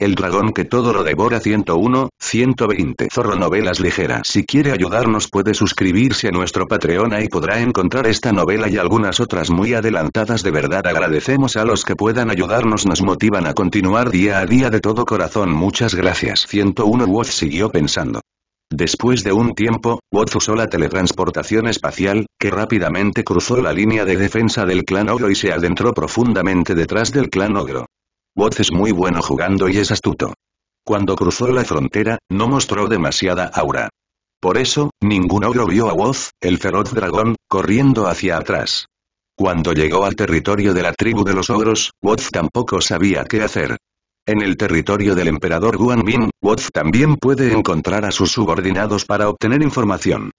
El dragón que todo lo devora 101, 120 Zorro Novelas Ligeras Si quiere ayudarnos puede suscribirse a nuestro Patreon ahí podrá encontrar esta novela y algunas otras muy adelantadas de verdad agradecemos a los que puedan ayudarnos nos motivan a continuar día a día de todo corazón muchas gracias 101 Woz siguió pensando. Después de un tiempo, Woz usó la teletransportación espacial, que rápidamente cruzó la línea de defensa del clan Ogro y se adentró profundamente detrás del clan Ogro. Woz es muy bueno jugando y es astuto. Cuando cruzó la frontera, no mostró demasiada aura. Por eso, ningún ogro vio a Woz, el feroz dragón, corriendo hacia atrás. Cuando llegó al territorio de la tribu de los ogros, Woz tampoco sabía qué hacer. En el territorio del emperador Guan Woth Woz también puede encontrar a sus subordinados para obtener información.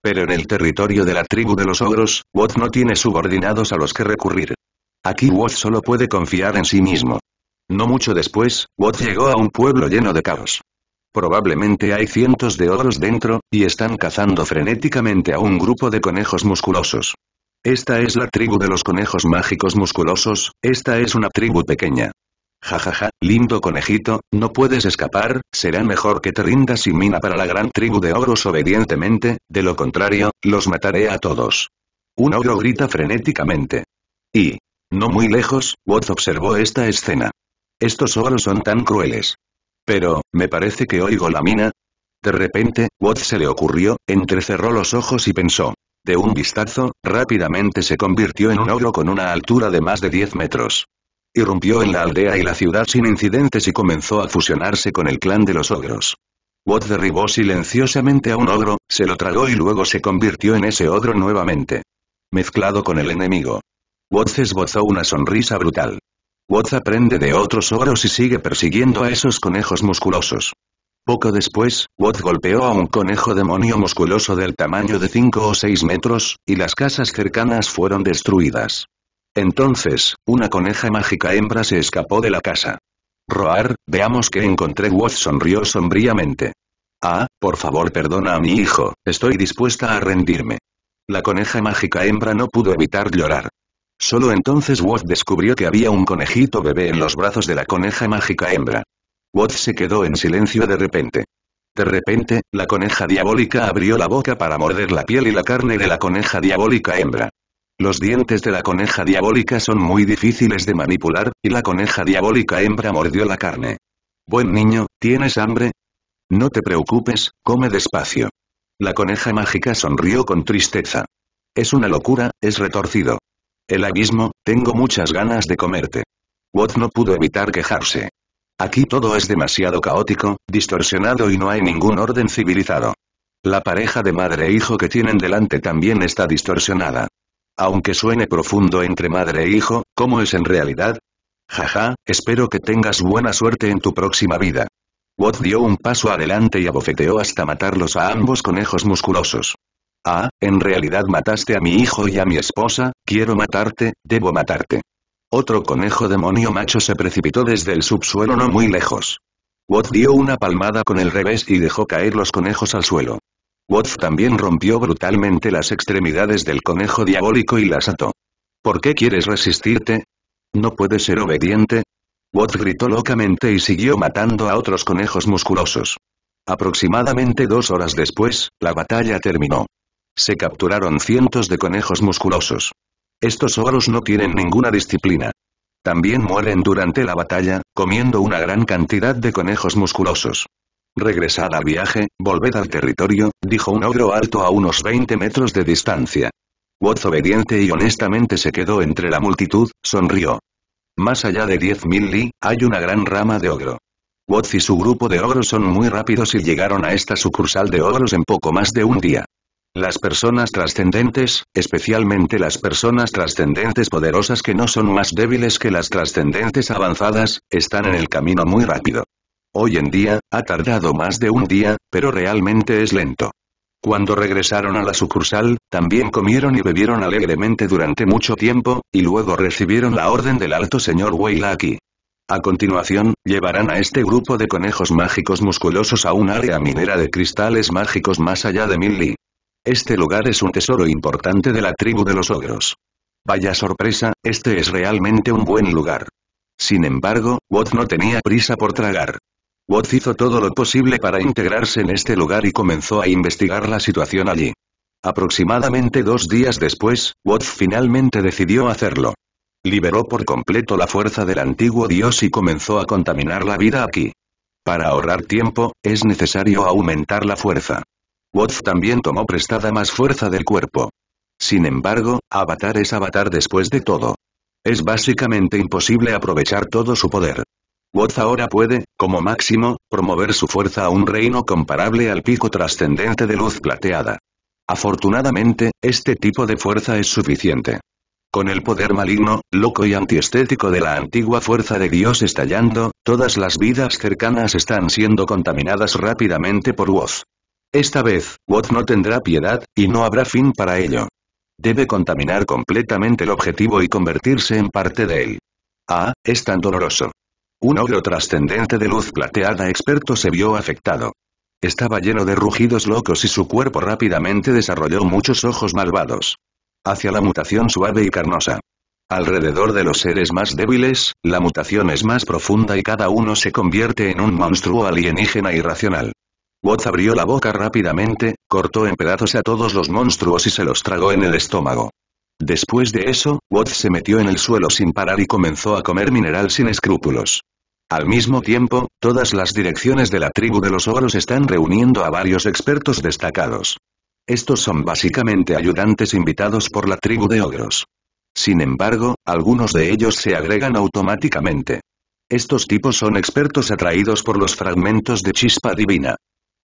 Pero en el territorio de la tribu de los ogros, Woz no tiene subordinados a los que recurrir. Aquí Woz solo puede confiar en sí mismo. No mucho después, Wot llegó a un pueblo lleno de caos. Probablemente hay cientos de oros dentro, y están cazando frenéticamente a un grupo de conejos musculosos. Esta es la tribu de los conejos mágicos musculosos, esta es una tribu pequeña. Jajaja, ja, ja, lindo conejito, no puedes escapar, será mejor que te rindas y mina para la gran tribu de oros obedientemente, de lo contrario, los mataré a todos. Un oro grita frenéticamente. Y, no muy lejos, Wot observó esta escena. Estos ogros son tan crueles. Pero, me parece que oigo la mina. De repente, Watt se le ocurrió, entrecerró los ojos y pensó. De un vistazo, rápidamente se convirtió en un ogro con una altura de más de 10 metros. Irrumpió en la aldea y la ciudad sin incidentes y comenzó a fusionarse con el clan de los ogros. Watt derribó silenciosamente a un ogro, se lo tragó y luego se convirtió en ese ogro nuevamente. Mezclado con el enemigo. Watt esbozó una sonrisa brutal. Woz aprende de otros oros y sigue persiguiendo a esos conejos musculosos. Poco después, Woz golpeó a un conejo demonio musculoso del tamaño de 5 o 6 metros, y las casas cercanas fueron destruidas. Entonces, una coneja mágica hembra se escapó de la casa. Roar, veamos que encontré Woz sonrió sombríamente. Ah, por favor perdona a mi hijo, estoy dispuesta a rendirme. La coneja mágica hembra no pudo evitar llorar. Solo entonces Watt descubrió que había un conejito bebé en los brazos de la coneja mágica hembra. Watt se quedó en silencio de repente. De repente, la coneja diabólica abrió la boca para morder la piel y la carne de la coneja diabólica hembra. Los dientes de la coneja diabólica son muy difíciles de manipular, y la coneja diabólica hembra mordió la carne. Buen niño, ¿tienes hambre? No te preocupes, come despacio. La coneja mágica sonrió con tristeza. Es una locura, es retorcido. El abismo, tengo muchas ganas de comerte. Watt no pudo evitar quejarse. Aquí todo es demasiado caótico, distorsionado y no hay ningún orden civilizado. La pareja de madre e hijo que tienen delante también está distorsionada. Aunque suene profundo entre madre e hijo, ¿cómo es en realidad? Jaja, espero que tengas buena suerte en tu próxima vida. Watt dio un paso adelante y abofeteó hasta matarlos a ambos conejos musculosos. Ah, en realidad mataste a mi hijo y a mi esposa, quiero matarte, debo matarte. Otro conejo demonio macho se precipitó desde el subsuelo no muy lejos. Wot dio una palmada con el revés y dejó caer los conejos al suelo. Wot también rompió brutalmente las extremidades del conejo diabólico y las ató. ¿Por qué quieres resistirte? ¿No puedes ser obediente? Wot gritó locamente y siguió matando a otros conejos musculosos. Aproximadamente dos horas después, la batalla terminó. Se capturaron cientos de conejos musculosos. Estos ogros no tienen ninguna disciplina. También mueren durante la batalla, comiendo una gran cantidad de conejos musculosos. Regresad al viaje, volved al territorio, dijo un ogro alto a unos 20 metros de distancia. Woz obediente y honestamente se quedó entre la multitud, sonrió. Más allá de 10.000 li, hay una gran rama de ogro. Woz y su grupo de ogros son muy rápidos y llegaron a esta sucursal de ogros en poco más de un día. Las personas trascendentes, especialmente las personas trascendentes poderosas que no son más débiles que las trascendentes avanzadas, están en el camino muy rápido. Hoy en día, ha tardado más de un día, pero realmente es lento. Cuando regresaron a la sucursal, también comieron y bebieron alegremente durante mucho tiempo, y luego recibieron la orden del alto señor Weilaki. A continuación, llevarán a este grupo de conejos mágicos musculosos a un área minera de cristales mágicos más allá de mil este lugar es un tesoro importante de la tribu de los ogros. Vaya sorpresa, este es realmente un buen lugar. Sin embargo, Woz no tenía prisa por tragar. Woz hizo todo lo posible para integrarse en este lugar y comenzó a investigar la situación allí. Aproximadamente dos días después, Woz finalmente decidió hacerlo. Liberó por completo la fuerza del antiguo dios y comenzó a contaminar la vida aquí. Para ahorrar tiempo, es necesario aumentar la fuerza. Woth también tomó prestada más fuerza del cuerpo. Sin embargo, Avatar es Avatar después de todo. Es básicamente imposible aprovechar todo su poder. Woz ahora puede, como máximo, promover su fuerza a un reino comparable al pico trascendente de luz plateada. Afortunadamente, este tipo de fuerza es suficiente. Con el poder maligno, loco y antiestético de la antigua fuerza de Dios estallando, todas las vidas cercanas están siendo contaminadas rápidamente por Woz. Esta vez, Watt no tendrá piedad, y no habrá fin para ello. Debe contaminar completamente el objetivo y convertirse en parte de él. Ah, es tan doloroso. Un ogro trascendente de luz plateada experto se vio afectado. Estaba lleno de rugidos locos y su cuerpo rápidamente desarrolló muchos ojos malvados. Hacia la mutación suave y carnosa. Alrededor de los seres más débiles, la mutación es más profunda y cada uno se convierte en un monstruo alienígena irracional. Woth abrió la boca rápidamente, cortó en pedazos a todos los monstruos y se los tragó en el estómago. Después de eso, Woth se metió en el suelo sin parar y comenzó a comer mineral sin escrúpulos. Al mismo tiempo, todas las direcciones de la tribu de los ogros están reuniendo a varios expertos destacados. Estos son básicamente ayudantes invitados por la tribu de ogros. Sin embargo, algunos de ellos se agregan automáticamente. Estos tipos son expertos atraídos por los fragmentos de chispa divina.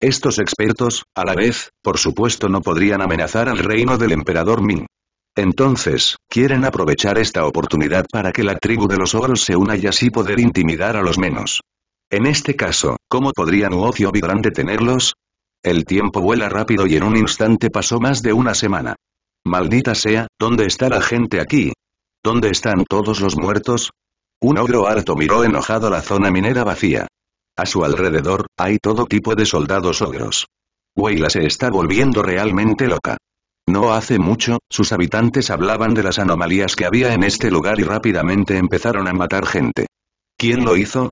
Estos expertos, a la vez, por supuesto no podrían amenazar al reino del emperador Ming. Entonces, quieren aprovechar esta oportunidad para que la tribu de los oros se una y así poder intimidar a los menos. En este caso, ¿cómo podrían ocio Vidran detenerlos? El tiempo vuela rápido y en un instante pasó más de una semana. Maldita sea, ¿dónde está la gente aquí? ¿Dónde están todos los muertos? Un ogro harto miró enojado la zona minera vacía. A su alrededor, hay todo tipo de soldados ogros. Weyla se está volviendo realmente loca. No hace mucho, sus habitantes hablaban de las anomalías que había en este lugar y rápidamente empezaron a matar gente. ¿Quién lo hizo?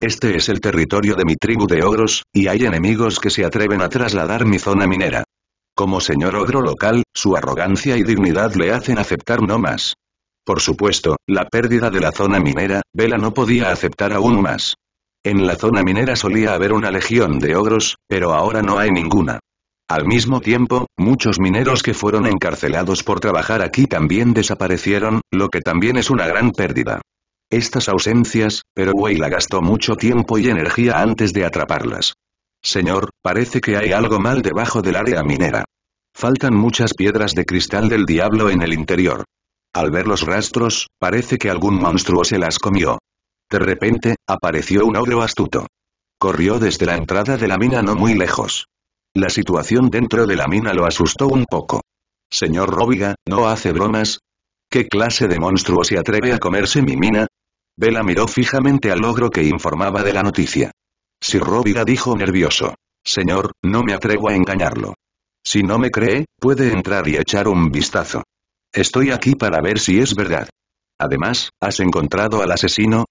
Este es el territorio de mi tribu de ogros, y hay enemigos que se atreven a trasladar mi zona minera. Como señor ogro local, su arrogancia y dignidad le hacen aceptar no más. Por supuesto, la pérdida de la zona minera, Vela no podía aceptar aún más. En la zona minera solía haber una legión de ogros, pero ahora no hay ninguna. Al mismo tiempo, muchos mineros que fueron encarcelados por trabajar aquí también desaparecieron, lo que también es una gran pérdida. Estas ausencias, pero Weyla gastó mucho tiempo y energía antes de atraparlas. Señor, parece que hay algo mal debajo del área minera. Faltan muchas piedras de cristal del diablo en el interior. Al ver los rastros, parece que algún monstruo se las comió. De repente, apareció un ogro astuto. Corrió desde la entrada de la mina no muy lejos. La situación dentro de la mina lo asustó un poco. Señor Róbiga, ¿no hace bromas? ¿Qué clase de monstruo se atreve a comerse mi mina? Vela miró fijamente al ogro que informaba de la noticia. Si Róbiga dijo nervioso. Señor, no me atrevo a engañarlo. Si no me cree, puede entrar y echar un vistazo. Estoy aquí para ver si es verdad. Además, ¿has encontrado al asesino?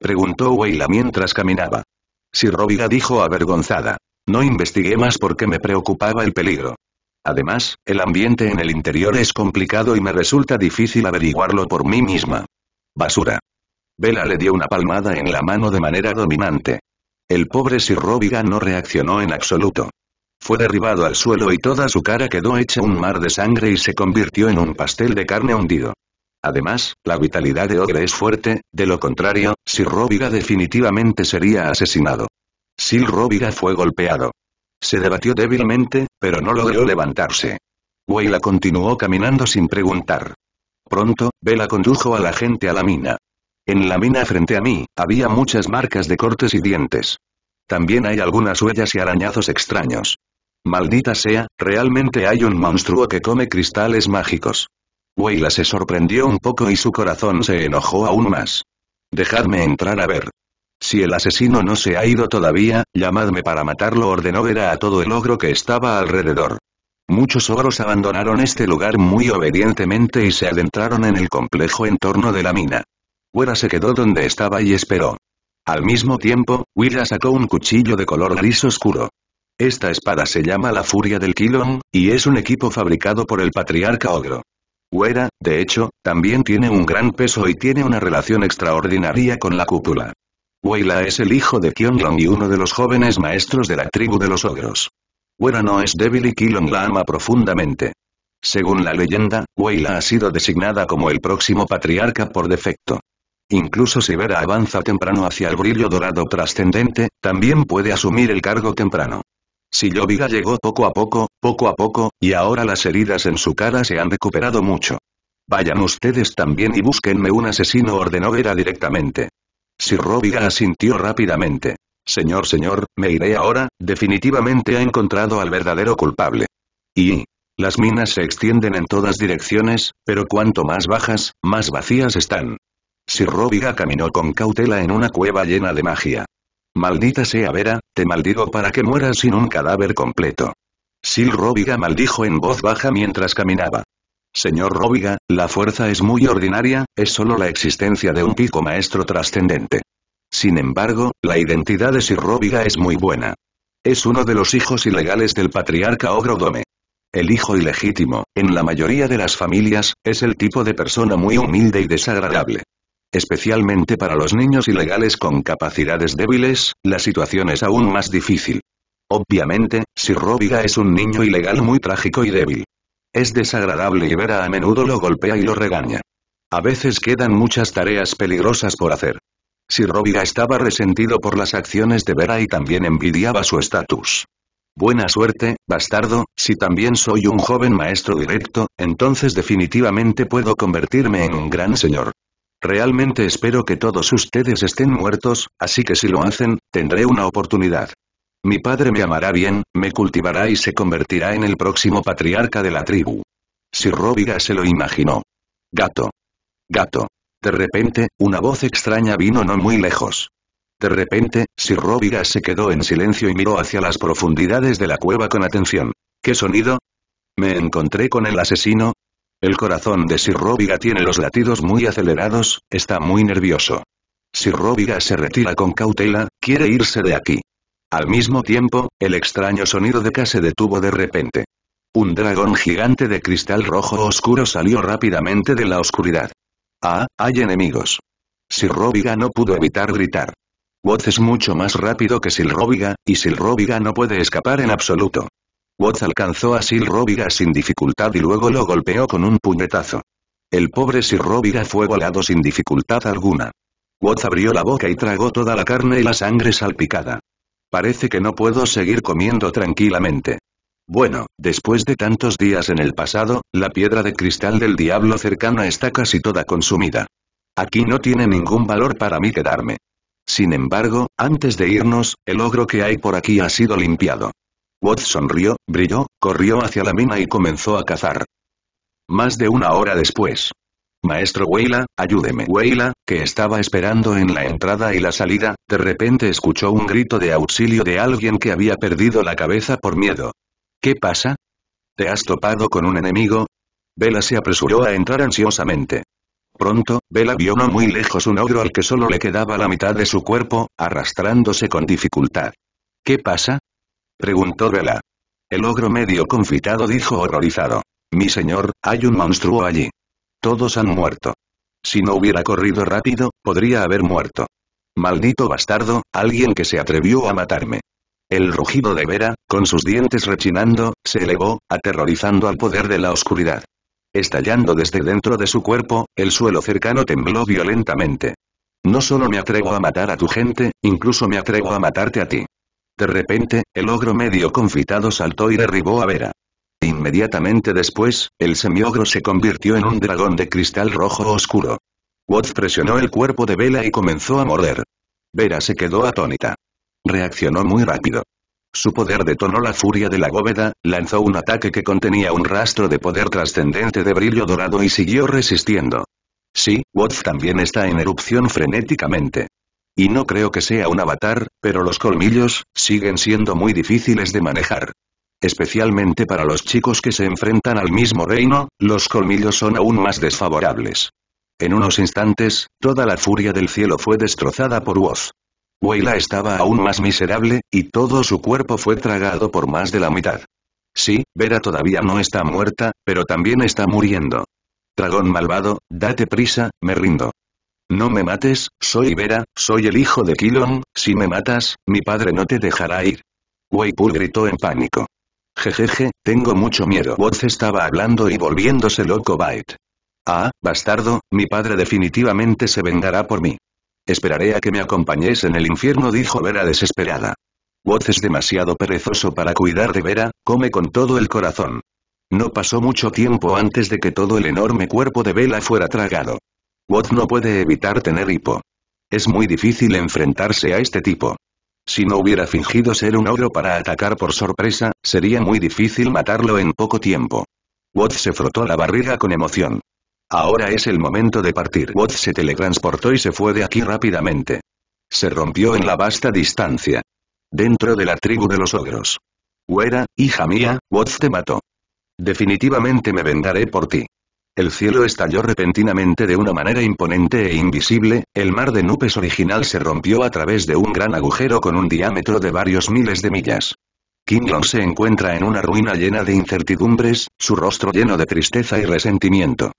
Preguntó Weyla mientras caminaba. Sir Robiga dijo avergonzada. No investigué más porque me preocupaba el peligro. Además, el ambiente en el interior es complicado y me resulta difícil averiguarlo por mí misma. Basura. Vela le dio una palmada en la mano de manera dominante. El pobre Sir Robiga no reaccionó en absoluto. Fue derribado al suelo y toda su cara quedó hecha un mar de sangre y se convirtió en un pastel de carne hundido. Además, la vitalidad de Ogre es fuerte, de lo contrario, Sir Robiga definitivamente sería asesinado. Sil Robiga fue golpeado. Se debatió débilmente, pero no logró levantarse. Weyla continuó caminando sin preguntar. Pronto, Vela condujo a la gente a la mina. En la mina frente a mí, había muchas marcas de cortes y dientes. También hay algunas huellas y arañazos extraños. Maldita sea, realmente hay un monstruo que come cristales mágicos. Weyla se sorprendió un poco y su corazón se enojó aún más. Dejadme entrar a ver. Si el asesino no se ha ido todavía, llamadme para matarlo ordenó ver a todo el ogro que estaba alrededor. Muchos ogros abandonaron este lugar muy obedientemente y se adentraron en el complejo torno de la mina. fuera se quedó donde estaba y esperó. Al mismo tiempo, Willa sacó un cuchillo de color gris oscuro. Esta espada se llama la Furia del Quilón, y es un equipo fabricado por el patriarca ogro. Huera, de hecho, también tiene un gran peso y tiene una relación extraordinaria con la cúpula. Huela es el hijo de Keong-Long y uno de los jóvenes maestros de la tribu de los ogros. Huera no es débil y Qianlong la ama profundamente. Según la leyenda, Huela ha sido designada como el próximo patriarca por defecto. Incluso si Vera avanza temprano hacia el brillo dorado trascendente, también puede asumir el cargo temprano. Si Lloviga llegó poco a poco, poco a poco, y ahora las heridas en su cara se han recuperado mucho. Vayan ustedes también y búsquenme un asesino ordenó Vera directamente. Robiga asintió rápidamente. Señor señor, me iré ahora, definitivamente ha encontrado al verdadero culpable. Y... Las minas se extienden en todas direcciones, pero cuanto más bajas, más vacías están. Robiga caminó con cautela en una cueva llena de magia. Maldita sea Vera, te maldigo para que mueras sin un cadáver completo. Sil Robiga maldijo en voz baja mientras caminaba. Señor Robiga, la fuerza es muy ordinaria, es solo la existencia de un pico maestro trascendente. Sin embargo, la identidad de Sir Robiga es muy buena. Es uno de los hijos ilegales del patriarca Ogrodome. El hijo ilegítimo, en la mayoría de las familias, es el tipo de persona muy humilde y desagradable. Especialmente para los niños ilegales con capacidades débiles, la situación es aún más difícil. Obviamente, si Robiga es un niño ilegal muy trágico y débil. Es desagradable y Vera a menudo lo golpea y lo regaña. A veces quedan muchas tareas peligrosas por hacer. Si Robiga estaba resentido por las acciones de Vera y también envidiaba su estatus. Buena suerte, bastardo, si también soy un joven maestro directo, entonces definitivamente puedo convertirme en un gran señor. Realmente espero que todos ustedes estén muertos, así que si lo hacen, tendré una oportunidad. Mi padre me amará bien, me cultivará y se convertirá en el próximo patriarca de la tribu. Si Robiga se lo imaginó. Gato. Gato. De repente, una voz extraña vino no muy lejos. De repente, Sir Robiga se quedó en silencio y miró hacia las profundidades de la cueva con atención. ¿Qué sonido? Me encontré con el asesino, el corazón de Sir Robiga tiene los latidos muy acelerados, está muy nervioso. Sir Robiga se retira con cautela, quiere irse de aquí. Al mismo tiempo, el extraño sonido de K se detuvo de repente. Un dragón gigante de cristal rojo oscuro salió rápidamente de la oscuridad. Ah, hay enemigos. Sir Robiga no pudo evitar gritar. Woz es mucho más rápido que Sir Robiga, y Sir Robiga no puede escapar en absoluto. Watts alcanzó a Sir Robiga sin dificultad y luego lo golpeó con un puñetazo. El pobre Sir Robiga fue volado sin dificultad alguna. Watts abrió la boca y tragó toda la carne y la sangre salpicada. Parece que no puedo seguir comiendo tranquilamente. Bueno, después de tantos días en el pasado, la piedra de cristal del diablo cercana está casi toda consumida. Aquí no tiene ningún valor para mí quedarme. Sin embargo, antes de irnos, el ogro que hay por aquí ha sido limpiado. Watt sonrió, brilló, corrió hacia la mina y comenzó a cazar. Más de una hora después. Maestro Weyla, ayúdeme. Weyla, que estaba esperando en la entrada y la salida, de repente escuchó un grito de auxilio de alguien que había perdido la cabeza por miedo. ¿Qué pasa? ¿Te has topado con un enemigo? Vela se apresuró a entrar ansiosamente. Pronto, Vela vio no muy lejos un ogro al que solo le quedaba la mitad de su cuerpo, arrastrándose con dificultad. ¿Qué pasa? Preguntó Vela. El ogro medio confitado dijo horrorizado. Mi señor, hay un monstruo allí. Todos han muerto. Si no hubiera corrido rápido, podría haber muerto. Maldito bastardo, alguien que se atrevió a matarme. El rugido de Vera, con sus dientes rechinando, se elevó, aterrorizando al poder de la oscuridad. Estallando desde dentro de su cuerpo, el suelo cercano tembló violentamente. No solo me atrevo a matar a tu gente, incluso me atrevo a matarte a ti. De repente, el ogro medio confitado saltó y derribó a Vera. Inmediatamente después, el semiogro se convirtió en un dragón de cristal rojo oscuro. Watts presionó el cuerpo de Vela y comenzó a morder. Vera se quedó atónita. Reaccionó muy rápido. Su poder detonó la furia de la bóveda, lanzó un ataque que contenía un rastro de poder trascendente de brillo dorado y siguió resistiendo. Sí, Watts también está en erupción frenéticamente. Y no creo que sea un avatar, pero los colmillos, siguen siendo muy difíciles de manejar. Especialmente para los chicos que se enfrentan al mismo reino, los colmillos son aún más desfavorables. En unos instantes, toda la furia del cielo fue destrozada por Woz. Weyla estaba aún más miserable, y todo su cuerpo fue tragado por más de la mitad. Sí, Vera todavía no está muerta, pero también está muriendo. Dragón malvado, date prisa, me rindo. No me mates, soy Vera, soy el hijo de Kilon. si me matas, mi padre no te dejará ir. Weipur gritó en pánico. Jejeje, tengo mucho miedo. Voz estaba hablando y volviéndose loco Bait. Ah, bastardo, mi padre definitivamente se vengará por mí. Esperaré a que me acompañes en el infierno dijo Vera desesperada. Voz es demasiado perezoso para cuidar de Vera, come con todo el corazón. No pasó mucho tiempo antes de que todo el enorme cuerpo de Vela fuera tragado. Wot no puede evitar tener hipo. Es muy difícil enfrentarse a este tipo. Si no hubiera fingido ser un ogro para atacar por sorpresa, sería muy difícil matarlo en poco tiempo. Wot se frotó la barriga con emoción. Ahora es el momento de partir. Wot se teletransportó y se fue de aquí rápidamente. Se rompió en la vasta distancia. Dentro de la tribu de los ogros. Huera, hija mía, Wot te mató. Definitivamente me vendaré por ti. El cielo estalló repentinamente de una manera imponente e invisible, el mar de nubes original se rompió a través de un gran agujero con un diámetro de varios miles de millas. Kinglong se encuentra en una ruina llena de incertidumbres, su rostro lleno de tristeza y resentimiento.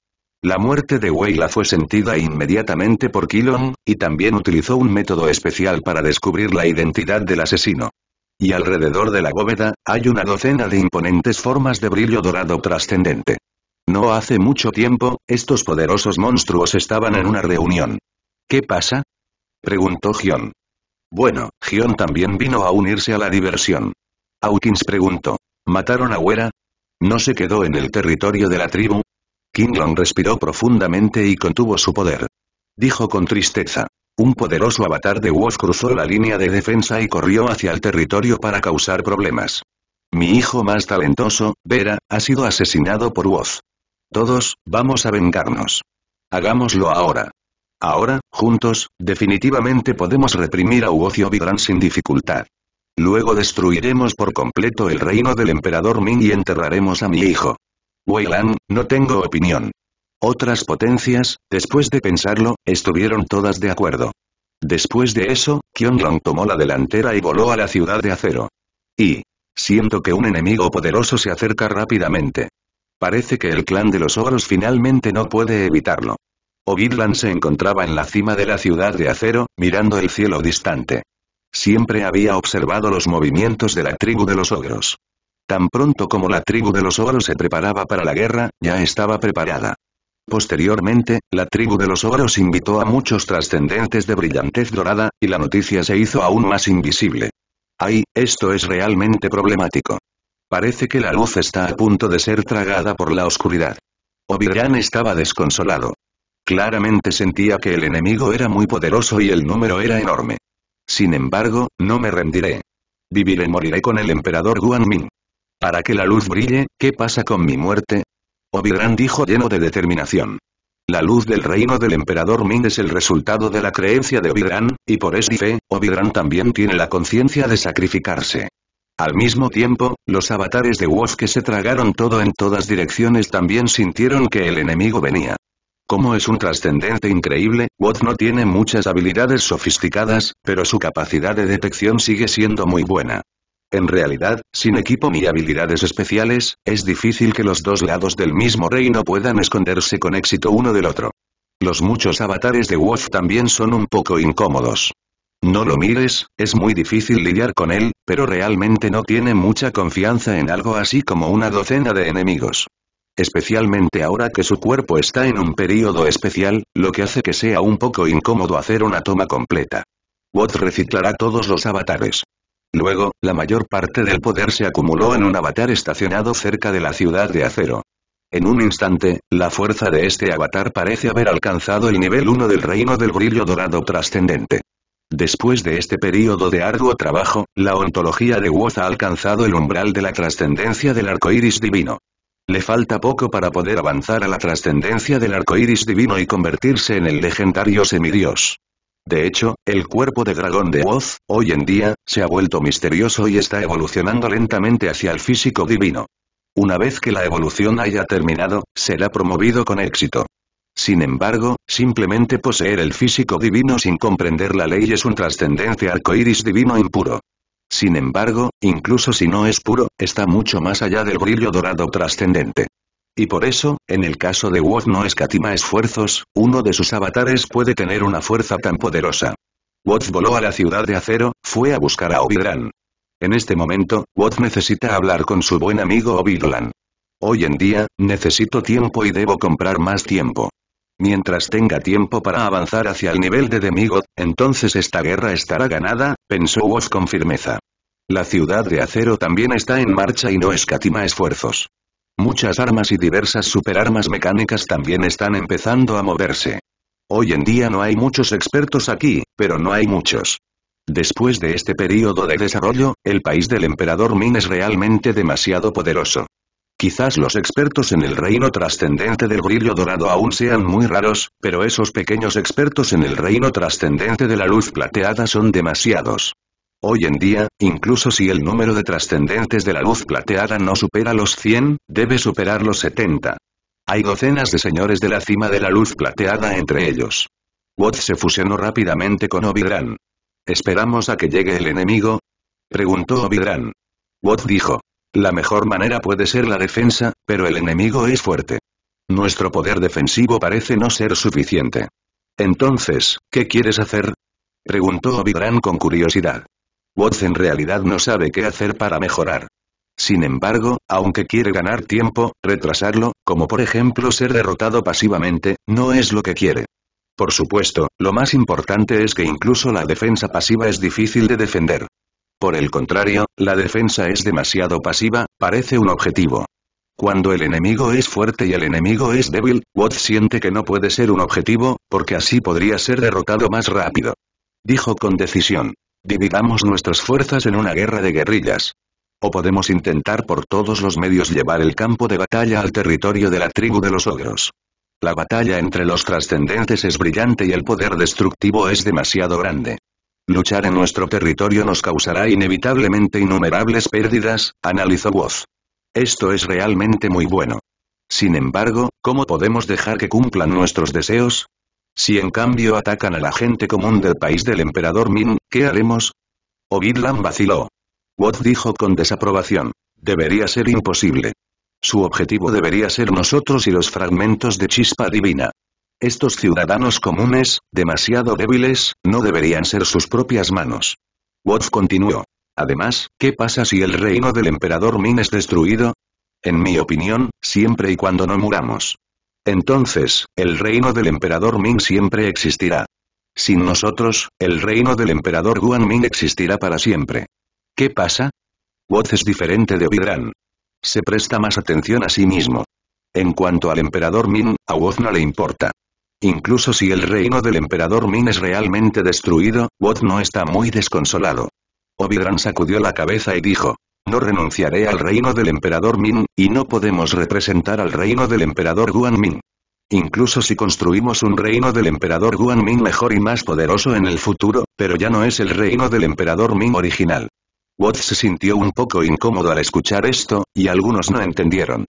La muerte de Weyla fue sentida inmediatamente por Kilon, y también utilizó un método especial para descubrir la identidad del asesino. Y alrededor de la bóveda, hay una docena de imponentes formas de brillo dorado trascendente. No hace mucho tiempo, estos poderosos monstruos estaban en una reunión. ¿Qué pasa? Preguntó Gion. Bueno, Gion también vino a unirse a la diversión. Hawkins preguntó. ¿Mataron a Huera? ¿No se quedó en el territorio de la tribu? Kinglong respiró profundamente y contuvo su poder. Dijo con tristeza. Un poderoso avatar de Woz cruzó la línea de defensa y corrió hacia el territorio para causar problemas. Mi hijo más talentoso, Vera, ha sido asesinado por Woz. Todos, vamos a vengarnos. Hagámoslo ahora. Ahora, juntos, definitivamente podemos reprimir a Uocio Vidran sin dificultad. Luego destruiremos por completo el reino del emperador Ming y enterraremos a mi hijo. Weilan, no tengo opinión. Otras potencias, después de pensarlo, estuvieron todas de acuerdo. Después de eso, Qianlong tomó la delantera y voló a la ciudad de acero. Y. Siento que un enemigo poderoso se acerca rápidamente. Parece que el clan de los ogros finalmente no puede evitarlo. Ogidlan se encontraba en la cima de la ciudad de acero, mirando el cielo distante. Siempre había observado los movimientos de la tribu de los ogros. Tan pronto como la tribu de los ogros se preparaba para la guerra, ya estaba preparada. Posteriormente, la tribu de los ogros invitó a muchos trascendentes de brillantez dorada, y la noticia se hizo aún más invisible. Ay, esto es realmente problemático. Parece que la luz está a punto de ser tragada por la oscuridad. Obiran estaba desconsolado. Claramente sentía que el enemigo era muy poderoso y el número era enorme. Sin embargo, no me rendiré. Viviré y moriré con el emperador Guan Min. Para que la luz brille, ¿qué pasa con mi muerte? Obiran dijo lleno de determinación. La luz del reino del emperador Min es el resultado de la creencia de Obiran, y por esa fe, Obiran también tiene la conciencia de sacrificarse. Al mismo tiempo, los avatares de Wolf que se tragaron todo en todas direcciones también sintieron que el enemigo venía. Como es un trascendente increíble, Woz no tiene muchas habilidades sofisticadas, pero su capacidad de detección sigue siendo muy buena. En realidad, sin equipo ni habilidades especiales, es difícil que los dos lados del mismo reino puedan esconderse con éxito uno del otro. Los muchos avatares de Wolf también son un poco incómodos. No lo mires, es muy difícil lidiar con él, pero realmente no tiene mucha confianza en algo así como una docena de enemigos. Especialmente ahora que su cuerpo está en un período especial, lo que hace que sea un poco incómodo hacer una toma completa. Watt reciclará todos los avatares. Luego, la mayor parte del poder se acumuló en un avatar estacionado cerca de la ciudad de acero. En un instante, la fuerza de este avatar parece haber alcanzado el nivel 1 del reino del brillo dorado trascendente. Después de este período de arduo trabajo, la ontología de Woz ha alcanzado el umbral de la trascendencia del iris divino. Le falta poco para poder avanzar a la trascendencia del iris divino y convertirse en el legendario semidios. De hecho, el cuerpo de dragón de Woz, hoy en día, se ha vuelto misterioso y está evolucionando lentamente hacia el físico divino. Una vez que la evolución haya terminado, será promovido con éxito. Sin embargo, simplemente poseer el físico divino sin comprender la ley es un trascendente arcoíris divino impuro. Sin embargo, incluso si no es puro, está mucho más allá del brillo dorado trascendente. Y por eso, en el caso de Woz no escatima esfuerzos, uno de sus avatares puede tener una fuerza tan poderosa. Woz voló a la ciudad de acero, fue a buscar a Ovidran. En este momento, Woz necesita hablar con su buen amigo Obidran. Hoy en día, necesito tiempo y debo comprar más tiempo. Mientras tenga tiempo para avanzar hacia el nivel de Demigod, entonces esta guerra estará ganada, pensó Woz con firmeza. La ciudad de acero también está en marcha y no escatima esfuerzos. Muchas armas y diversas superarmas mecánicas también están empezando a moverse. Hoy en día no hay muchos expertos aquí, pero no hay muchos. Después de este periodo de desarrollo, el país del emperador Min es realmente demasiado poderoso. Quizás los expertos en el reino trascendente del brillo dorado aún sean muy raros, pero esos pequeños expertos en el reino trascendente de la luz plateada son demasiados. Hoy en día, incluso si el número de trascendentes de la luz plateada no supera los 100, debe superar los 70. Hay docenas de señores de la cima de la luz plateada entre ellos. Watt se fusionó rápidamente con Ovidran. ¿Esperamos a que llegue el enemigo? Preguntó Ovidran. wan dijo, la mejor manera puede ser la defensa, pero el enemigo es fuerte. Nuestro poder defensivo parece no ser suficiente. Entonces, ¿qué quieres hacer? Preguntó obi con curiosidad. Watts en realidad no sabe qué hacer para mejorar. Sin embargo, aunque quiere ganar tiempo, retrasarlo, como por ejemplo ser derrotado pasivamente, no es lo que quiere. Por supuesto, lo más importante es que incluso la defensa pasiva es difícil de defender. Por el contrario, la defensa es demasiado pasiva, parece un objetivo. Cuando el enemigo es fuerte y el enemigo es débil, Watt siente que no puede ser un objetivo, porque así podría ser derrotado más rápido. Dijo con decisión. Dividamos nuestras fuerzas en una guerra de guerrillas. O podemos intentar por todos los medios llevar el campo de batalla al territorio de la tribu de los ogros. La batalla entre los trascendentes es brillante y el poder destructivo es demasiado grande. Luchar en nuestro territorio nos causará inevitablemente innumerables pérdidas, analizó Woz. Esto es realmente muy bueno. Sin embargo, ¿cómo podemos dejar que cumplan nuestros deseos? Si en cambio atacan a la gente común del país del emperador Min, ¿qué haremos? Ovidlan vaciló. Woz dijo con desaprobación. Debería ser imposible. Su objetivo debería ser nosotros y los fragmentos de chispa divina. Estos ciudadanos comunes, demasiado débiles, no deberían ser sus propias manos. Woth continuó. Además, ¿qué pasa si el reino del emperador Min es destruido? En mi opinión, siempre y cuando no muramos. Entonces, el reino del emperador Ming siempre existirá. Sin nosotros, el reino del emperador Guan Ming existirá para siempre. ¿Qué pasa? Woz es diferente de Vidran. Se presta más atención a sí mismo. En cuanto al emperador Ming, a Woz no le importa. Incluso si el reino del emperador Min es realmente destruido, Wot no está muy desconsolado. Obidran sacudió la cabeza y dijo, no renunciaré al reino del emperador Min, y no podemos representar al reino del emperador Guan Min. Incluso si construimos un reino del emperador Guan Min mejor y más poderoso en el futuro, pero ya no es el reino del emperador Min original. Wot se sintió un poco incómodo al escuchar esto, y algunos no entendieron.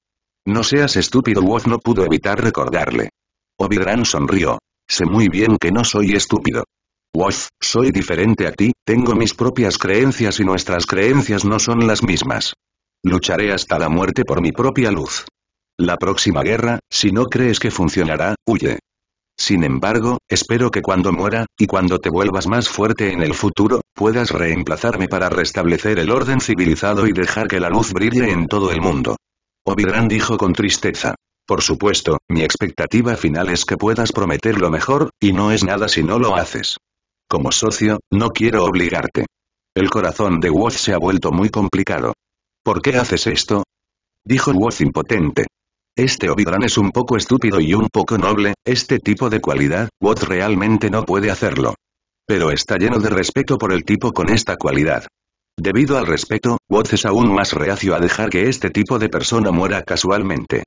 No seas estúpido Wot no pudo evitar recordarle obi sonrió. Sé muy bien que no soy estúpido. Wolf, soy diferente a ti, tengo mis propias creencias y nuestras creencias no son las mismas. Lucharé hasta la muerte por mi propia luz. La próxima guerra, si no crees que funcionará, huye. Sin embargo, espero que cuando muera, y cuando te vuelvas más fuerte en el futuro, puedas reemplazarme para restablecer el orden civilizado y dejar que la luz brille en todo el mundo. obi dijo con tristeza. Por supuesto, mi expectativa final es que puedas prometer lo mejor, y no es nada si no lo haces. Como socio, no quiero obligarte. El corazón de Woz se ha vuelto muy complicado. ¿Por qué haces esto? Dijo Woz impotente. Este obi es un poco estúpido y un poco noble, este tipo de cualidad, Woz realmente no puede hacerlo. Pero está lleno de respeto por el tipo con esta cualidad. Debido al respeto, Woz es aún más reacio a dejar que este tipo de persona muera casualmente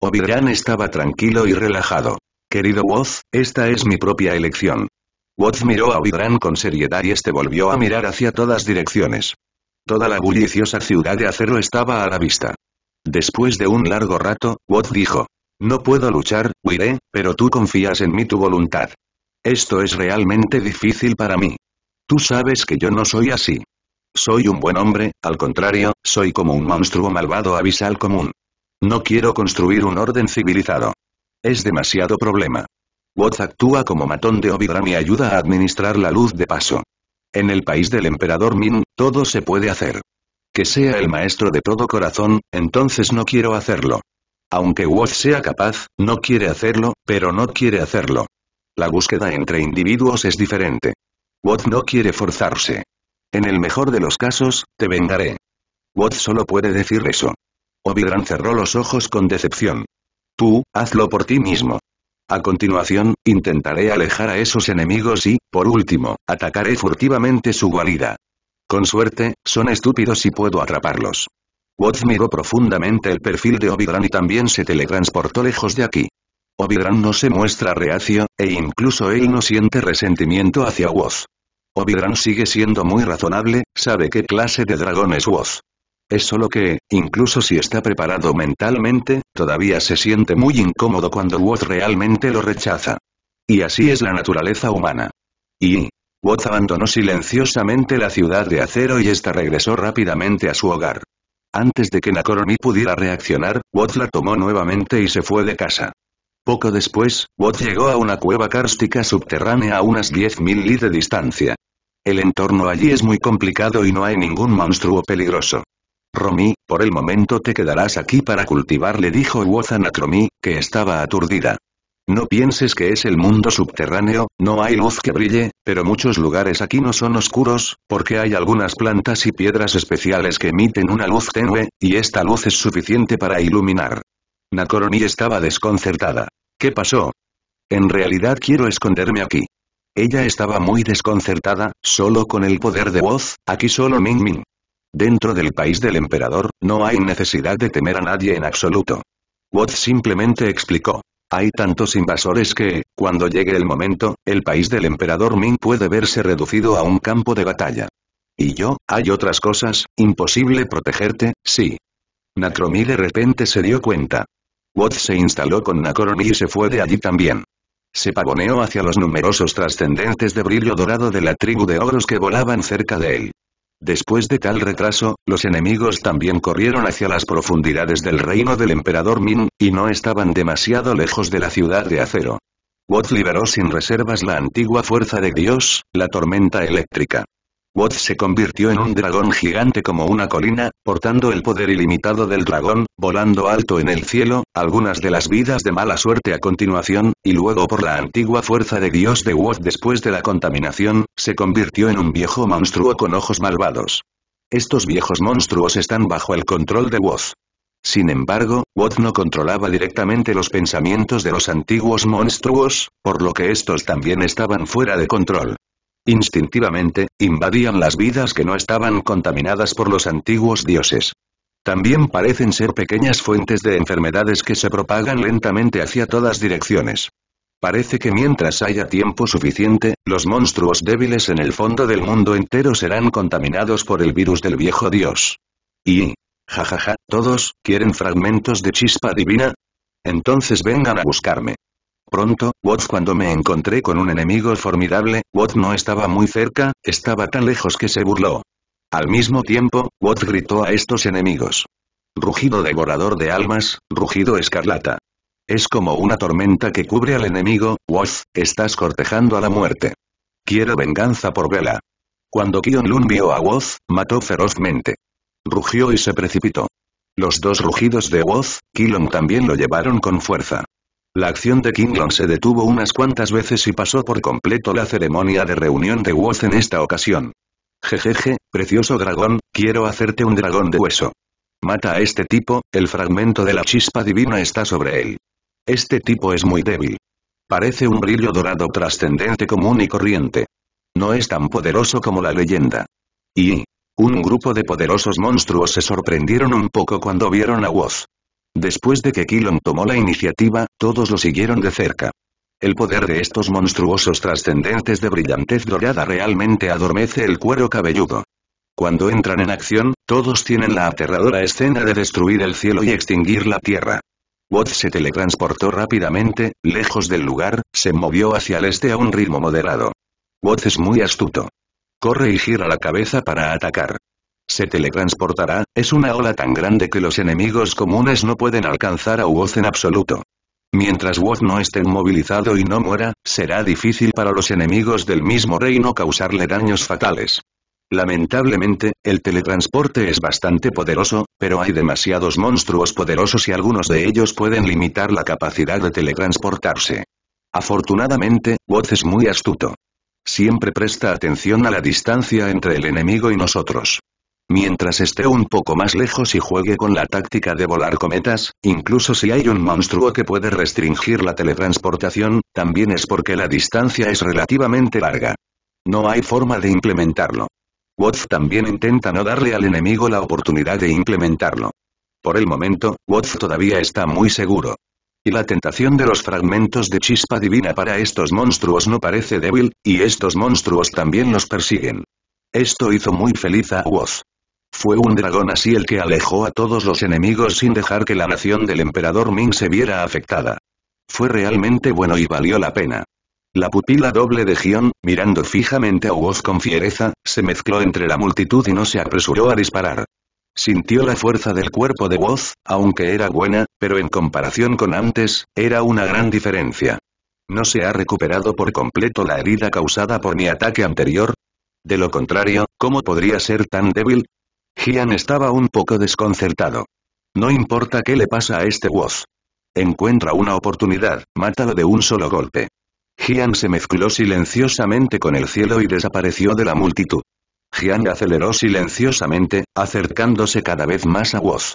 obi estaba tranquilo y relajado. Querido Woz, esta es mi propia elección. Woz miró a obi con seriedad y este volvió a mirar hacia todas direcciones. Toda la bulliciosa ciudad de acero estaba a la vista. Después de un largo rato, Woth dijo. No puedo luchar, huiré, pero tú confías en mí tu voluntad. Esto es realmente difícil para mí. Tú sabes que yo no soy así. Soy un buen hombre, al contrario, soy como un monstruo malvado abisal común. No quiero construir un orden civilizado. Es demasiado problema. Woz actúa como matón de Ovidram y ayuda a administrar la luz de paso. En el país del emperador Min, todo se puede hacer. Que sea el maestro de todo corazón, entonces no quiero hacerlo. Aunque Woz sea capaz, no quiere hacerlo, pero no quiere hacerlo. La búsqueda entre individuos es diferente. Woz no quiere forzarse. En el mejor de los casos, te vengaré. Woz solo puede decir eso obi cerró los ojos con decepción. Tú, hazlo por ti mismo. A continuación, intentaré alejar a esos enemigos y, por último, atacaré furtivamente su guarida. Con suerte, son estúpidos y puedo atraparlos. Woz miró profundamente el perfil de obi y también se teletransportó lejos de aquí. obi no se muestra reacio, e incluso él no siente resentimiento hacia Woz. obi sigue siendo muy razonable, sabe qué clase de dragón es Woz. Es solo que, incluso si está preparado mentalmente, todavía se siente muy incómodo cuando Wot realmente lo rechaza. Y así es la naturaleza humana. Y... Wot abandonó silenciosamente la ciudad de acero y esta regresó rápidamente a su hogar. Antes de que Nakoromi pudiera reaccionar, Wot la tomó nuevamente y se fue de casa. Poco después, Wot llegó a una cueva kárstica subterránea a unas 10.000 li de distancia. El entorno allí es muy complicado y no hay ningún monstruo peligroso. Romy, por el momento te quedarás aquí para cultivar le dijo Wozan a que estaba aturdida. No pienses que es el mundo subterráneo, no hay luz que brille, pero muchos lugares aquí no son oscuros, porque hay algunas plantas y piedras especiales que emiten una luz tenue, y esta luz es suficiente para iluminar. Nakoromi estaba desconcertada. ¿Qué pasó? En realidad quiero esconderme aquí. Ella estaba muy desconcertada, solo con el poder de voz, aquí solo Ming Ming. Dentro del país del emperador, no hay necesidad de temer a nadie en absoluto. Woth simplemente explicó. Hay tantos invasores que, cuando llegue el momento, el país del emperador Ming puede verse reducido a un campo de batalla. Y yo, hay otras cosas, imposible protegerte, sí. Natromi de repente se dio cuenta. Woth se instaló con Nakoromi y se fue de allí también. Se pavoneó hacia los numerosos trascendentes de brillo dorado de la tribu de oros que volaban cerca de él. Después de tal retraso, los enemigos también corrieron hacia las profundidades del reino del emperador Min, y no estaban demasiado lejos de la ciudad de acero. Wot liberó sin reservas la antigua fuerza de Dios, la tormenta eléctrica. Woz se convirtió en un dragón gigante como una colina, portando el poder ilimitado del dragón, volando alto en el cielo, algunas de las vidas de mala suerte a continuación, y luego por la antigua fuerza de dios de Woz después de la contaminación, se convirtió en un viejo monstruo con ojos malvados. Estos viejos monstruos están bajo el control de Woz. Sin embargo, Woz no controlaba directamente los pensamientos de los antiguos monstruos, por lo que estos también estaban fuera de control. Instintivamente, invadían las vidas que no estaban contaminadas por los antiguos dioses. También parecen ser pequeñas fuentes de enfermedades que se propagan lentamente hacia todas direcciones. Parece que mientras haya tiempo suficiente, los monstruos débiles en el fondo del mundo entero serán contaminados por el virus del viejo dios. Y... jajaja, ja, ja, ¿todos quieren fragmentos de chispa divina? Entonces vengan a buscarme. Pronto, Woz. cuando me encontré con un enemigo formidable, Woz no estaba muy cerca, estaba tan lejos que se burló. Al mismo tiempo, Woz gritó a estos enemigos. Rugido devorador de almas, rugido escarlata. Es como una tormenta que cubre al enemigo, Woz, estás cortejando a la muerte. Quiero venganza por Vela. Cuando Kion Lun vio a Woz, mató ferozmente. Rugió y se precipitó. Los dos rugidos de Woz, Kilon también lo llevaron con fuerza. La acción de Long se detuvo unas cuantas veces y pasó por completo la ceremonia de reunión de Woz en esta ocasión. Jejeje, precioso dragón, quiero hacerte un dragón de hueso. Mata a este tipo, el fragmento de la chispa divina está sobre él. Este tipo es muy débil. Parece un brillo dorado trascendente común y corriente. No es tan poderoso como la leyenda. Y... Un grupo de poderosos monstruos se sorprendieron un poco cuando vieron a Woz. Después de que Kilon tomó la iniciativa, todos lo siguieron de cerca. El poder de estos monstruosos trascendentes de brillantez dorada realmente adormece el cuero cabelludo. Cuando entran en acción, todos tienen la aterradora escena de destruir el cielo y extinguir la tierra. Wot se teletransportó rápidamente, lejos del lugar, se movió hacia el este a un ritmo moderado. Wot es muy astuto. Corre y gira la cabeza para atacar. Se teletransportará, es una ola tan grande que los enemigos comunes no pueden alcanzar a Woz en absoluto. Mientras Woz no esté inmovilizado y no muera, será difícil para los enemigos del mismo reino causarle daños fatales. Lamentablemente, el teletransporte es bastante poderoso, pero hay demasiados monstruos poderosos y algunos de ellos pueden limitar la capacidad de teletransportarse. Afortunadamente, Woz es muy astuto. Siempre presta atención a la distancia entre el enemigo y nosotros. Mientras esté un poco más lejos y juegue con la táctica de volar cometas, incluso si hay un monstruo que puede restringir la teletransportación, también es porque la distancia es relativamente larga. No hay forma de implementarlo. Woz también intenta no darle al enemigo la oportunidad de implementarlo. Por el momento, Woz todavía está muy seguro. Y la tentación de los fragmentos de chispa divina para estos monstruos no parece débil, y estos monstruos también los persiguen. Esto hizo muy feliz a Woz. Fue un dragón así el que alejó a todos los enemigos sin dejar que la nación del emperador Ming se viera afectada. Fue realmente bueno y valió la pena. La pupila doble de Gion, mirando fijamente a Woz con fiereza, se mezcló entre la multitud y no se apresuró a disparar. Sintió la fuerza del cuerpo de Woz, aunque era buena, pero en comparación con antes, era una gran diferencia. ¿No se ha recuperado por completo la herida causada por mi ataque anterior? De lo contrario, ¿cómo podría ser tan débil? Gian estaba un poco desconcertado. No importa qué le pasa a este Woz. Encuentra una oportunidad, mátalo de un solo golpe. Gian se mezcló silenciosamente con el cielo y desapareció de la multitud. Gian aceleró silenciosamente, acercándose cada vez más a Woz.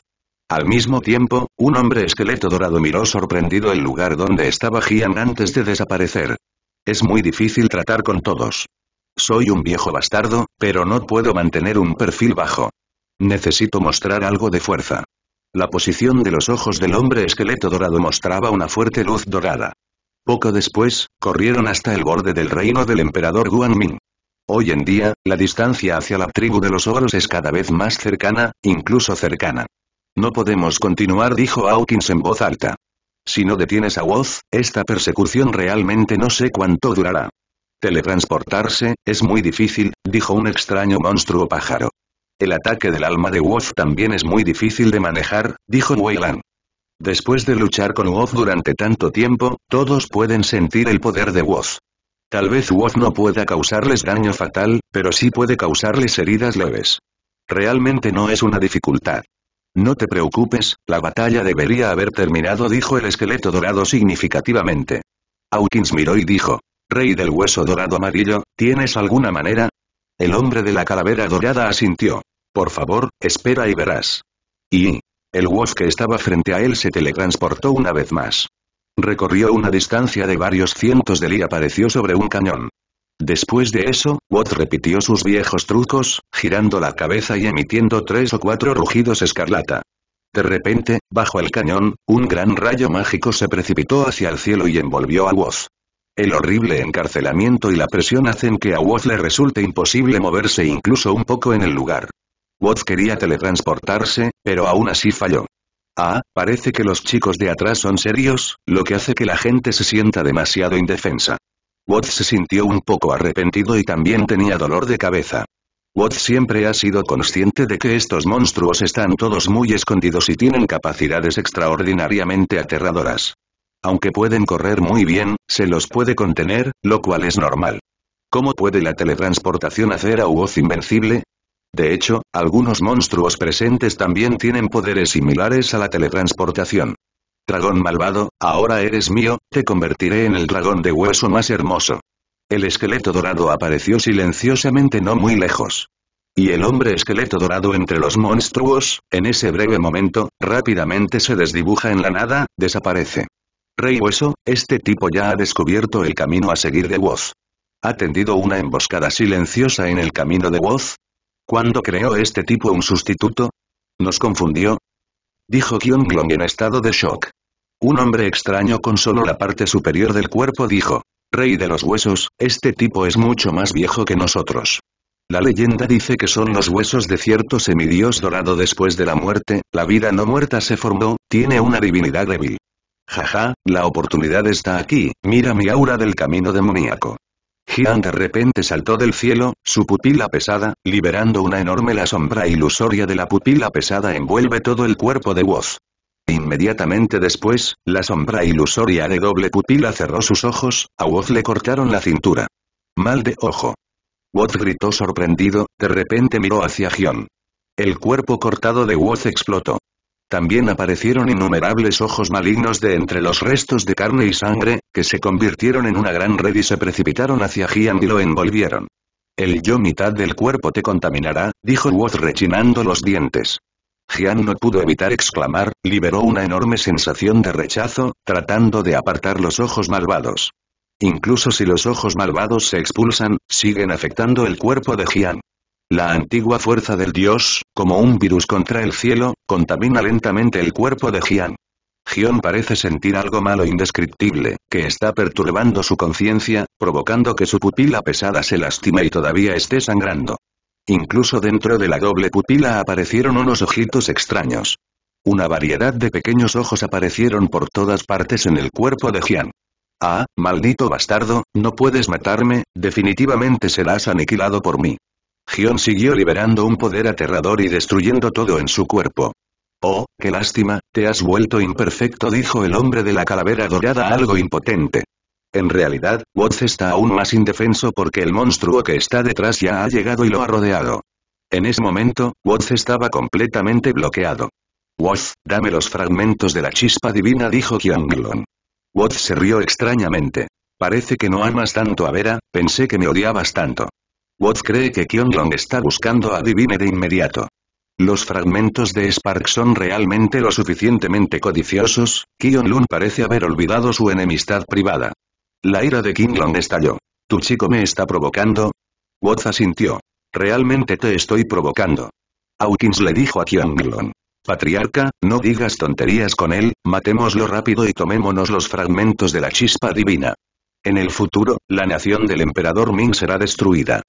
Al mismo tiempo, un hombre esqueleto dorado miró sorprendido el lugar donde estaba Gian antes de desaparecer. Es muy difícil tratar con todos. Soy un viejo bastardo, pero no puedo mantener un perfil bajo. Necesito mostrar algo de fuerza. La posición de los ojos del hombre esqueleto dorado mostraba una fuerte luz dorada. Poco después, corrieron hasta el borde del reino del emperador Guanmin. Hoy en día, la distancia hacia la tribu de los oros es cada vez más cercana, incluso cercana. No podemos continuar, dijo Hawkins en voz alta. Si no detienes a Woz, esta persecución realmente no sé cuánto durará. Teletransportarse, es muy difícil, dijo un extraño monstruo pájaro. El ataque del alma de Wolf también es muy difícil de manejar, dijo Weyland. Después de luchar con Wolf durante tanto tiempo, todos pueden sentir el poder de Wolf. Tal vez Wolf no pueda causarles daño fatal, pero sí puede causarles heridas leves. Realmente no es una dificultad. No te preocupes, la batalla debería haber terminado dijo el esqueleto dorado significativamente. Hawkins miró y dijo, Rey del hueso dorado amarillo, ¿tienes alguna manera? El hombre de la calavera dorada asintió. Por favor, espera y verás. Y... El Wolf que estaba frente a él se teletransportó una vez más. Recorrió una distancia de varios cientos de li y apareció sobre un cañón. Después de eso, Woz repitió sus viejos trucos, girando la cabeza y emitiendo tres o cuatro rugidos escarlata. De repente, bajo el cañón, un gran rayo mágico se precipitó hacia el cielo y envolvió a Woz. El horrible encarcelamiento y la presión hacen que a Woz le resulte imposible moverse incluso un poco en el lugar. Watts quería teletransportarse, pero aún así falló. Ah, parece que los chicos de atrás son serios, lo que hace que la gente se sienta demasiado indefensa. Watts se sintió un poco arrepentido y también tenía dolor de cabeza. Watts siempre ha sido consciente de que estos monstruos están todos muy escondidos y tienen capacidades extraordinariamente aterradoras. Aunque pueden correr muy bien, se los puede contener, lo cual es normal. ¿Cómo puede la teletransportación hacer a Woz invencible? De hecho, algunos monstruos presentes también tienen poderes similares a la teletransportación. Dragón malvado, ahora eres mío, te convertiré en el dragón de hueso más hermoso. El esqueleto dorado apareció silenciosamente no muy lejos. Y el hombre esqueleto dorado entre los monstruos, en ese breve momento, rápidamente se desdibuja en la nada, desaparece. Rey Hueso, este tipo ya ha descubierto el camino a seguir de Woz. Ha tendido una emboscada silenciosa en el camino de Woz, ¿Cuándo creó este tipo un sustituto? ¿Nos confundió? Dijo Kyung long en estado de shock. Un hombre extraño con solo la parte superior del cuerpo dijo. Rey de los huesos, este tipo es mucho más viejo que nosotros. La leyenda dice que son los huesos de cierto semidios dorado después de la muerte, la vida no muerta se formó, tiene una divinidad débil. Jaja, la oportunidad está aquí, mira mi aura del camino demoníaco. Jian de repente saltó del cielo, su pupila pesada, liberando una enorme la sombra ilusoria de la pupila pesada envuelve todo el cuerpo de Woz. Inmediatamente después, la sombra ilusoria de doble pupila cerró sus ojos, a Woz le cortaron la cintura. Mal de ojo. Woz gritó sorprendido, de repente miró hacia Gion. El cuerpo cortado de Woz explotó. También aparecieron innumerables ojos malignos de entre los restos de carne y sangre, que se convirtieron en una gran red y se precipitaron hacia Gian y lo envolvieron. El yo mitad del cuerpo te contaminará, dijo Woz rechinando los dientes. Gian no pudo evitar exclamar, liberó una enorme sensación de rechazo, tratando de apartar los ojos malvados. Incluso si los ojos malvados se expulsan, siguen afectando el cuerpo de Gian. La antigua fuerza del dios, como un virus contra el cielo, contamina lentamente el cuerpo de Gian. Gion parece sentir algo malo indescriptible, que está perturbando su conciencia, provocando que su pupila pesada se lastime y todavía esté sangrando. Incluso dentro de la doble pupila aparecieron unos ojitos extraños. Una variedad de pequeños ojos aparecieron por todas partes en el cuerpo de Gian. Ah, maldito bastardo, no puedes matarme, definitivamente serás aniquilado por mí. Gion siguió liberando un poder aterrador y destruyendo todo en su cuerpo. Oh, qué lástima, te has vuelto imperfecto dijo el hombre de la calavera dorada algo impotente. En realidad, Watts está aún más indefenso porque el monstruo que está detrás ya ha llegado y lo ha rodeado. En ese momento, Watts estaba completamente bloqueado. Watts, dame los fragmentos de la chispa divina dijo Kianglon. Watts se rió extrañamente. Parece que no amas tanto a Vera, pensé que me odiabas tanto. Woz cree que Kyong-Lun está buscando a Divine de inmediato. Los fragmentos de Spark son realmente lo suficientemente codiciosos, Kion Lun parece haber olvidado su enemistad privada. La ira de Long estalló. ¿Tu chico me está provocando? Wot asintió. Realmente te estoy provocando. Hawkins le dijo a Kyong-Lun. Patriarca, no digas tonterías con él, matémoslo rápido y tomémonos los fragmentos de la chispa divina. En el futuro, la nación del emperador Ming será destruida.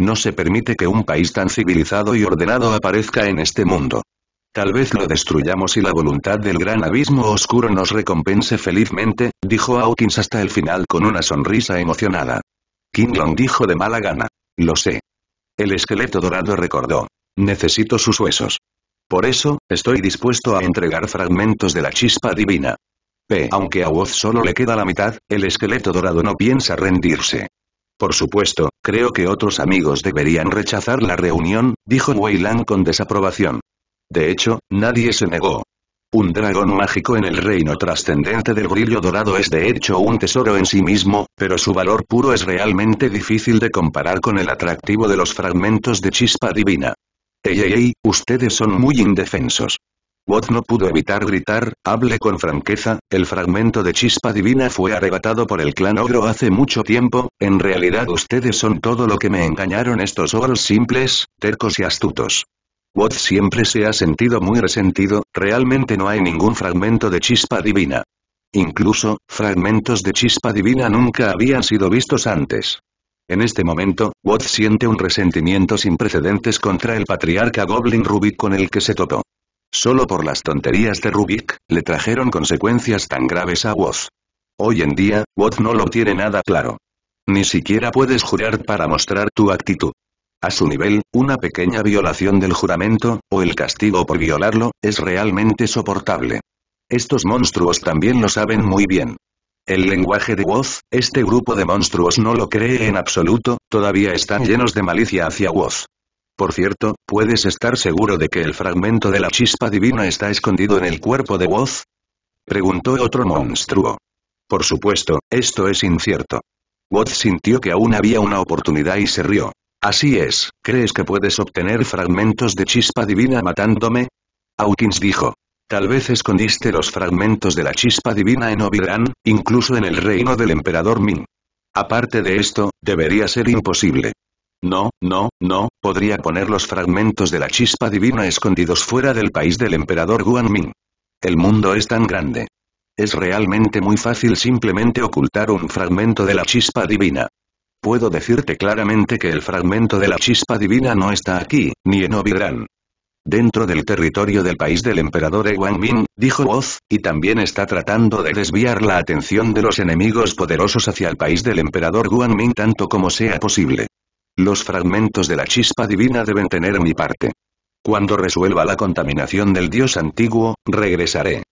No se permite que un país tan civilizado y ordenado aparezca en este mundo. Tal vez lo destruyamos y la voluntad del gran abismo oscuro nos recompense felizmente, dijo Hawkins hasta el final con una sonrisa emocionada. King Long dijo de mala gana. Lo sé. El esqueleto dorado recordó. Necesito sus huesos. Por eso, estoy dispuesto a entregar fragmentos de la chispa divina. P. Aunque a Woz solo le queda la mitad, el esqueleto dorado no piensa rendirse. Por supuesto, creo que otros amigos deberían rechazar la reunión, dijo Wei con desaprobación. De hecho, nadie se negó. Un dragón mágico en el reino trascendente del brillo dorado es de hecho un tesoro en sí mismo, pero su valor puro es realmente difícil de comparar con el atractivo de los fragmentos de chispa divina. Ey, ey, ey, ustedes son muy indefensos. Wot no pudo evitar gritar, hable con franqueza, el fragmento de chispa divina fue arrebatado por el clan ogro hace mucho tiempo, en realidad ustedes son todo lo que me engañaron estos ogros simples, tercos y astutos. Wot siempre se ha sentido muy resentido, realmente no hay ningún fragmento de chispa divina. Incluso, fragmentos de chispa divina nunca habían sido vistos antes. En este momento, Wot siente un resentimiento sin precedentes contra el patriarca Goblin Rubik con el que se topó. Solo por las tonterías de Rubik, le trajeron consecuencias tan graves a Woz. Hoy en día, Woz no lo tiene nada claro. Ni siquiera puedes jurar para mostrar tu actitud. A su nivel, una pequeña violación del juramento, o el castigo por violarlo, es realmente soportable. Estos monstruos también lo saben muy bien. El lenguaje de Woz, este grupo de monstruos no lo cree en absoluto, todavía están llenos de malicia hacia Woz. Por cierto, ¿puedes estar seguro de que el fragmento de la chispa divina está escondido en el cuerpo de Woz? Preguntó otro monstruo. Por supuesto, esto es incierto. Woz sintió que aún había una oportunidad y se rió. Así es, ¿crees que puedes obtener fragmentos de chispa divina matándome? Hawkins dijo. Tal vez escondiste los fragmentos de la chispa divina en Obiran, incluso en el reino del emperador Min. Aparte de esto, debería ser imposible. No, no, no, podría poner los fragmentos de la chispa divina escondidos fuera del país del emperador Guanmin. El mundo es tan grande. Es realmente muy fácil simplemente ocultar un fragmento de la chispa divina. Puedo decirte claramente que el fragmento de la chispa divina no está aquí, ni en Obi-Wan. Dentro del territorio del país del emperador Ming, dijo Woz, y también está tratando de desviar la atención de los enemigos poderosos hacia el país del emperador Ming tanto como sea posible. Los fragmentos de la chispa divina deben tener mi parte. Cuando resuelva la contaminación del dios antiguo, regresaré.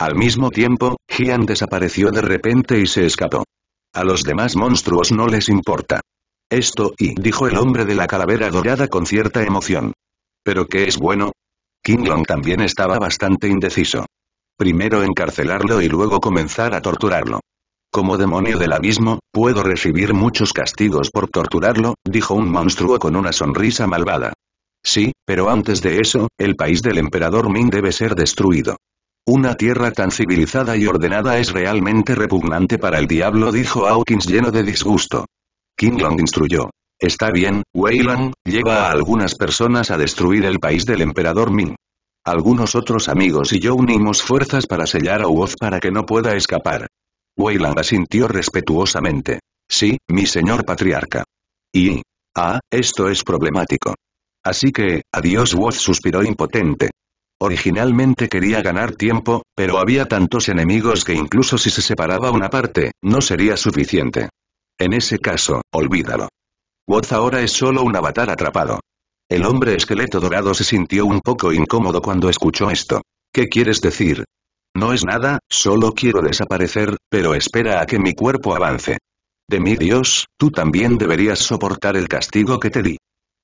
Al mismo tiempo, Gian desapareció de repente y se escapó. A los demás monstruos no les importa. Esto y dijo el hombre de la calavera dorada con cierta emoción. ¿Pero qué es bueno? King también estaba bastante indeciso. Primero encarcelarlo y luego comenzar a torturarlo. Como demonio del abismo, puedo recibir muchos castigos por torturarlo, dijo un monstruo con una sonrisa malvada. Sí, pero antes de eso, el país del emperador Ming debe ser destruido. Una tierra tan civilizada y ordenada es realmente repugnante para el diablo dijo Hawkins lleno de disgusto. King Long instruyó. Está bien, Weyland, lleva a algunas personas a destruir el país del emperador Ming. Algunos otros amigos y yo unimos fuerzas para sellar a Woz para que no pueda escapar. Weyland asintió respetuosamente. Sí, mi señor patriarca. Y... Ah, esto es problemático. Así que, adiós Woz suspiró impotente. Originalmente quería ganar tiempo, pero había tantos enemigos que incluso si se separaba una parte, no sería suficiente. En ese caso, olvídalo. Woz ahora es solo un avatar atrapado. El hombre esqueleto dorado se sintió un poco incómodo cuando escuchó esto. ¿Qué quieres decir? No es nada, solo quiero desaparecer, pero espera a que mi cuerpo avance. De mi Dios, tú también deberías soportar el castigo que te di.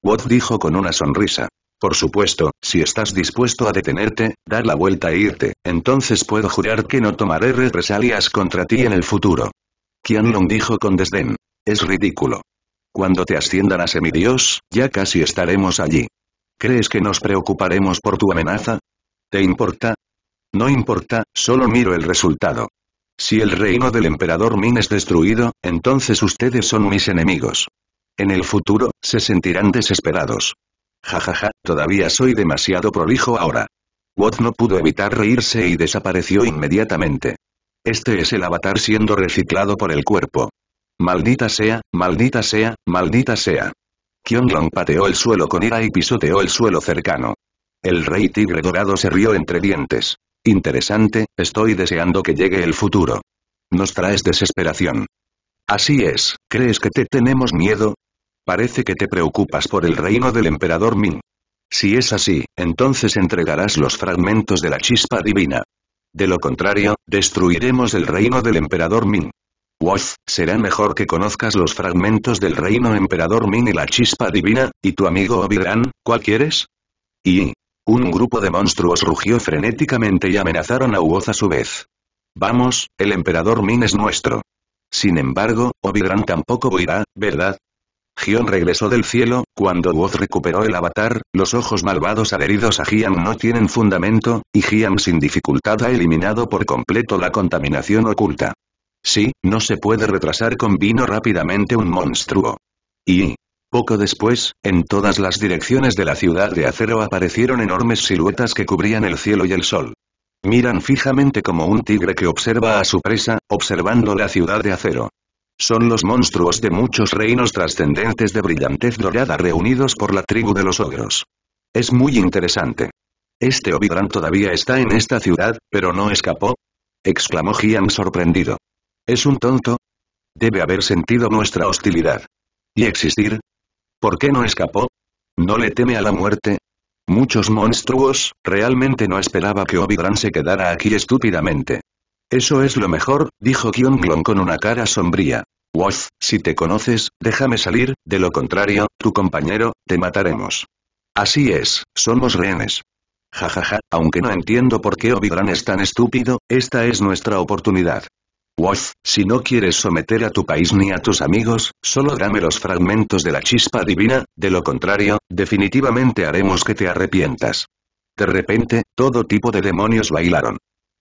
Wot dijo con una sonrisa. Por supuesto, si estás dispuesto a detenerte, dar la vuelta e irte, entonces puedo jurar que no tomaré represalias contra ti en el futuro. Qianlong dijo con desdén. Es ridículo. Cuando te asciendan a semidios, ya casi estaremos allí. ¿Crees que nos preocuparemos por tu amenaza? ¿Te importa? No importa, solo miro el resultado. Si el reino del emperador Min es destruido, entonces ustedes son mis enemigos. En el futuro, se sentirán desesperados. Jajaja, ja, ja, todavía soy demasiado prolijo ahora. Woz no pudo evitar reírse y desapareció inmediatamente. Este es el avatar siendo reciclado por el cuerpo. Maldita sea, maldita sea, maldita sea. Kyonglong pateó el suelo con ira y pisoteó el suelo cercano. El rey tigre dorado se rió entre dientes. Interesante, estoy deseando que llegue el futuro. Nos traes desesperación. Así es, ¿crees que te tenemos miedo? Parece que te preocupas por el reino del emperador Min. Si es así, entonces entregarás los fragmentos de la chispa divina. De lo contrario, destruiremos el reino del emperador Min. Wolf, será mejor que conozcas los fragmentos del reino emperador Min y la chispa divina, y tu amigo obi ¿cuál quieres? Y, un grupo de monstruos rugió frenéticamente y amenazaron a Uoz a su vez. Vamos, el emperador Min es nuestro. Sin embargo, obi tampoco huirá, ¿verdad? Gion regresó del cielo, cuando Woz recuperó el avatar, los ojos malvados adheridos a Gian no tienen fundamento, y Gian sin dificultad ha eliminado por completo la contaminación oculta. Sí, no se puede retrasar con vino rápidamente un monstruo. Y, poco después, en todas las direcciones de la ciudad de acero aparecieron enormes siluetas que cubrían el cielo y el sol. Miran fijamente como un tigre que observa a su presa, observando la ciudad de acero. Son los monstruos de muchos reinos trascendentes de brillantez dorada reunidos por la tribu de los ogros. Es muy interesante. Este Obidran todavía está en esta ciudad, pero no escapó. Exclamó Gian sorprendido. ¿Es un tonto? Debe haber sentido nuestra hostilidad. Y existir, ¿Por qué no escapó? ¿No le teme a la muerte? Muchos monstruos, realmente no esperaba que obi gran se quedara aquí estúpidamente. Eso es lo mejor, dijo Kion Glon con una cara sombría. Woz, si te conoces, déjame salir, de lo contrario, tu compañero, te mataremos. Así es, somos rehenes. Jajaja, ja, ja, aunque no entiendo por qué obi gran es tan estúpido, esta es nuestra oportunidad. Wolf, si no quieres someter a tu país ni a tus amigos, solo dame los fragmentos de la chispa divina, de lo contrario, definitivamente haremos que te arrepientas. De repente, todo tipo de demonios bailaron.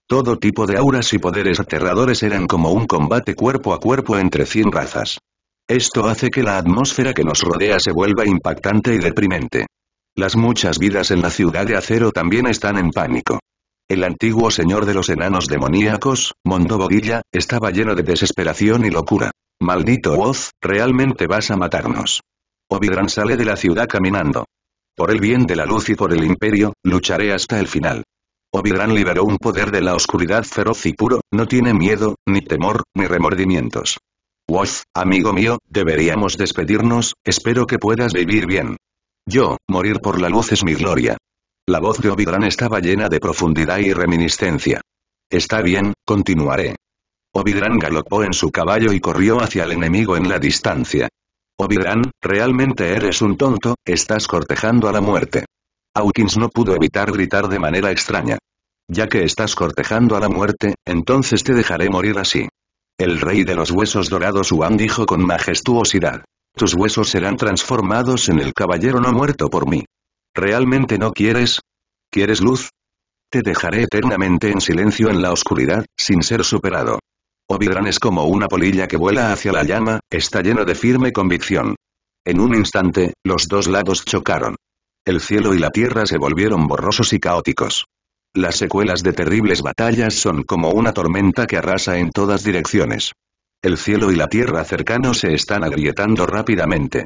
Todo tipo de auras y poderes aterradores eran como un combate cuerpo a cuerpo entre cien razas. Esto hace que la atmósfera que nos rodea se vuelva impactante y deprimente. Las muchas vidas en la ciudad de acero también están en pánico. El antiguo señor de los enanos demoníacos, Mondo estaba lleno de desesperación y locura. Maldito Woz, realmente vas a matarnos. Obidran sale de la ciudad caminando. Por el bien de la luz y por el imperio, lucharé hasta el final. Obidran liberó un poder de la oscuridad feroz y puro, no tiene miedo, ni temor, ni remordimientos. Woz, amigo mío, deberíamos despedirnos, espero que puedas vivir bien. Yo, morir por la luz es mi gloria. La voz de Obidran estaba llena de profundidad y reminiscencia. Está bien, continuaré. Obidran galopó en su caballo y corrió hacia el enemigo en la distancia. Obidran, realmente eres un tonto, estás cortejando a la muerte. Hawkins no pudo evitar gritar de manera extraña. Ya que estás cortejando a la muerte, entonces te dejaré morir así. El rey de los huesos dorados Juan dijo con majestuosidad. Tus huesos serán transformados en el caballero no muerto por mí. ¿Realmente no quieres? ¿Quieres luz? Te dejaré eternamente en silencio en la oscuridad, sin ser superado. o es como una polilla que vuela hacia la llama, está lleno de firme convicción. En un instante, los dos lados chocaron. El cielo y la tierra se volvieron borrosos y caóticos. Las secuelas de terribles batallas son como una tormenta que arrasa en todas direcciones. El cielo y la tierra cercano se están agrietando rápidamente.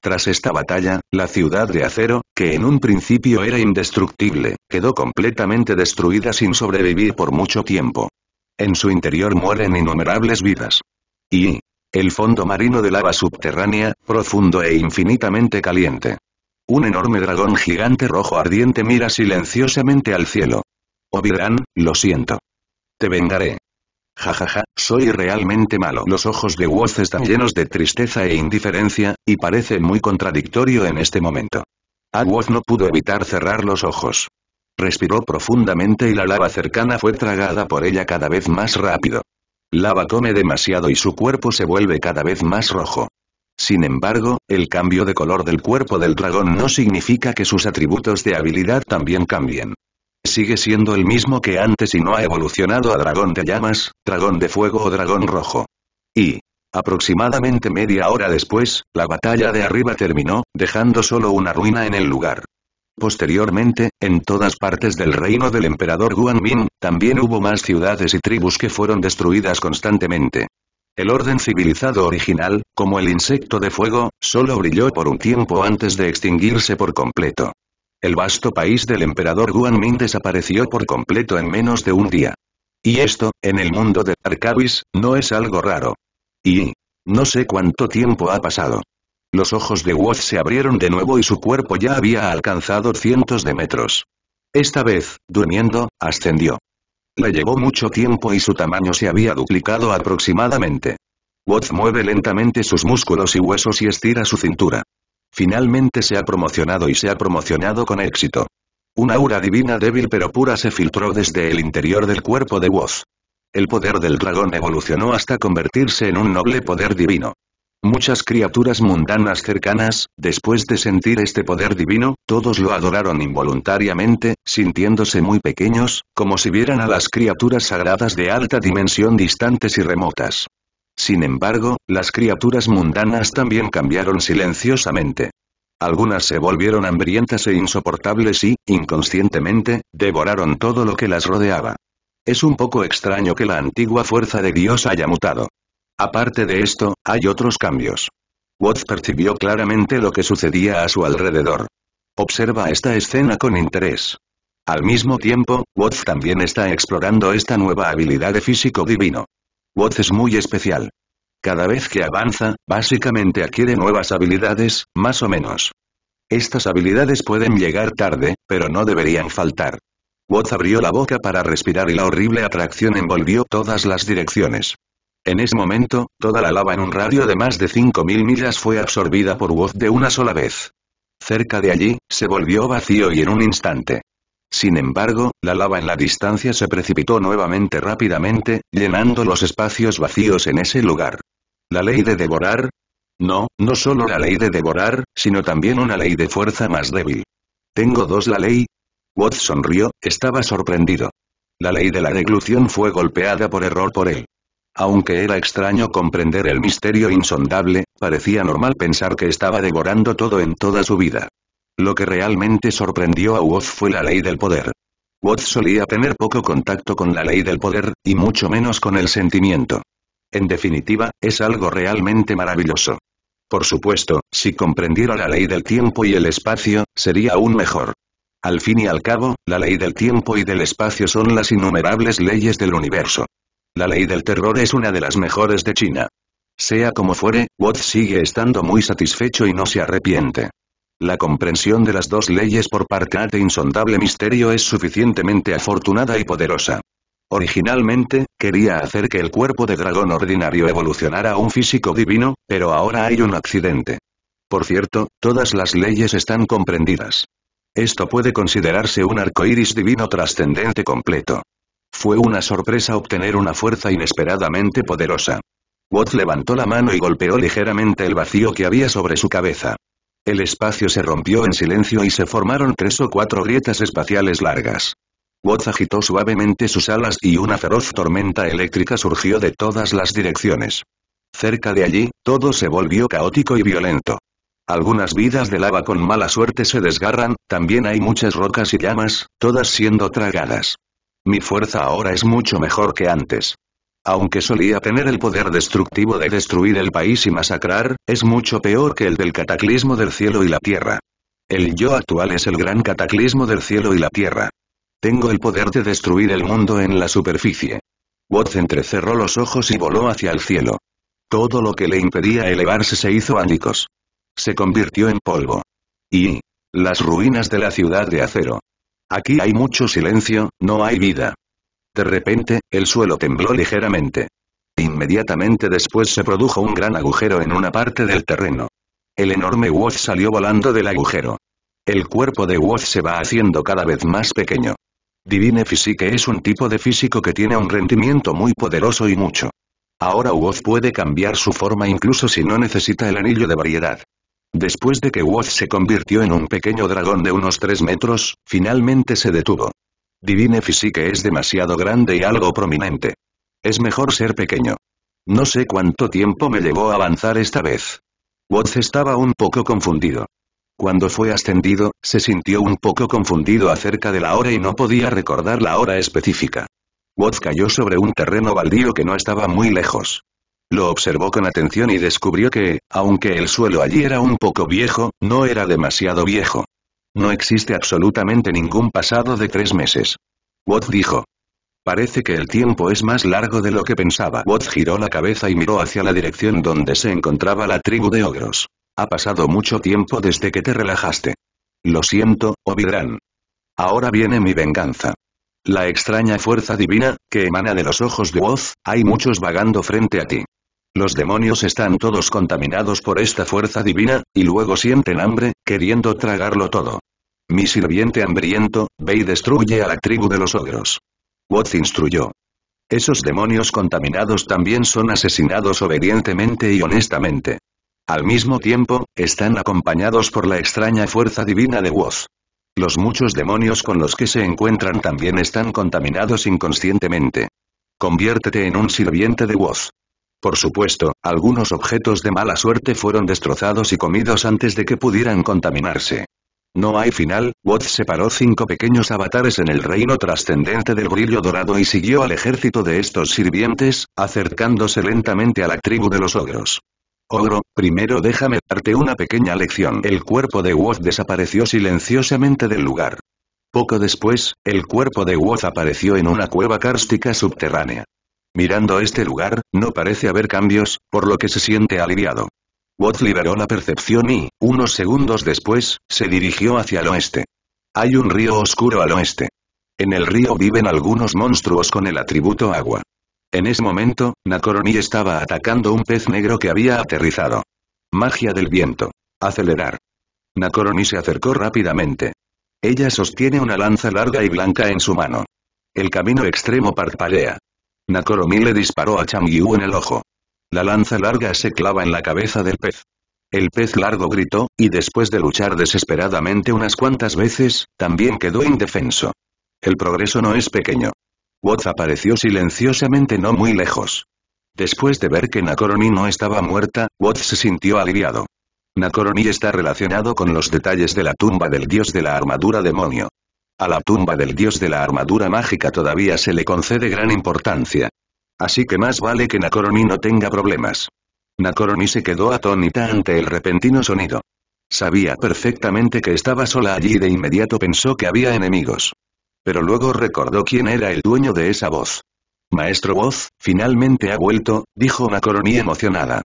Tras esta batalla, la ciudad de acero, que en un principio era indestructible, quedó completamente destruida sin sobrevivir por mucho tiempo. En su interior mueren innumerables vidas. Y. El fondo marino de lava subterránea, profundo e infinitamente caliente. Un enorme dragón gigante rojo ardiente mira silenciosamente al cielo. Ovirán, lo siento. Te vengaré jajaja, soy realmente malo. Los ojos de Woz están llenos de tristeza e indiferencia, y parece muy contradictorio en este momento. Woz no pudo evitar cerrar los ojos. Respiró profundamente y la lava cercana fue tragada por ella cada vez más rápido. Lava come demasiado y su cuerpo se vuelve cada vez más rojo. Sin embargo, el cambio de color del cuerpo del dragón no significa que sus atributos de habilidad también cambien. Sigue siendo el mismo que antes y no ha evolucionado a dragón de llamas, dragón de fuego o dragón rojo. Y, Aproximadamente media hora después, la batalla de arriba terminó, dejando solo una ruina en el lugar. Posteriormente, en todas partes del reino del emperador Guanmin, también hubo más ciudades y tribus que fueron destruidas constantemente. El orden civilizado original, como el insecto de fuego, solo brilló por un tiempo antes de extinguirse por completo. El vasto país del emperador Guanmin desapareció por completo en menos de un día. Y esto, en el mundo de Arcavis, no es algo raro. Y... no sé cuánto tiempo ha pasado. Los ojos de Woz se abrieron de nuevo y su cuerpo ya había alcanzado cientos de metros. Esta vez, durmiendo, ascendió. Le llevó mucho tiempo y su tamaño se había duplicado aproximadamente. Woz mueve lentamente sus músculos y huesos y estira su cintura. Finalmente se ha promocionado y se ha promocionado con éxito. Una aura divina débil pero pura se filtró desde el interior del cuerpo de Woz. El poder del dragón evolucionó hasta convertirse en un noble poder divino. Muchas criaturas mundanas cercanas, después de sentir este poder divino, todos lo adoraron involuntariamente, sintiéndose muy pequeños, como si vieran a las criaturas sagradas de alta dimensión distantes y remotas. Sin embargo, las criaturas mundanas también cambiaron silenciosamente. Algunas se volvieron hambrientas e insoportables y, inconscientemente, devoraron todo lo que las rodeaba. Es un poco extraño que la antigua fuerza de Dios haya mutado. Aparte de esto, hay otros cambios. Watts percibió claramente lo que sucedía a su alrededor. Observa esta escena con interés. Al mismo tiempo, Watts también está explorando esta nueva habilidad de físico divino. Woz es muy especial. Cada vez que avanza, básicamente adquiere nuevas habilidades, más o menos. Estas habilidades pueden llegar tarde, pero no deberían faltar. Woz abrió la boca para respirar y la horrible atracción envolvió todas las direcciones. En ese momento, toda la lava en un radio de más de 5.000 millas fue absorbida por Woz de una sola vez. Cerca de allí, se volvió vacío y en un instante. Sin embargo, la lava en la distancia se precipitó nuevamente rápidamente, llenando los espacios vacíos en ese lugar. ¿La ley de devorar? No, no solo la ley de devorar, sino también una ley de fuerza más débil. ¿Tengo dos la ley? Watt sonrió, estaba sorprendido. La ley de la deglución fue golpeada por error por él. Aunque era extraño comprender el misterio insondable, parecía normal pensar que estaba devorando todo en toda su vida. Lo que realmente sorprendió a Woz fue la ley del poder. Woz solía tener poco contacto con la ley del poder, y mucho menos con el sentimiento. En definitiva, es algo realmente maravilloso. Por supuesto, si comprendiera la ley del tiempo y el espacio, sería aún mejor. Al fin y al cabo, la ley del tiempo y del espacio son las innumerables leyes del universo. La ley del terror es una de las mejores de China. Sea como fuere, Woz sigue estando muy satisfecho y no se arrepiente. La comprensión de las dos leyes por parte de insondable misterio es suficientemente afortunada y poderosa. Originalmente, quería hacer que el cuerpo de dragón ordinario evolucionara a un físico divino, pero ahora hay un accidente. Por cierto, todas las leyes están comprendidas. Esto puede considerarse un arcoíris divino trascendente completo. Fue una sorpresa obtener una fuerza inesperadamente poderosa. Watt levantó la mano y golpeó ligeramente el vacío que había sobre su cabeza. El espacio se rompió en silencio y se formaron tres o cuatro grietas espaciales largas. Woz agitó suavemente sus alas y una feroz tormenta eléctrica surgió de todas las direcciones. Cerca de allí, todo se volvió caótico y violento. Algunas vidas de lava con mala suerte se desgarran, también hay muchas rocas y llamas, todas siendo tragadas. Mi fuerza ahora es mucho mejor que antes aunque solía tener el poder destructivo de destruir el país y masacrar, es mucho peor que el del cataclismo del cielo y la tierra. El yo actual es el gran cataclismo del cielo y la tierra. Tengo el poder de destruir el mundo en la superficie. Watts entrecerró los ojos y voló hacia el cielo. Todo lo que le impedía elevarse se hizo ánicos. Se convirtió en polvo. Y... las ruinas de la ciudad de acero. Aquí hay mucho silencio, no hay vida. De repente, el suelo tembló ligeramente. Inmediatamente después se produjo un gran agujero en una parte del terreno. El enorme Woz salió volando del agujero. El cuerpo de Woz se va haciendo cada vez más pequeño. Divine Physique es un tipo de físico que tiene un rendimiento muy poderoso y mucho. Ahora Woz puede cambiar su forma incluso si no necesita el anillo de variedad. Después de que Woz se convirtió en un pequeño dragón de unos 3 metros, finalmente se detuvo. Divine Physique es demasiado grande y algo prominente. Es mejor ser pequeño. No sé cuánto tiempo me llevó a avanzar esta vez. Watts estaba un poco confundido. Cuando fue ascendido, se sintió un poco confundido acerca de la hora y no podía recordar la hora específica. Watts cayó sobre un terreno baldío que no estaba muy lejos. Lo observó con atención y descubrió que, aunque el suelo allí era un poco viejo, no era demasiado viejo. No existe absolutamente ningún pasado de tres meses. Woz dijo. Parece que el tiempo es más largo de lo que pensaba. Woz giró la cabeza y miró hacia la dirección donde se encontraba la tribu de ogros. Ha pasado mucho tiempo desde que te relajaste. Lo siento, Ovidran. Ahora viene mi venganza. La extraña fuerza divina, que emana de los ojos de Woz, hay muchos vagando frente a ti. Los demonios están todos contaminados por esta fuerza divina, y luego sienten hambre, queriendo tragarlo todo. Mi sirviente hambriento, ve y destruye a la tribu de los ogros. Woz instruyó. Esos demonios contaminados también son asesinados obedientemente y honestamente. Al mismo tiempo, están acompañados por la extraña fuerza divina de Woz. Los muchos demonios con los que se encuentran también están contaminados inconscientemente. Conviértete en un sirviente de Woz. Por supuesto, algunos objetos de mala suerte fueron destrozados y comidos antes de que pudieran contaminarse. No hay final, Woz separó cinco pequeños avatares en el reino trascendente del brillo dorado y siguió al ejército de estos sirvientes, acercándose lentamente a la tribu de los ogros. Ogro, primero déjame darte una pequeña lección. El cuerpo de Woz desapareció silenciosamente del lugar. Poco después, el cuerpo de Woth apareció en una cueva kárstica subterránea. Mirando este lugar, no parece haber cambios, por lo que se siente aliviado. Wot liberó la percepción y, unos segundos después, se dirigió hacia el oeste. Hay un río oscuro al oeste. En el río viven algunos monstruos con el atributo agua. En ese momento, Nakoroni estaba atacando un pez negro que había aterrizado. Magia del viento. Acelerar. Nakoroni se acercó rápidamente. Ella sostiene una lanza larga y blanca en su mano. El camino extremo parpadea. Nakoromi le disparó a Yu en el ojo. La lanza larga se clava en la cabeza del pez. El pez largo gritó, y después de luchar desesperadamente unas cuantas veces, también quedó indefenso. El progreso no es pequeño. Woz apareció silenciosamente no muy lejos. Después de ver que Nakoromi no estaba muerta, Woz se sintió aliviado. Nakoromi está relacionado con los detalles de la tumba del dios de la armadura demonio. A la tumba del dios de la armadura mágica todavía se le concede gran importancia. Así que más vale que Nakoroni no tenga problemas. Nakoroni se quedó atónita ante el repentino sonido. Sabía perfectamente que estaba sola allí y de inmediato pensó que había enemigos. Pero luego recordó quién era el dueño de esa voz. Maestro Voz, finalmente ha vuelto, dijo Nakoroni emocionada.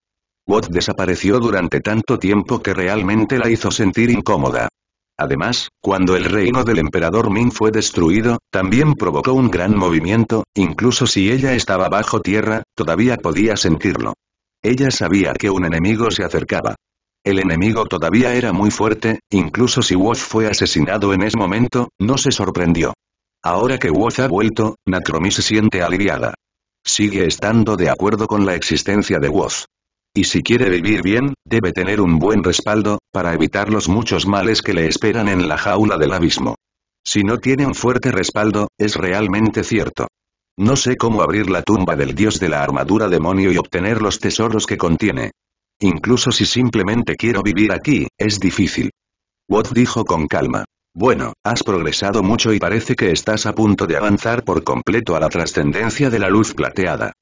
Woz desapareció durante tanto tiempo que realmente la hizo sentir incómoda. Además, cuando el reino del emperador Ming fue destruido, también provocó un gran movimiento, incluso si ella estaba bajo tierra, todavía podía sentirlo. Ella sabía que un enemigo se acercaba. El enemigo todavía era muy fuerte, incluso si Woth fue asesinado en ese momento, no se sorprendió. Ahora que Woth ha vuelto, Nakromi se siente aliviada. Sigue estando de acuerdo con la existencia de Woz y si quiere vivir bien, debe tener un buen respaldo, para evitar los muchos males que le esperan en la jaula del abismo. Si no tiene un fuerte respaldo, es realmente cierto. No sé cómo abrir la tumba del dios de la armadura demonio y obtener los tesoros que contiene. Incluso si simplemente quiero vivir aquí, es difícil. Wot dijo con calma. Bueno, has progresado mucho y parece que estás a punto de avanzar por completo a la trascendencia de la luz plateada.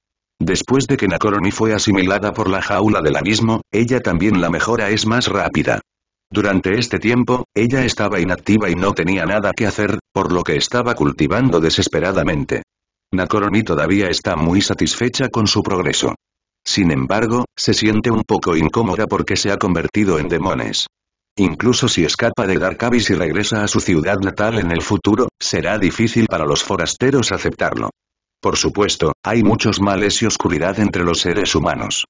Después de que Nakoroni fue asimilada por la jaula del abismo, ella también la mejora es más rápida. Durante este tiempo, ella estaba inactiva y no tenía nada que hacer, por lo que estaba cultivando desesperadamente. Nakoroni todavía está muy satisfecha con su progreso. Sin embargo, se siente un poco incómoda porque se ha convertido en demones. Incluso si escapa de Dark y regresa a su ciudad natal en el futuro, será difícil para los forasteros aceptarlo. Por supuesto, hay muchos males y oscuridad entre los seres humanos.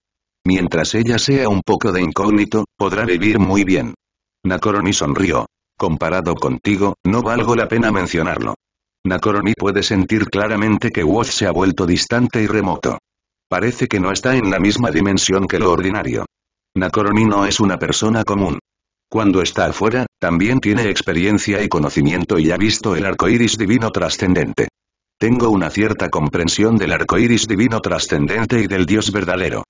Mientras ella sea un poco de incógnito, podrá vivir muy bien. Nakoroni sonrió. Comparado contigo, no valgo la pena mencionarlo. Nakoroni puede sentir claramente que Woz se ha vuelto distante y remoto. Parece que no está en la misma dimensión que lo ordinario. Nakoroni no es una persona común. Cuando está afuera, también tiene experiencia y conocimiento y ha visto el arco iris divino trascendente. Tengo una cierta comprensión del arco iris divino trascendente y del Dios verdadero.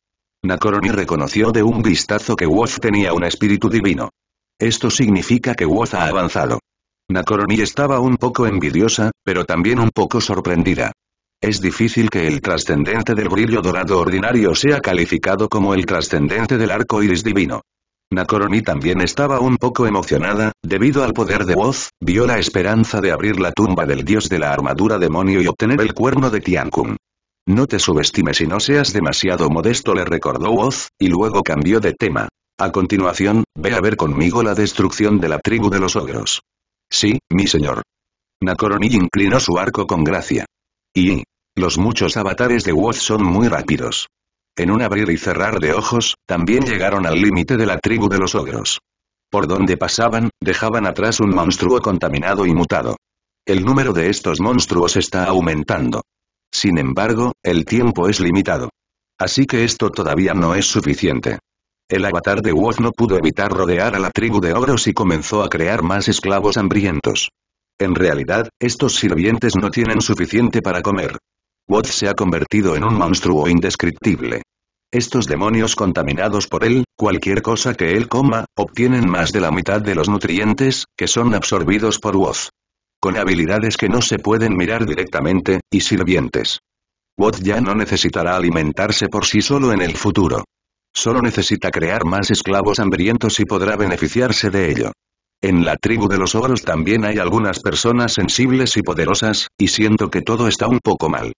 Nakoroni reconoció de un vistazo que Woz tenía un espíritu divino. Esto significa que Woz ha avanzado. Nakoroni estaba un poco envidiosa, pero también un poco sorprendida. Es difícil que el trascendente del brillo dorado ordinario sea calificado como el trascendente del arco iris divino. Nakoroni también estaba un poco emocionada, debido al poder de voz, vio la esperanza de abrir la tumba del dios de la armadura demonio y obtener el cuerno de Tiankun. No te subestimes y no seas demasiado modesto le recordó Woz, y luego cambió de tema. A continuación, ve a ver conmigo la destrucción de la tribu de los ogros. Sí, mi señor. Nakoroni inclinó su arco con gracia. Y... Los muchos avatares de Woz son muy rápidos. En un abrir y cerrar de ojos, también llegaron al límite de la tribu de los ogros. Por donde pasaban, dejaban atrás un monstruo contaminado y mutado. El número de estos monstruos está aumentando. Sin embargo, el tiempo es limitado. Así que esto todavía no es suficiente. El avatar de Woz no pudo evitar rodear a la tribu de ogros y comenzó a crear más esclavos hambrientos. En realidad, estos sirvientes no tienen suficiente para comer. Woth se ha convertido en un monstruo indescriptible. Estos demonios contaminados por él, cualquier cosa que él coma, obtienen más de la mitad de los nutrientes, que son absorbidos por Woz. Con habilidades que no se pueden mirar directamente, y sirvientes. Woth ya no necesitará alimentarse por sí solo en el futuro. Solo necesita crear más esclavos hambrientos y podrá beneficiarse de ello. En la tribu de los oros también hay algunas personas sensibles y poderosas, y siento que todo está un poco mal.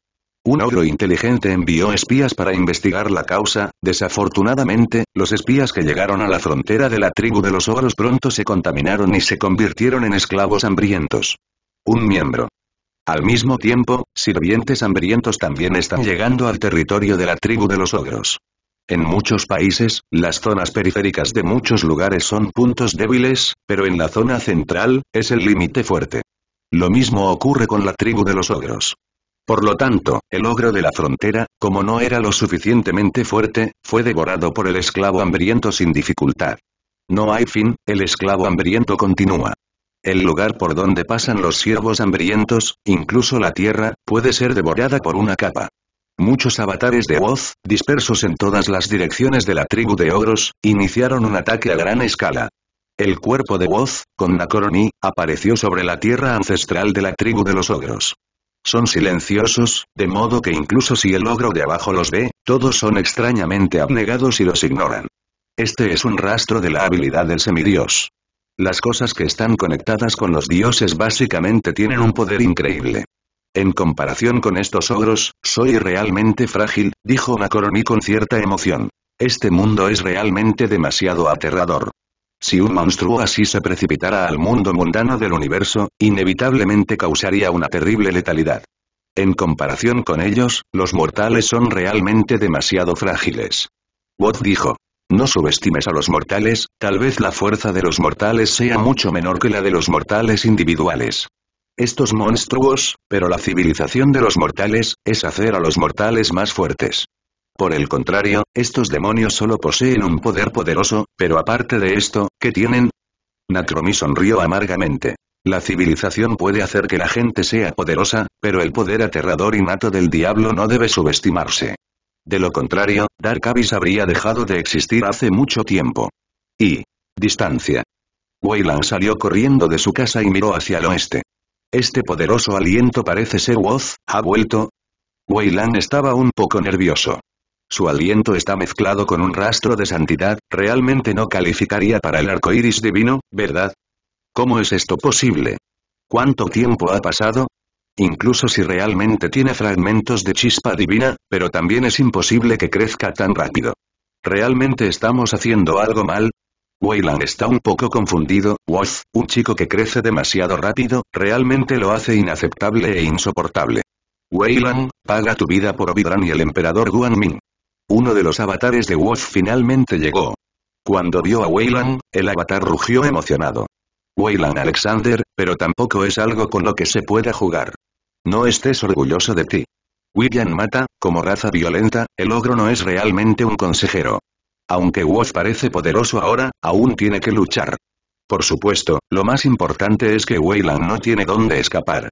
Un ogro inteligente envió espías para investigar la causa, desafortunadamente, los espías que llegaron a la frontera de la tribu de los ogros pronto se contaminaron y se convirtieron en esclavos hambrientos. Un miembro. Al mismo tiempo, sirvientes hambrientos también están llegando al territorio de la tribu de los ogros. En muchos países, las zonas periféricas de muchos lugares son puntos débiles, pero en la zona central, es el límite fuerte. Lo mismo ocurre con la tribu de los ogros. Por lo tanto, el ogro de la frontera, como no era lo suficientemente fuerte, fue devorado por el esclavo hambriento sin dificultad. No hay fin, el esclavo hambriento continúa. El lugar por donde pasan los siervos hambrientos, incluso la tierra, puede ser devorada por una capa. Muchos avatares de Woz, dispersos en todas las direcciones de la tribu de Ogros, iniciaron un ataque a gran escala. El cuerpo de Woz, con Nakoroni, apareció sobre la tierra ancestral de la tribu de los Ogros. Son silenciosos, de modo que incluso si el ogro de abajo los ve, todos son extrañamente abnegados y los ignoran. Este es un rastro de la habilidad del semidios. Las cosas que están conectadas con los dioses básicamente tienen un poder increíble. En comparación con estos ogros, soy realmente frágil, dijo Makoroni con cierta emoción. Este mundo es realmente demasiado aterrador. Si un monstruo así se precipitara al mundo mundano del universo, inevitablemente causaría una terrible letalidad. En comparación con ellos, los mortales son realmente demasiado frágiles. Watt dijo. No subestimes a los mortales, tal vez la fuerza de los mortales sea mucho menor que la de los mortales individuales. Estos monstruos, pero la civilización de los mortales, es hacer a los mortales más fuertes. Por el contrario, estos demonios solo poseen un poder poderoso, pero aparte de esto, ¿qué tienen? Natromi sonrió amargamente. La civilización puede hacer que la gente sea poderosa, pero el poder aterrador innato del diablo no debe subestimarse. De lo contrario, Dark Abyss habría dejado de existir hace mucho tiempo. Y... Distancia. Weyland salió corriendo de su casa y miró hacia el oeste. Este poderoso aliento parece ser Woz, ¿ha vuelto? Weyland estaba un poco nervioso. Su aliento está mezclado con un rastro de santidad, realmente no calificaría para el arco iris divino, ¿verdad? ¿Cómo es esto posible? ¿Cuánto tiempo ha pasado? Incluso si realmente tiene fragmentos de chispa divina, pero también es imposible que crezca tan rápido. ¿Realmente estamos haciendo algo mal? Weyland está un poco confundido, Wolf, un chico que crece demasiado rápido, realmente lo hace inaceptable e insoportable. Weyland, paga tu vida por Ovidran y el emperador Guanmin. Uno de los avatares de Wolf finalmente llegó. Cuando vio a Weyland, el avatar rugió emocionado. Weyland Alexander, pero tampoco es algo con lo que se pueda jugar. No estés orgulloso de ti. William Mata, como raza violenta, el ogro no es realmente un consejero. Aunque Wash parece poderoso ahora, aún tiene que luchar. Por supuesto, lo más importante es que Weyland no tiene dónde escapar.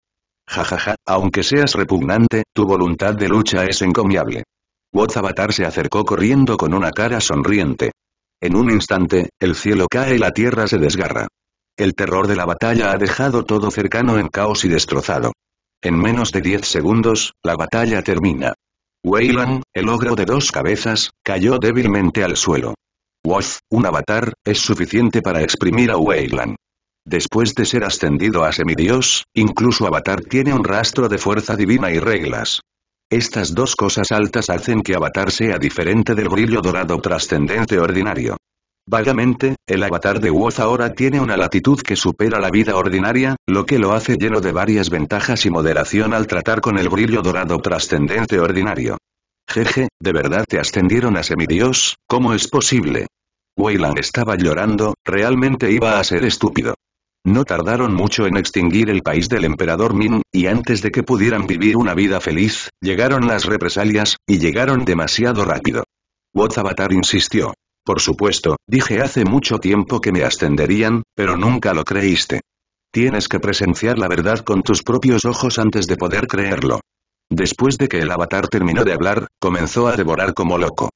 Jajaja, ja, ja, aunque seas repugnante, tu voluntad de lucha es encomiable. Woz Avatar se acercó corriendo con una cara sonriente. En un instante, el cielo cae y la tierra se desgarra. El terror de la batalla ha dejado todo cercano en caos y destrozado. En menos de 10 segundos, la batalla termina. Weyland, el ogro de dos cabezas, cayó débilmente al suelo. Woz, un avatar, es suficiente para exprimir a Weyland. Después de ser ascendido a semidios, incluso Avatar tiene un rastro de fuerza divina y reglas. Estas dos cosas altas hacen que Avatar sea diferente del brillo dorado trascendente ordinario. Vagamente, el avatar de Woz ahora tiene una latitud que supera la vida ordinaria, lo que lo hace lleno de varias ventajas y moderación al tratar con el brillo dorado trascendente ordinario. Jeje, ¿de verdad te ascendieron a semidios? ¿Cómo es posible? Weyland estaba llorando, realmente iba a ser estúpido. No tardaron mucho en extinguir el país del emperador Min, y antes de que pudieran vivir una vida feliz, llegaron las represalias, y llegaron demasiado rápido. Wot Avatar insistió. Por supuesto, dije hace mucho tiempo que me ascenderían, pero nunca lo creíste. Tienes que presenciar la verdad con tus propios ojos antes de poder creerlo. Después de que el avatar terminó de hablar, comenzó a devorar como loco.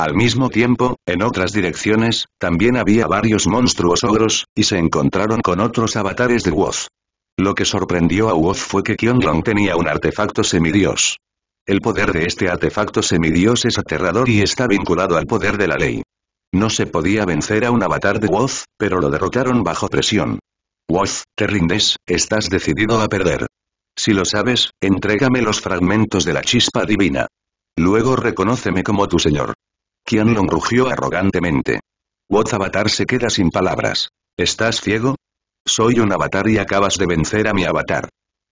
Al mismo tiempo, en otras direcciones, también había varios monstruos ogros, y se encontraron con otros avatares de Woz. Lo que sorprendió a Woz fue que Long tenía un artefacto semidios. El poder de este artefacto semidios es aterrador y está vinculado al poder de la ley. No se podía vencer a un avatar de Woz, pero lo derrotaron bajo presión. Woz, te rindes, estás decidido a perder. Si lo sabes, entrégame los fragmentos de la chispa divina. Luego reconóceme como tu señor. Qianlong rugió arrogantemente. Woz Avatar se queda sin palabras. ¿Estás ciego? Soy un avatar y acabas de vencer a mi avatar.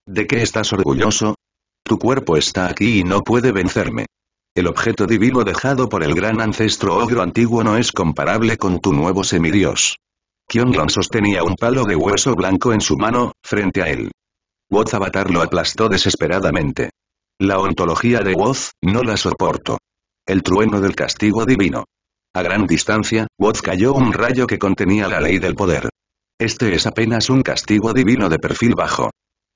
¿De qué estás orgulloso? Tu cuerpo está aquí y no puede vencerme. El objeto divino dejado por el gran ancestro ogro antiguo no es comparable con tu nuevo semidios. Kyong-Long sostenía un palo de hueso blanco en su mano, frente a él. Woz Avatar lo aplastó desesperadamente. La ontología de Woz, no la soporto. El trueno del castigo divino. A gran distancia, Woz cayó un rayo que contenía la ley del poder. Este es apenas un castigo divino de perfil bajo.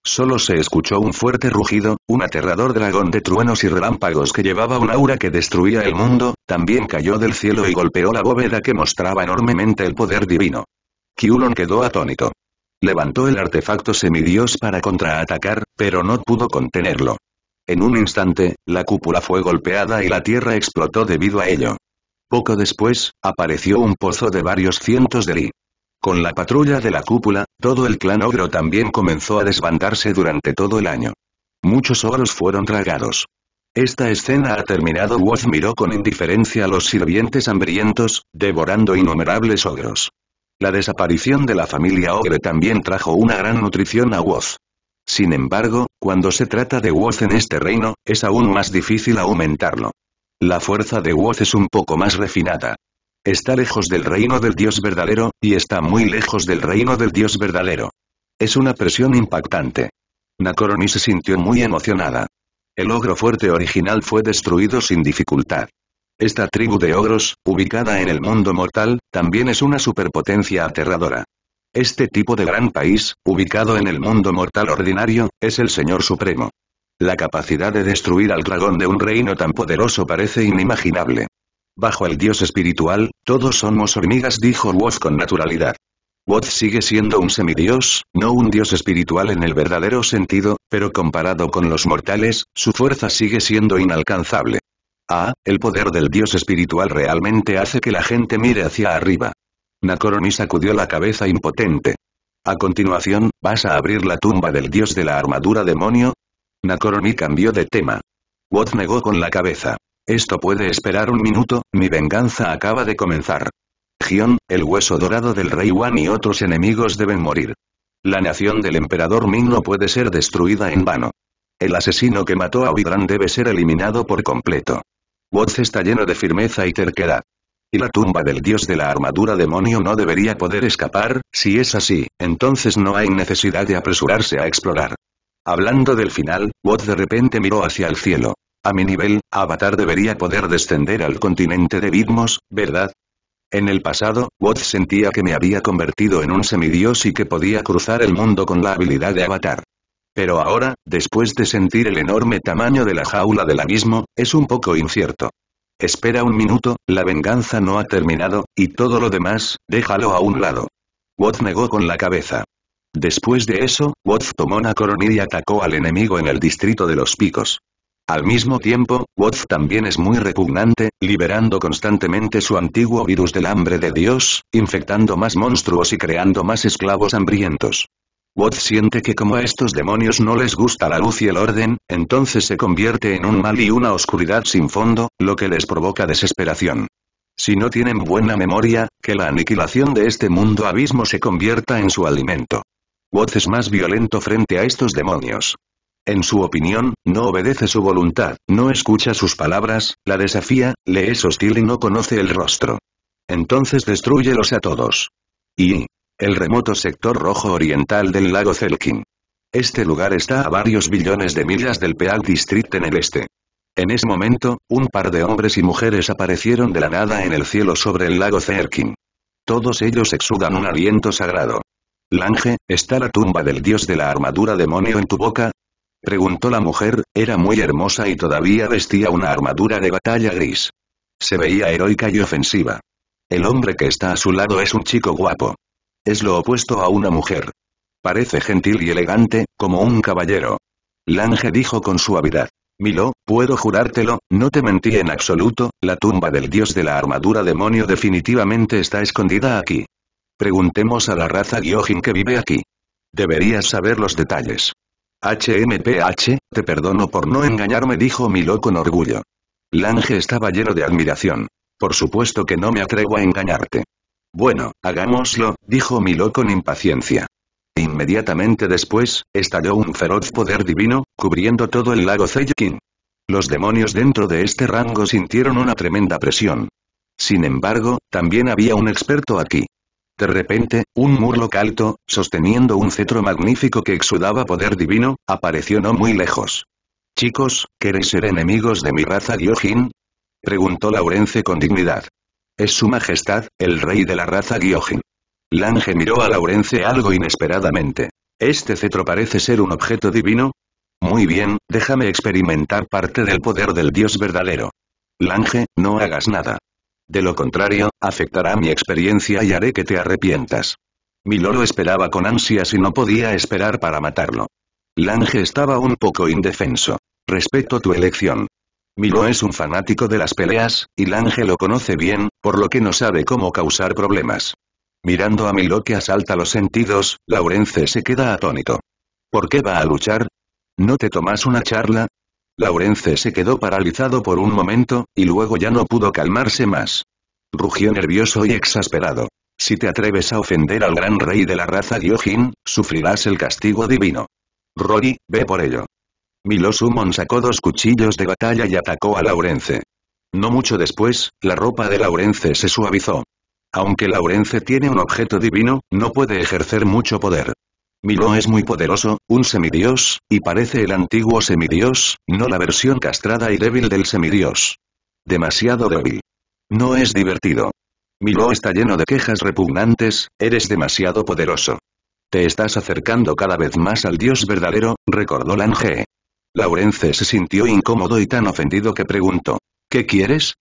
Solo se escuchó un fuerte rugido, un aterrador dragón de truenos y relámpagos que llevaba un aura que destruía el mundo, también cayó del cielo y golpeó la bóveda que mostraba enormemente el poder divino. Kyulon quedó atónito. Levantó el artefacto semidios para contraatacar, pero no pudo contenerlo. En un instante, la cúpula fue golpeada y la tierra explotó debido a ello. Poco después, apareció un pozo de varios cientos de li. Con la patrulla de la cúpula, todo el clan ogro también comenzó a desbandarse durante todo el año. Muchos ogros fueron tragados. Esta escena ha terminado. Woz miró con indiferencia a los sirvientes hambrientos, devorando innumerables ogros. La desaparición de la familia ogre también trajo una gran nutrición a Woz. Sin embargo, cuando se trata de Woz en este reino, es aún más difícil aumentarlo. La fuerza de Woz es un poco más refinada. Está lejos del reino del dios verdadero, y está muy lejos del reino del dios verdadero. Es una presión impactante. Nakoroni se sintió muy emocionada. El ogro fuerte original fue destruido sin dificultad. Esta tribu de ogros, ubicada en el mundo mortal, también es una superpotencia aterradora. Este tipo de gran país, ubicado en el mundo mortal ordinario, es el Señor Supremo. La capacidad de destruir al dragón de un reino tan poderoso parece inimaginable. Bajo el dios espiritual, todos somos hormigas dijo Woz con naturalidad. Woz sigue siendo un semidios, no un dios espiritual en el verdadero sentido, pero comparado con los mortales, su fuerza sigue siendo inalcanzable. Ah, el poder del dios espiritual realmente hace que la gente mire hacia arriba. Nakoroni sacudió la cabeza impotente. A continuación, ¿vas a abrir la tumba del dios de la armadura demonio? Nakoroni cambió de tema. Wot negó con la cabeza. Esto puede esperar un minuto, mi venganza acaba de comenzar. Gion, el hueso dorado del rey Wan y otros enemigos deben morir. La nación del emperador Ming no puede ser destruida en vano. El asesino que mató a Oidran debe ser eliminado por completo. Wot está lleno de firmeza y terquedad y la tumba del dios de la armadura demonio no debería poder escapar, si es así, entonces no hay necesidad de apresurarse a explorar. Hablando del final, Watt de repente miró hacia el cielo. A mi nivel, Avatar debería poder descender al continente de Bitmos, ¿verdad? En el pasado, Watt sentía que me había convertido en un semidios y que podía cruzar el mundo con la habilidad de Avatar. Pero ahora, después de sentir el enorme tamaño de la jaula del abismo, es un poco incierto. Espera un minuto, la venganza no ha terminado, y todo lo demás, déjalo a un lado. Woz negó con la cabeza. Después de eso, Woz tomó una coronilla y atacó al enemigo en el distrito de los picos. Al mismo tiempo, Woz también es muy repugnante, liberando constantemente su antiguo virus del hambre de Dios, infectando más monstruos y creando más esclavos hambrientos. Woz siente que como a estos demonios no les gusta la luz y el orden, entonces se convierte en un mal y una oscuridad sin fondo, lo que les provoca desesperación. Si no tienen buena memoria, que la aniquilación de este mundo abismo se convierta en su alimento. Woz es más violento frente a estos demonios. En su opinión, no obedece su voluntad, no escucha sus palabras, la desafía, le es hostil y no conoce el rostro. Entonces destruyelos a todos. Y, el remoto sector rojo oriental del lago Zelkin. Este lugar está a varios billones de millas del Peak District en el este. En ese momento, un par de hombres y mujeres aparecieron de la nada en el cielo sobre el lago Zerkin. Todos ellos exudan un aliento sagrado. Lange, ¿está la tumba del dios de la armadura demonio en tu boca? Preguntó la mujer, era muy hermosa y todavía vestía una armadura de batalla gris. Se veía heroica y ofensiva. El hombre que está a su lado es un chico guapo. Es lo opuesto a una mujer. Parece gentil y elegante, como un caballero. Lange dijo con suavidad. Milo, puedo jurártelo, no te mentí en absoluto, la tumba del dios de la armadura demonio definitivamente está escondida aquí. Preguntemos a la raza Gyojin que vive aquí. Deberías saber los detalles. HMPH, te perdono por no engañarme dijo Milo con orgullo. Lange estaba lleno de admiración. Por supuesto que no me atrevo a engañarte. Bueno, hagámoslo, dijo Milo con impaciencia. Inmediatamente después, estalló un feroz poder divino, cubriendo todo el lago Zeikin. Los demonios dentro de este rango sintieron una tremenda presión. Sin embargo, también había un experto aquí. De repente, un murlo alto, sosteniendo un cetro magnífico que exudaba poder divino, apareció no muy lejos. Chicos, ¿queréis ser enemigos de mi raza Diojin?», Preguntó Laurence con dignidad. Es su majestad, el rey de la raza Gyojin. Lange miró a Laurence algo inesperadamente. ¿Este cetro parece ser un objeto divino? Muy bien, déjame experimentar parte del poder del dios verdadero. Lange, no hagas nada. De lo contrario, afectará mi experiencia y haré que te arrepientas. Miloro esperaba con ansias y no podía esperar para matarlo. Lange estaba un poco indefenso. Respeto tu elección. Milo es un fanático de las peleas, y Lange lo conoce bien, por lo que no sabe cómo causar problemas. Mirando a Milo que asalta los sentidos, Laurence se queda atónito. ¿Por qué va a luchar? ¿No te tomas una charla? Laurence se quedó paralizado por un momento, y luego ya no pudo calmarse más. Rugió nervioso y exasperado. Si te atreves a ofender al gran rey de la raza Gyojin, sufrirás el castigo divino. Rory, ve por ello. Milo Sumon sacó dos cuchillos de batalla y atacó a Laurence. No mucho después, la ropa de Laurence se suavizó. Aunque Laurence tiene un objeto divino, no puede ejercer mucho poder. Milo es muy poderoso, un semidios, y parece el antiguo semidios, no la versión castrada y débil del semidios. Demasiado débil. No es divertido. Milo está lleno de quejas repugnantes, eres demasiado poderoso. Te estás acercando cada vez más al dios verdadero, recordó Lange. Laurence se sintió incómodo y tan ofendido que preguntó. ¿Qué quieres?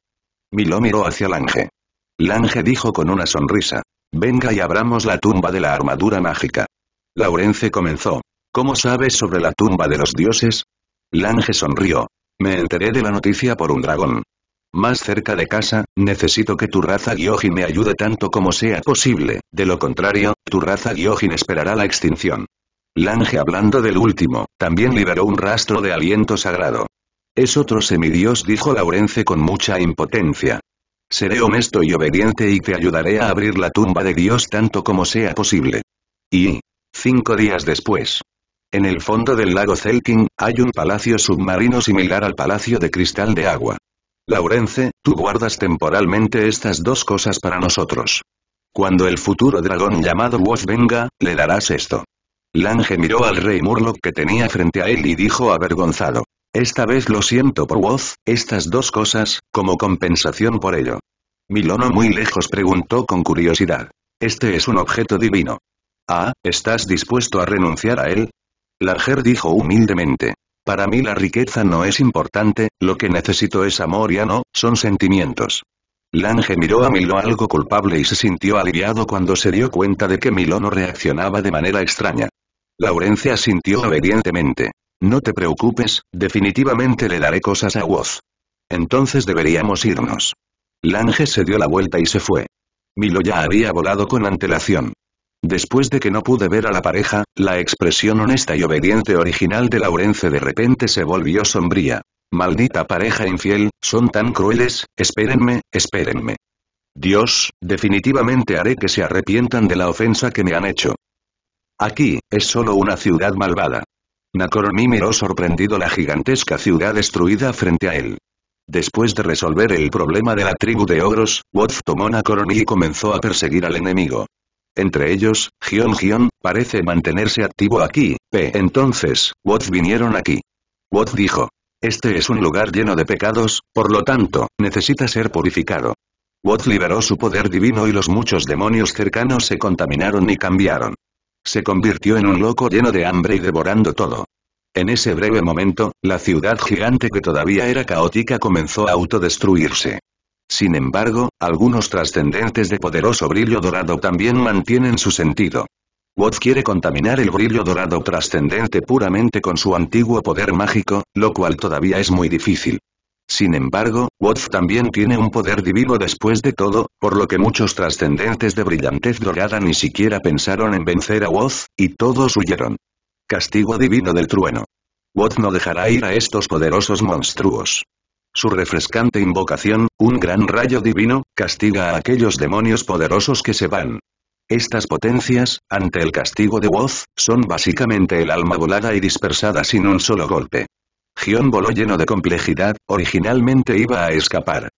Milo miró hacia Lange. Lange dijo con una sonrisa. Venga y abramos la tumba de la armadura mágica. Laurence comenzó. ¿Cómo sabes sobre la tumba de los dioses? Lange sonrió. Me enteré de la noticia por un dragón. Más cerca de casa, necesito que tu raza Gyojin me ayude tanto como sea posible, de lo contrario, tu raza Gyojin esperará la extinción. Lange hablando del último, también liberó un rastro de aliento sagrado. Es otro semidios dijo Laurence con mucha impotencia. Seré honesto y obediente y te ayudaré a abrir la tumba de Dios tanto como sea posible. Y... Cinco días después. En el fondo del lago Zelkin, hay un palacio submarino similar al Palacio de Cristal de Agua. Laurence, tú guardas temporalmente estas dos cosas para nosotros. Cuando el futuro dragón llamado Wolf venga, le darás esto. Lange miró al rey Murloc que tenía frente a él y dijo avergonzado. Esta vez lo siento por voz, estas dos cosas, como compensación por ello. Milono muy lejos preguntó con curiosidad. Este es un objeto divino. Ah, ¿estás dispuesto a renunciar a él? Langer dijo humildemente. Para mí la riqueza no es importante, lo que necesito es amor y ya no, son sentimientos. Lange miró a Milo algo culpable y se sintió aliviado cuando se dio cuenta de que Milono reaccionaba de manera extraña. Laurence asintió obedientemente. No te preocupes, definitivamente le daré cosas a Woz. Entonces deberíamos irnos. Lange se dio la vuelta y se fue. Milo ya había volado con antelación. Después de que no pude ver a la pareja, la expresión honesta y obediente original de Laurence de repente se volvió sombría. Maldita pareja infiel, son tan crueles, espérenme, espérenme. Dios, definitivamente haré que se arrepientan de la ofensa que me han hecho. Aquí, es solo una ciudad malvada. Nakoromi miró sorprendido la gigantesca ciudad destruida frente a él. Después de resolver el problema de la tribu de ogros, wot tomó Nakoromi y comenzó a perseguir al enemigo. Entre ellos, Gion Gion, parece mantenerse activo aquí, p. Entonces, wot vinieron aquí. wot dijo. Este es un lugar lleno de pecados, por lo tanto, necesita ser purificado. Wot liberó su poder divino y los muchos demonios cercanos se contaminaron y cambiaron. Se convirtió en un loco lleno de hambre y devorando todo. En ese breve momento, la ciudad gigante que todavía era caótica comenzó a autodestruirse. Sin embargo, algunos trascendentes de poderoso brillo dorado también mantienen su sentido. Woz quiere contaminar el brillo dorado trascendente puramente con su antiguo poder mágico, lo cual todavía es muy difícil. Sin embargo, Woth también tiene un poder divino después de todo, por lo que muchos trascendentes de brillantez dorada ni siquiera pensaron en vencer a Woth, y todos huyeron. Castigo divino del trueno. Woth no dejará ir a estos poderosos monstruos. Su refrescante invocación, un gran rayo divino, castiga a aquellos demonios poderosos que se van. Estas potencias, ante el castigo de Woz, son básicamente el alma volada y dispersada sin un solo golpe. Gion voló lleno de complejidad, originalmente iba a escapar.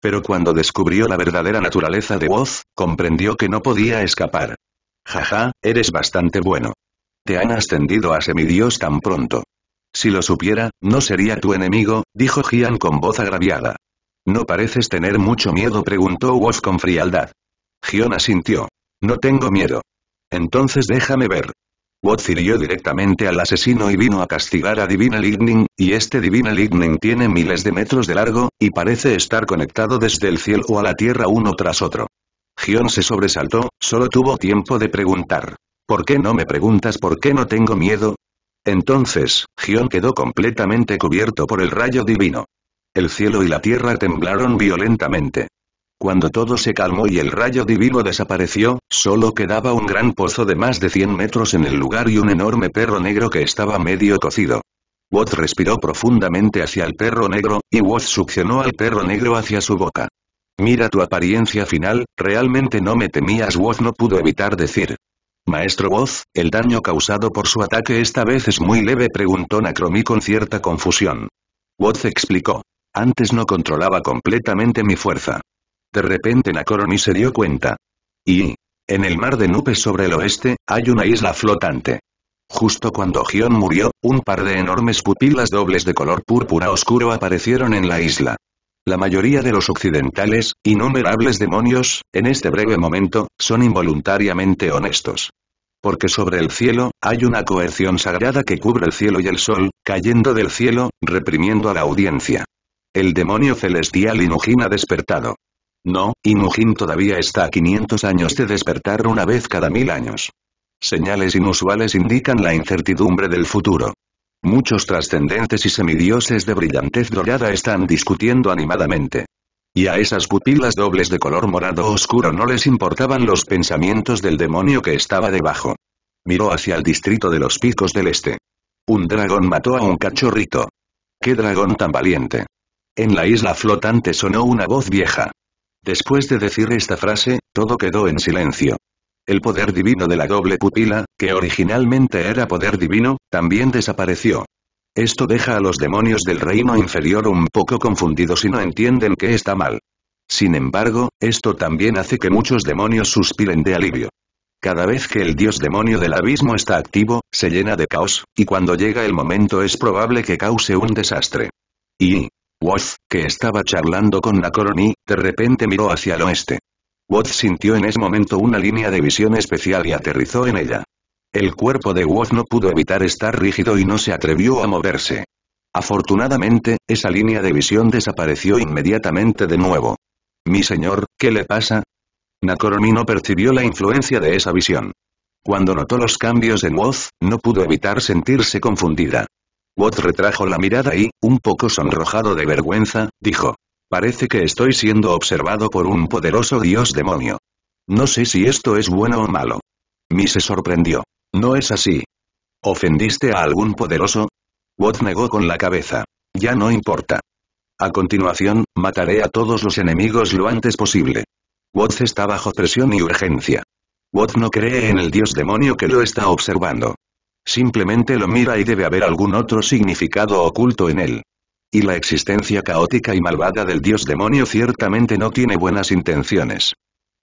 Pero cuando descubrió la verdadera naturaleza de Woz, comprendió que no podía escapar. Jaja, eres bastante bueno. Te han ascendido a semidios tan pronto. Si lo supiera, no sería tu enemigo, dijo Gian con voz agraviada. ¿No pareces tener mucho miedo? preguntó Woz con frialdad. Gion asintió. No tengo miedo. Entonces déjame ver. Wot hirió directamente al asesino y vino a castigar a Divina Lightning, y este Divina Lightning tiene miles de metros de largo, y parece estar conectado desde el cielo o a la tierra uno tras otro. Gion se sobresaltó, solo tuvo tiempo de preguntar. ¿Por qué no me preguntas por qué no tengo miedo? Entonces, Gion quedó completamente cubierto por el rayo divino. El cielo y la tierra temblaron violentamente. Cuando todo se calmó y el rayo divino desapareció, solo quedaba un gran pozo de más de 100 metros en el lugar y un enorme perro negro que estaba medio cocido. Woz respiró profundamente hacia el perro negro, y Woz succionó al perro negro hacia su boca. Mira tu apariencia final, realmente no me temías Woz no pudo evitar decir. Maestro Woz, ¿el daño causado por su ataque esta vez es muy leve? preguntó Nacromi con cierta confusión. Woz explicó. Antes no controlaba completamente mi fuerza. De repente Nakoroni se dio cuenta. Y... En el mar de Nubes sobre el oeste, hay una isla flotante. Justo cuando Gion murió, un par de enormes pupilas dobles de color púrpura oscuro aparecieron en la isla. La mayoría de los occidentales, innumerables demonios, en este breve momento, son involuntariamente honestos. Porque sobre el cielo, hay una coerción sagrada que cubre el cielo y el sol, cayendo del cielo, reprimiendo a la audiencia. El demonio celestial Inugina despertado. No, Inujin todavía está a 500 años de despertar una vez cada mil años. Señales inusuales indican la incertidumbre del futuro. Muchos trascendentes y semidioses de brillantez dorada están discutiendo animadamente. Y a esas pupilas dobles de color morado oscuro no les importaban los pensamientos del demonio que estaba debajo. Miró hacia el distrito de los picos del este. Un dragón mató a un cachorrito. ¡Qué dragón tan valiente! En la isla flotante sonó una voz vieja. Después de decir esta frase, todo quedó en silencio. El poder divino de la doble pupila, que originalmente era poder divino, también desapareció. Esto deja a los demonios del reino inferior un poco confundidos y no entienden que está mal. Sin embargo, esto también hace que muchos demonios suspiren de alivio. Cada vez que el dios demonio del abismo está activo, se llena de caos, y cuando llega el momento es probable que cause un desastre. Y, Woz, que estaba charlando con Nakoroni, de repente miró hacia el oeste. Woz sintió en ese momento una línea de visión especial y aterrizó en ella. El cuerpo de Woz no pudo evitar estar rígido y no se atrevió a moverse. Afortunadamente, esa línea de visión desapareció inmediatamente de nuevo. Mi señor, ¿qué le pasa? Nakoromi no percibió la influencia de esa visión. Cuando notó los cambios en Woz, no pudo evitar sentirse confundida. Watt retrajo la mirada y, un poco sonrojado de vergüenza, dijo. Parece que estoy siendo observado por un poderoso dios demonio. No sé si esto es bueno o malo. Mi se sorprendió. No es así. ¿Ofendiste a algún poderoso? Watt negó con la cabeza. Ya no importa. A continuación, mataré a todos los enemigos lo antes posible. Watt está bajo presión y urgencia. Watt no cree en el dios demonio que lo está observando. Simplemente lo mira y debe haber algún otro significado oculto en él. Y la existencia caótica y malvada del dios demonio ciertamente no tiene buenas intenciones.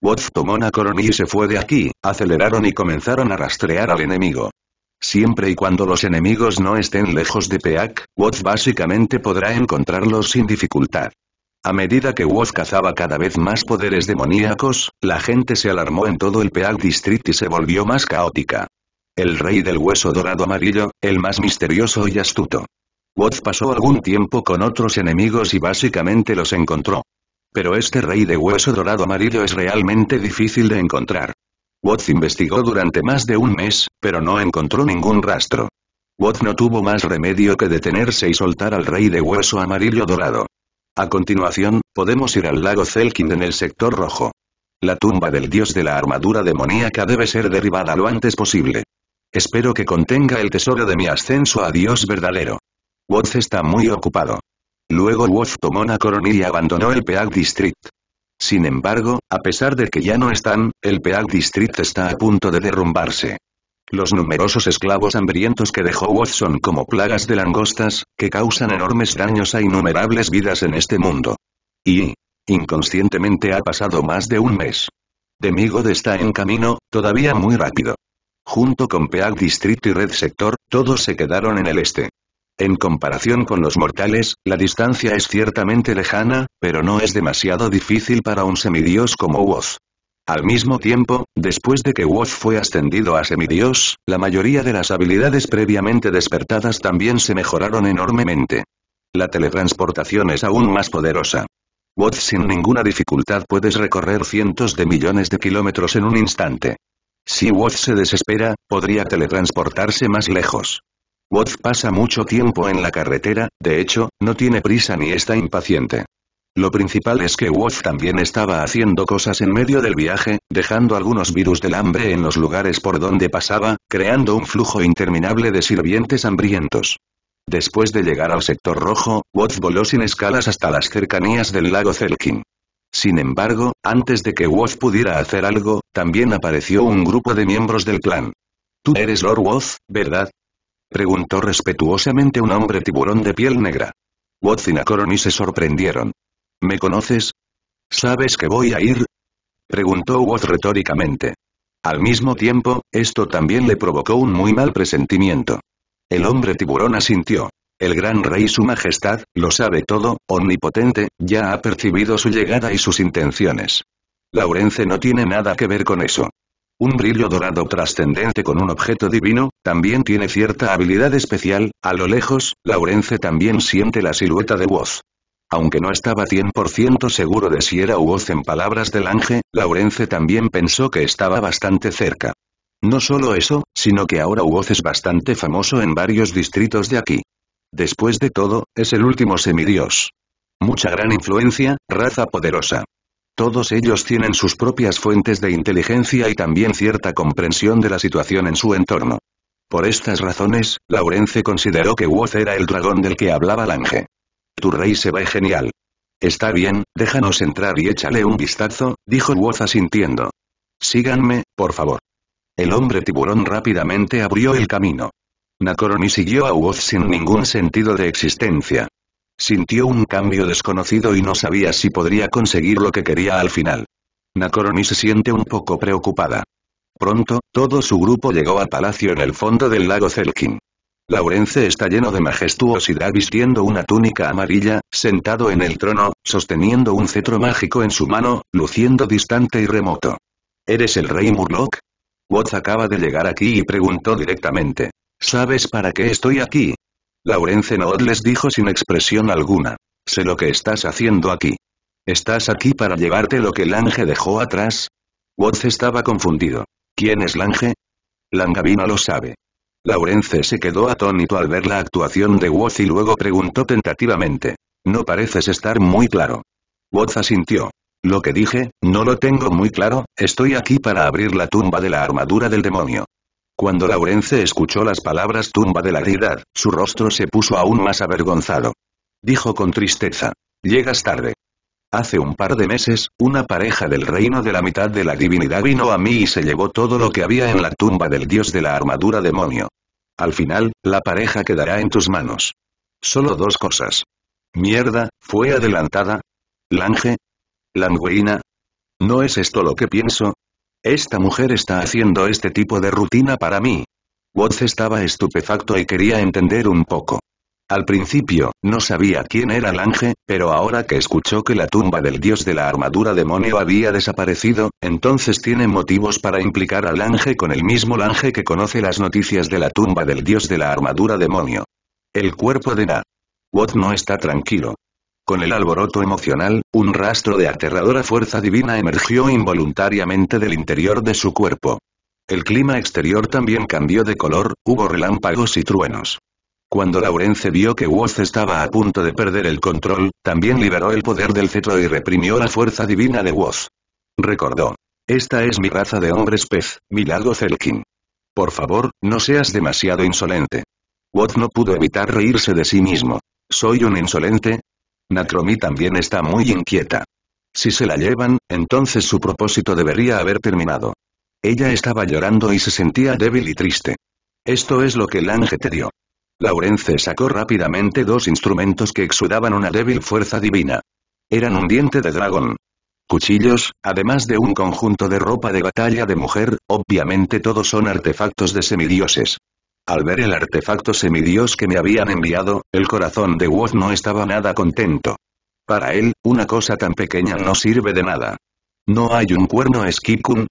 Wolf tomó una corona y se fue de aquí, aceleraron y comenzaron a rastrear al enemigo. Siempre y cuando los enemigos no estén lejos de Peak, Wolf básicamente podrá encontrarlos sin dificultad. A medida que Wolf cazaba cada vez más poderes demoníacos, la gente se alarmó en todo el Peak District y se volvió más caótica el rey del hueso dorado amarillo, el más misterioso y astuto. Woz pasó algún tiempo con otros enemigos y básicamente los encontró. Pero este rey de hueso dorado amarillo es realmente difícil de encontrar. Woz investigó durante más de un mes, pero no encontró ningún rastro. Woz no tuvo más remedio que detenerse y soltar al rey de hueso amarillo dorado. A continuación, podemos ir al lago Zelkin en el sector rojo. La tumba del dios de la armadura demoníaca debe ser derribada lo antes posible. Espero que contenga el tesoro de mi ascenso a Dios verdadero. Woz está muy ocupado. Luego Woz tomó una coronilla y abandonó el Peak District. Sin embargo, a pesar de que ya no están, el Peak District está a punto de derrumbarse. Los numerosos esclavos hambrientos que dejó son como plagas de langostas, que causan enormes daños a innumerables vidas en este mundo. Y, inconscientemente ha pasado más de un mes. Demigod está en camino, todavía muy rápido junto con Peak District y Red Sector, todos se quedaron en el este. En comparación con los mortales, la distancia es ciertamente lejana, pero no es demasiado difícil para un semidios como Woz. Al mismo tiempo, después de que Woz fue ascendido a semidios, la mayoría de las habilidades previamente despertadas también se mejoraron enormemente. La teletransportación es aún más poderosa. Woz sin ninguna dificultad puedes recorrer cientos de millones de kilómetros en un instante. Si Woz se desespera, podría teletransportarse más lejos. Woz pasa mucho tiempo en la carretera, de hecho, no tiene prisa ni está impaciente. Lo principal es que Woz también estaba haciendo cosas en medio del viaje, dejando algunos virus del hambre en los lugares por donde pasaba, creando un flujo interminable de sirvientes hambrientos. Después de llegar al sector rojo, Woz voló sin escalas hasta las cercanías del lago Zelkin. Sin embargo, antes de que Woz pudiera hacer algo, también apareció un grupo de miembros del clan. Tú eres Lord Woz, ¿verdad? Preguntó respetuosamente un hombre tiburón de piel negra. Woz y Nakoroni se sorprendieron. ¿Me conoces? ¿Sabes que voy a ir? Preguntó Woz retóricamente. Al mismo tiempo, esto también le provocó un muy mal presentimiento. El hombre tiburón asintió. El gran rey su majestad, lo sabe todo, omnipotente, ya ha percibido su llegada y sus intenciones. Laurence no tiene nada que ver con eso. Un brillo dorado trascendente con un objeto divino, también tiene cierta habilidad especial, a lo lejos, Laurence también siente la silueta de Woz. Aunque no estaba 100% seguro de si era Woz en palabras del ángel, Laurence también pensó que estaba bastante cerca. No solo eso, sino que ahora Woz es bastante famoso en varios distritos de aquí. Después de todo, es el último semidios. Mucha gran influencia, raza poderosa. Todos ellos tienen sus propias fuentes de inteligencia y también cierta comprensión de la situación en su entorno. Por estas razones, Laurence consideró que Woz era el dragón del que hablaba Lange. Tu rey se ve genial. Está bien, déjanos entrar y échale un vistazo, dijo Woz asintiendo. Síganme, por favor. El hombre tiburón rápidamente abrió el camino. Nakoroni siguió a Uoz sin ningún sentido de existencia. Sintió un cambio desconocido y no sabía si podría conseguir lo que quería al final. Nakoroni se siente un poco preocupada. Pronto, todo su grupo llegó al palacio en el fondo del lago Zelkin. Laurence está lleno de majestuosidad vistiendo una túnica amarilla, sentado en el trono, sosteniendo un cetro mágico en su mano, luciendo distante y remoto. ¿Eres el rey Murloc? Woz acaba de llegar aquí y preguntó directamente. ¿Sabes para qué estoy aquí? Laurence Nod les dijo sin expresión alguna. Sé lo que estás haciendo aquí. ¿Estás aquí para llevarte lo que Lange dejó atrás? Woz estaba confundido. ¿Quién es Lange? Langavina lo sabe. Laurence se quedó atónito al ver la actuación de Woz y luego preguntó tentativamente. No pareces estar muy claro. Woz asintió. Lo que dije, no lo tengo muy claro, estoy aquí para abrir la tumba de la armadura del demonio. Cuando Laurence escuchó las palabras tumba de la deidad, su rostro se puso aún más avergonzado. Dijo con tristeza. Llegas tarde. Hace un par de meses, una pareja del reino de la mitad de la divinidad vino a mí y se llevó todo lo que había en la tumba del dios de la armadura demonio. Al final, la pareja quedará en tus manos. Solo dos cosas. Mierda, fue adelantada. Lange. Langueina. ¿No es esto lo que pienso? Esta mujer está haciendo este tipo de rutina para mí. Woz estaba estupefacto y quería entender un poco. Al principio, no sabía quién era el ángel, pero ahora que escuchó que la tumba del dios de la armadura demonio había desaparecido, entonces tiene motivos para implicar al ángel con el mismo ángel que conoce las noticias de la tumba del dios de la armadura demonio. El cuerpo de Na. Watt no está tranquilo, con el alboroto emocional, un rastro de aterradora fuerza divina emergió involuntariamente del interior de su cuerpo. El clima exterior también cambió de color, hubo relámpagos y truenos. Cuando Laurence vio que Woz estaba a punto de perder el control, también liberó el poder del cetro y reprimió la fuerza divina de Woz. Recordó. Esta es mi raza de hombres pez, mi lago Zelkin. Por favor, no seas demasiado insolente. Woz no pudo evitar reírse de sí mismo. Soy un insolente, Natromi también está muy inquieta. Si se la llevan, entonces su propósito debería haber terminado. Ella estaba llorando y se sentía débil y triste. Esto es lo que el ángel te dio. Laurence sacó rápidamente dos instrumentos que exudaban una débil fuerza divina. Eran un diente de dragón. Cuchillos, además de un conjunto de ropa de batalla de mujer, obviamente todos son artefactos de semidioses. Al ver el artefacto semidios que me habían enviado, el corazón de Woz no estaba nada contento. Para él, una cosa tan pequeña no sirve de nada. ¿No hay un cuerno Skikun?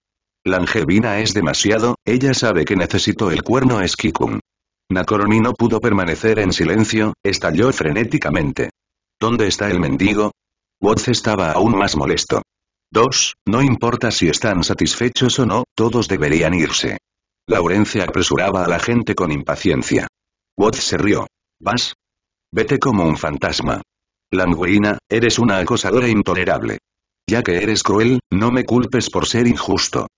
La angelina es demasiado, ella sabe que necesito el cuerno Skikun. Nakoroni no pudo permanecer en silencio, estalló frenéticamente. ¿Dónde está el mendigo? Woz estaba aún más molesto. 2. No importa si están satisfechos o no, todos deberían irse. Laurence apresuraba a la gente con impaciencia. Watts se rió. ¿Vas? Vete como un fantasma. Languina, eres una acosadora intolerable. Ya que eres cruel, no me culpes por ser injusto.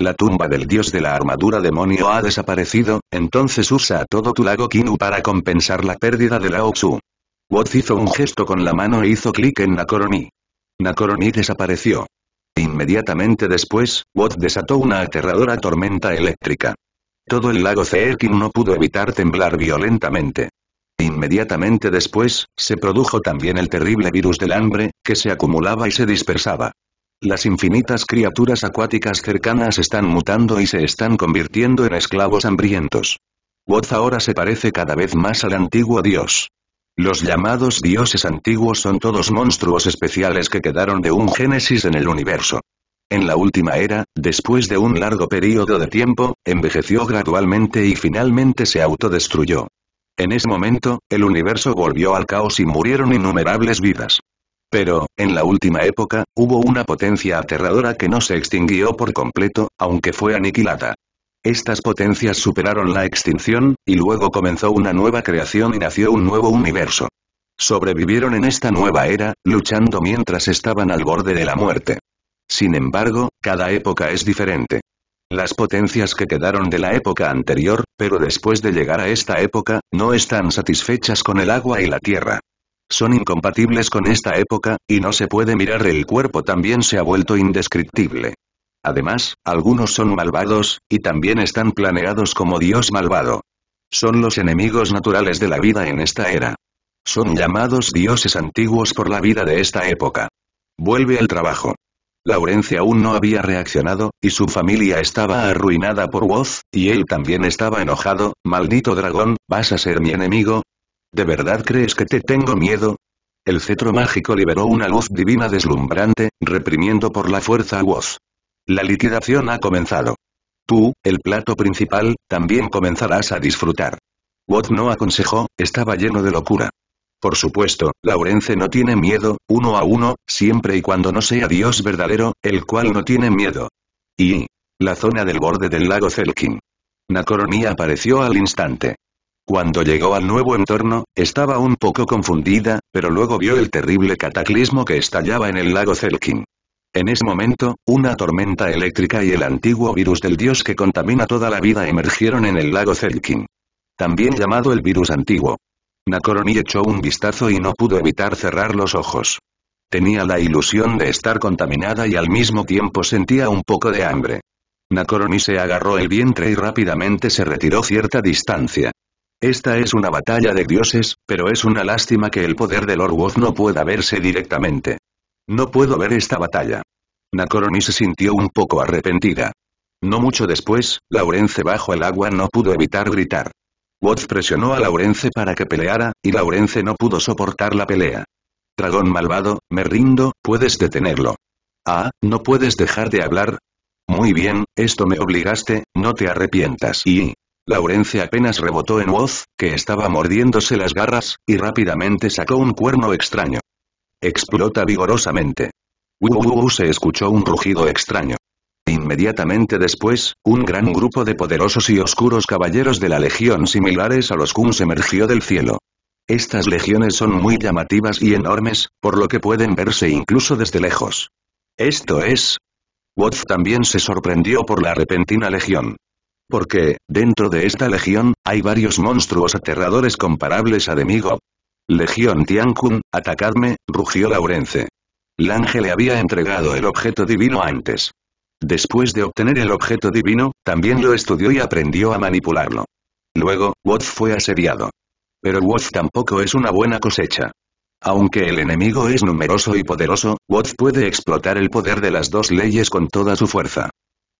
La tumba del dios de la armadura demonio ha desaparecido, entonces usa a todo tu lago Kinu para compensar la pérdida de la Oxu. Watts hizo un gesto con la mano e hizo clic en Nakoromi. Nakoromi desapareció. Inmediatamente después, Watt desató una aterradora tormenta eléctrica. Todo el lago Ceerkin no pudo evitar temblar violentamente. Inmediatamente después, se produjo también el terrible virus del hambre, que se acumulaba y se dispersaba. Las infinitas criaturas acuáticas cercanas están mutando y se están convirtiendo en esclavos hambrientos. Woz ahora se parece cada vez más al antiguo dios. Los llamados dioses antiguos son todos monstruos especiales que quedaron de un génesis en el universo. En la última era, después de un largo período de tiempo, envejeció gradualmente y finalmente se autodestruyó. En ese momento, el universo volvió al caos y murieron innumerables vidas. Pero, en la última época, hubo una potencia aterradora que no se extinguió por completo, aunque fue aniquilada. Estas potencias superaron la extinción, y luego comenzó una nueva creación y nació un nuevo universo. Sobrevivieron en esta nueva era, luchando mientras estaban al borde de la muerte. Sin embargo, cada época es diferente. Las potencias que quedaron de la época anterior, pero después de llegar a esta época, no están satisfechas con el agua y la tierra. Son incompatibles con esta época, y no se puede mirar el cuerpo también se ha vuelto indescriptible. Además, algunos son malvados, y también están planeados como Dios malvado. Son los enemigos naturales de la vida en esta era. Son llamados dioses antiguos por la vida de esta época. Vuelve al trabajo. Laurencia aún no había reaccionado, y su familia estaba arruinada por Woz, y él también estaba enojado, maldito dragón, ¿vas a ser mi enemigo? ¿De verdad crees que te tengo miedo? El cetro mágico liberó una luz divina deslumbrante, reprimiendo por la fuerza a Woz. La liquidación ha comenzado. Tú, el plato principal, también comenzarás a disfrutar. Watt no aconsejó, estaba lleno de locura. Por supuesto, Laurence no tiene miedo, uno a uno, siempre y cuando no sea Dios verdadero, el cual no tiene miedo. Y... La zona del borde del lago Zelkin. Nakoromi apareció al instante. Cuando llegó al nuevo entorno, estaba un poco confundida, pero luego vio el terrible cataclismo que estallaba en el lago Zelkin. En ese momento, una tormenta eléctrica y el antiguo virus del dios que contamina toda la vida emergieron en el lago Zelkin. También llamado el virus antiguo. Nakoroni echó un vistazo y no pudo evitar cerrar los ojos. Tenía la ilusión de estar contaminada y al mismo tiempo sentía un poco de hambre. Nakoroni se agarró el vientre y rápidamente se retiró cierta distancia. Esta es una batalla de dioses, pero es una lástima que el poder del Orwoth no pueda verse directamente. No puedo ver esta batalla. Nakoroni se sintió un poco arrepentida. No mucho después, Laurence bajo el agua no pudo evitar gritar. Woz presionó a Laurence para que peleara, y Laurence no pudo soportar la pelea. Dragón malvado, me rindo, puedes detenerlo. Ah, ¿no puedes dejar de hablar? Muy bien, esto me obligaste, no te arrepientas. Y... Laurence apenas rebotó en Woz, que estaba mordiéndose las garras, y rápidamente sacó un cuerno extraño. Explota vigorosamente. ¡Wu! se escuchó un rugido extraño. Inmediatamente después, un gran grupo de poderosos y oscuros caballeros de la legión similares a los Kuns emergió del cielo. Estas legiones son muy llamativas y enormes, por lo que pueden verse incluso desde lejos. Esto es... Wotf también se sorprendió por la repentina legión. Porque, dentro de esta legión, hay varios monstruos aterradores comparables a Demigod. Legión Tiankun, atacadme, rugió Laurence. Lange le había entregado el objeto divino antes. Después de obtener el objeto divino, también lo estudió y aprendió a manipularlo. Luego, Woth fue asediado. Pero Woth tampoco es una buena cosecha. Aunque el enemigo es numeroso y poderoso, Woth puede explotar el poder de las dos leyes con toda su fuerza.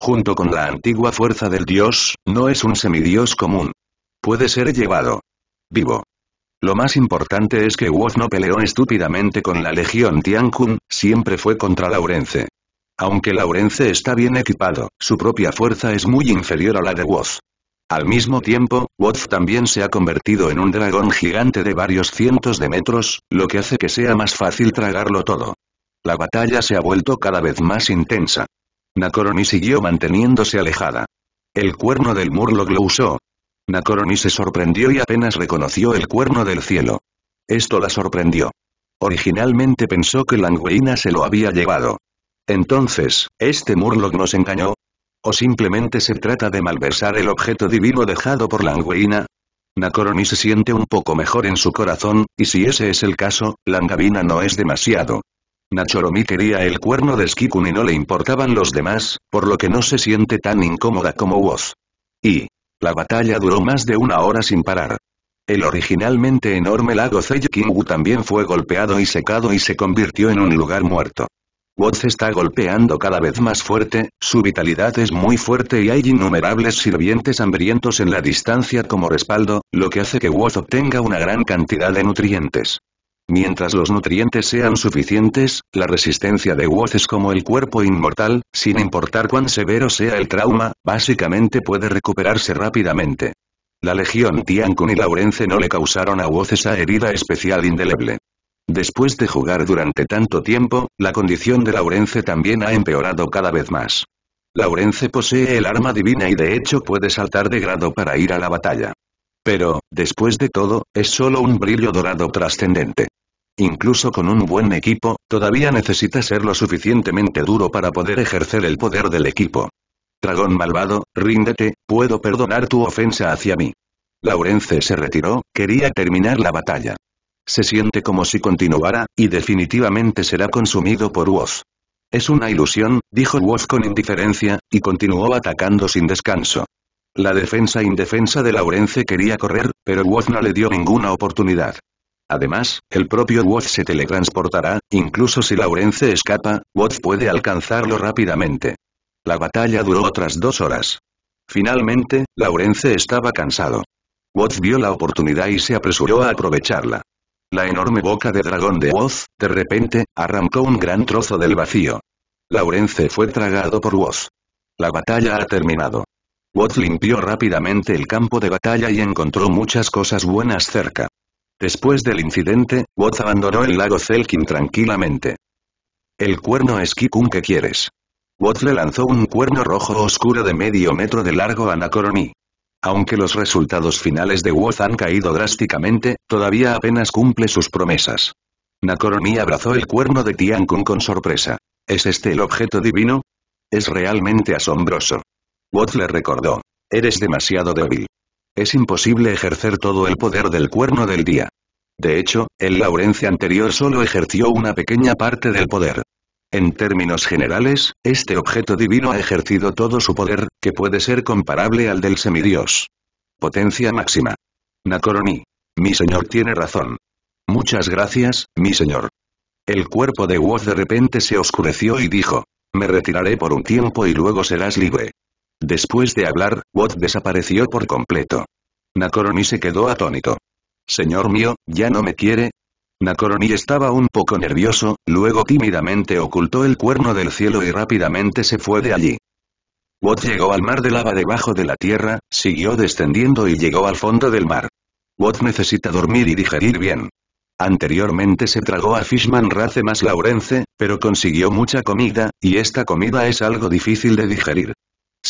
Junto con la antigua fuerza del dios, no es un semidios común. Puede ser llevado. Vivo. Lo más importante es que Woz no peleó estúpidamente con la legión Tiankun, siempre fue contra Laurence. Aunque Laurence está bien equipado, su propia fuerza es muy inferior a la de Woz. Al mismo tiempo, Woz también se ha convertido en un dragón gigante de varios cientos de metros, lo que hace que sea más fácil tragarlo todo. La batalla se ha vuelto cada vez más intensa. Nakoroni siguió manteniéndose alejada. El cuerno del Murloc lo usó, Nakoroni se sorprendió y apenas reconoció el cuerno del cielo. Esto la sorprendió. Originalmente pensó que Langweina se lo había llevado. Entonces, ¿este Murloc nos engañó? ¿O simplemente se trata de malversar el objeto divino dejado por Langweina? Nakoroni se siente un poco mejor en su corazón, y si ese es el caso, Langavina no es demasiado. Nachoromi quería el cuerno de Skikun y no le importaban los demás, por lo que no se siente tan incómoda como Woz. Y, la batalla duró más de una hora sin parar. El originalmente enorme lago Zeikingu también fue golpeado y secado y se convirtió en un lugar muerto. Woz está golpeando cada vez más fuerte, su vitalidad es muy fuerte y hay innumerables sirvientes hambrientos en la distancia como respaldo, lo que hace que Woz obtenga una gran cantidad de nutrientes. Mientras los nutrientes sean suficientes, la resistencia de Woz es como el cuerpo inmortal, sin importar cuán severo sea el trauma, básicamente puede recuperarse rápidamente. La legión Tiankun y Laurence no le causaron a Woz esa herida especial indeleble. Después de jugar durante tanto tiempo, la condición de Laurence también ha empeorado cada vez más. Laurence posee el arma divina y de hecho puede saltar de grado para ir a la batalla. Pero, después de todo, es solo un brillo dorado trascendente incluso con un buen equipo, todavía necesita ser lo suficientemente duro para poder ejercer el poder del equipo. Dragón malvado, ríndete, puedo perdonar tu ofensa hacia mí. Laurence se retiró, quería terminar la batalla. Se siente como si continuara, y definitivamente será consumido por Woz. Es una ilusión, dijo Woz con indiferencia, y continuó atacando sin descanso. La defensa indefensa de Laurence quería correr, pero Woz no le dio ninguna oportunidad. Además, el propio Woz se teletransportará, incluso si Laurence escapa, Woz puede alcanzarlo rápidamente. La batalla duró otras dos horas. Finalmente, Laurence estaba cansado. Woz vio la oportunidad y se apresuró a aprovecharla. La enorme boca de dragón de Woz, de repente, arrancó un gran trozo del vacío. Laurence fue tragado por Woz. La batalla ha terminado. Woz limpió rápidamente el campo de batalla y encontró muchas cosas buenas cerca. Después del incidente, Woz abandonó el lago Zelkin tranquilamente. El cuerno es Kikun que quieres. Woz le lanzó un cuerno rojo oscuro de medio metro de largo a Nakoromi. Aunque los resultados finales de Woz han caído drásticamente, todavía apenas cumple sus promesas. Nakoromi abrazó el cuerno de Tiankun con sorpresa. ¿Es este el objeto divino? Es realmente asombroso. Woz le recordó. Eres demasiado débil es imposible ejercer todo el poder del cuerno del día. De hecho, el Laurencia anterior solo ejerció una pequeña parte del poder. En términos generales, este objeto divino ha ejercido todo su poder, que puede ser comparable al del semidios. Potencia máxima. Nakoroni. Mi señor tiene razón. Muchas gracias, mi señor. El cuerpo de Woz de repente se oscureció y dijo. Me retiraré por un tiempo y luego serás libre. Después de hablar, Watt desapareció por completo. Nakoroni se quedó atónito. Señor mío, ¿ya no me quiere? Nakoroni estaba un poco nervioso, luego tímidamente ocultó el cuerno del cielo y rápidamente se fue de allí. Watt llegó al mar de lava debajo de la tierra, siguió descendiendo y llegó al fondo del mar. Watt necesita dormir y digerir bien. Anteriormente se tragó a Fishman Race más Laurence, pero consiguió mucha comida, y esta comida es algo difícil de digerir.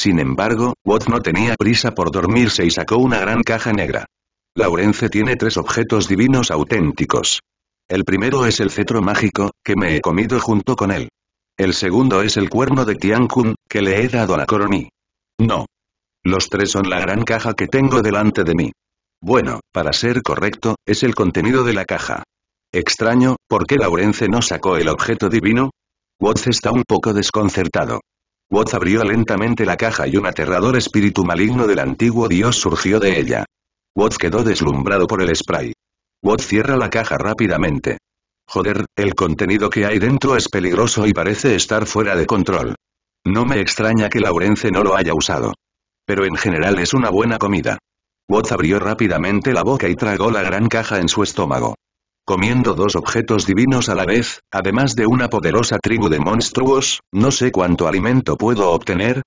Sin embargo, Watt no tenía prisa por dormirse y sacó una gran caja negra. Laurence tiene tres objetos divinos auténticos. El primero es el cetro mágico, que me he comido junto con él. El segundo es el cuerno de Tian Kun, que le he dado a la coroní. No. Los tres son la gran caja que tengo delante de mí. Bueno, para ser correcto, es el contenido de la caja. Extraño, ¿por qué Laurence no sacó el objeto divino? Watts está un poco desconcertado. Woz abrió lentamente la caja y un aterrador espíritu maligno del antiguo dios surgió de ella. Woz quedó deslumbrado por el spray. Woz cierra la caja rápidamente. Joder, el contenido que hay dentro es peligroso y parece estar fuera de control. No me extraña que Laurence no lo haya usado. Pero en general es una buena comida. Woz abrió rápidamente la boca y tragó la gran caja en su estómago comiendo dos objetos divinos a la vez, además de una poderosa tribu de monstruos, no sé cuánto alimento puedo obtener.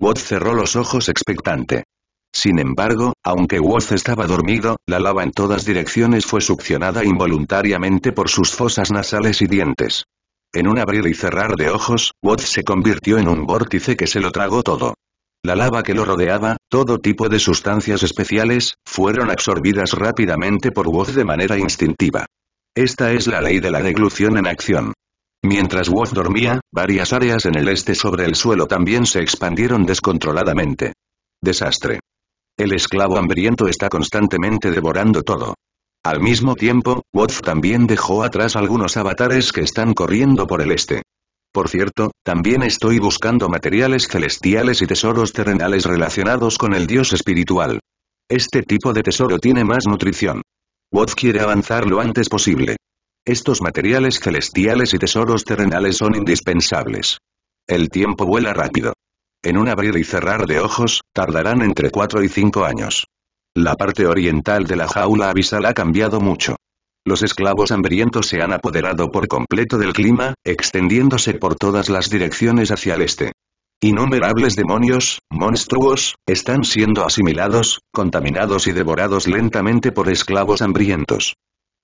Woz cerró los ojos expectante. Sin embargo, aunque Woth estaba dormido, la lava en todas direcciones fue succionada involuntariamente por sus fosas nasales y dientes. En un abrir y cerrar de ojos, Woth se convirtió en un vórtice que se lo tragó todo. La lava que lo rodeaba, todo tipo de sustancias especiales, fueron absorbidas rápidamente por Woth de manera instintiva. Esta es la ley de la deglución en acción. Mientras Wolf dormía, varias áreas en el este sobre el suelo también se expandieron descontroladamente. Desastre. El esclavo hambriento está constantemente devorando todo. Al mismo tiempo, Wolf también dejó atrás algunos avatares que están corriendo por el este. Por cierto, también estoy buscando materiales celestiales y tesoros terrenales relacionados con el dios espiritual. Este tipo de tesoro tiene más nutrición. Woz quiere avanzar lo antes posible. Estos materiales celestiales y tesoros terrenales son indispensables. El tiempo vuela rápido. En un abrir y cerrar de ojos, tardarán entre 4 y 5 años. La parte oriental de la jaula abisal ha cambiado mucho. Los esclavos hambrientos se han apoderado por completo del clima, extendiéndose por todas las direcciones hacia el este. Innumerables demonios, monstruos, están siendo asimilados, contaminados y devorados lentamente por esclavos hambrientos.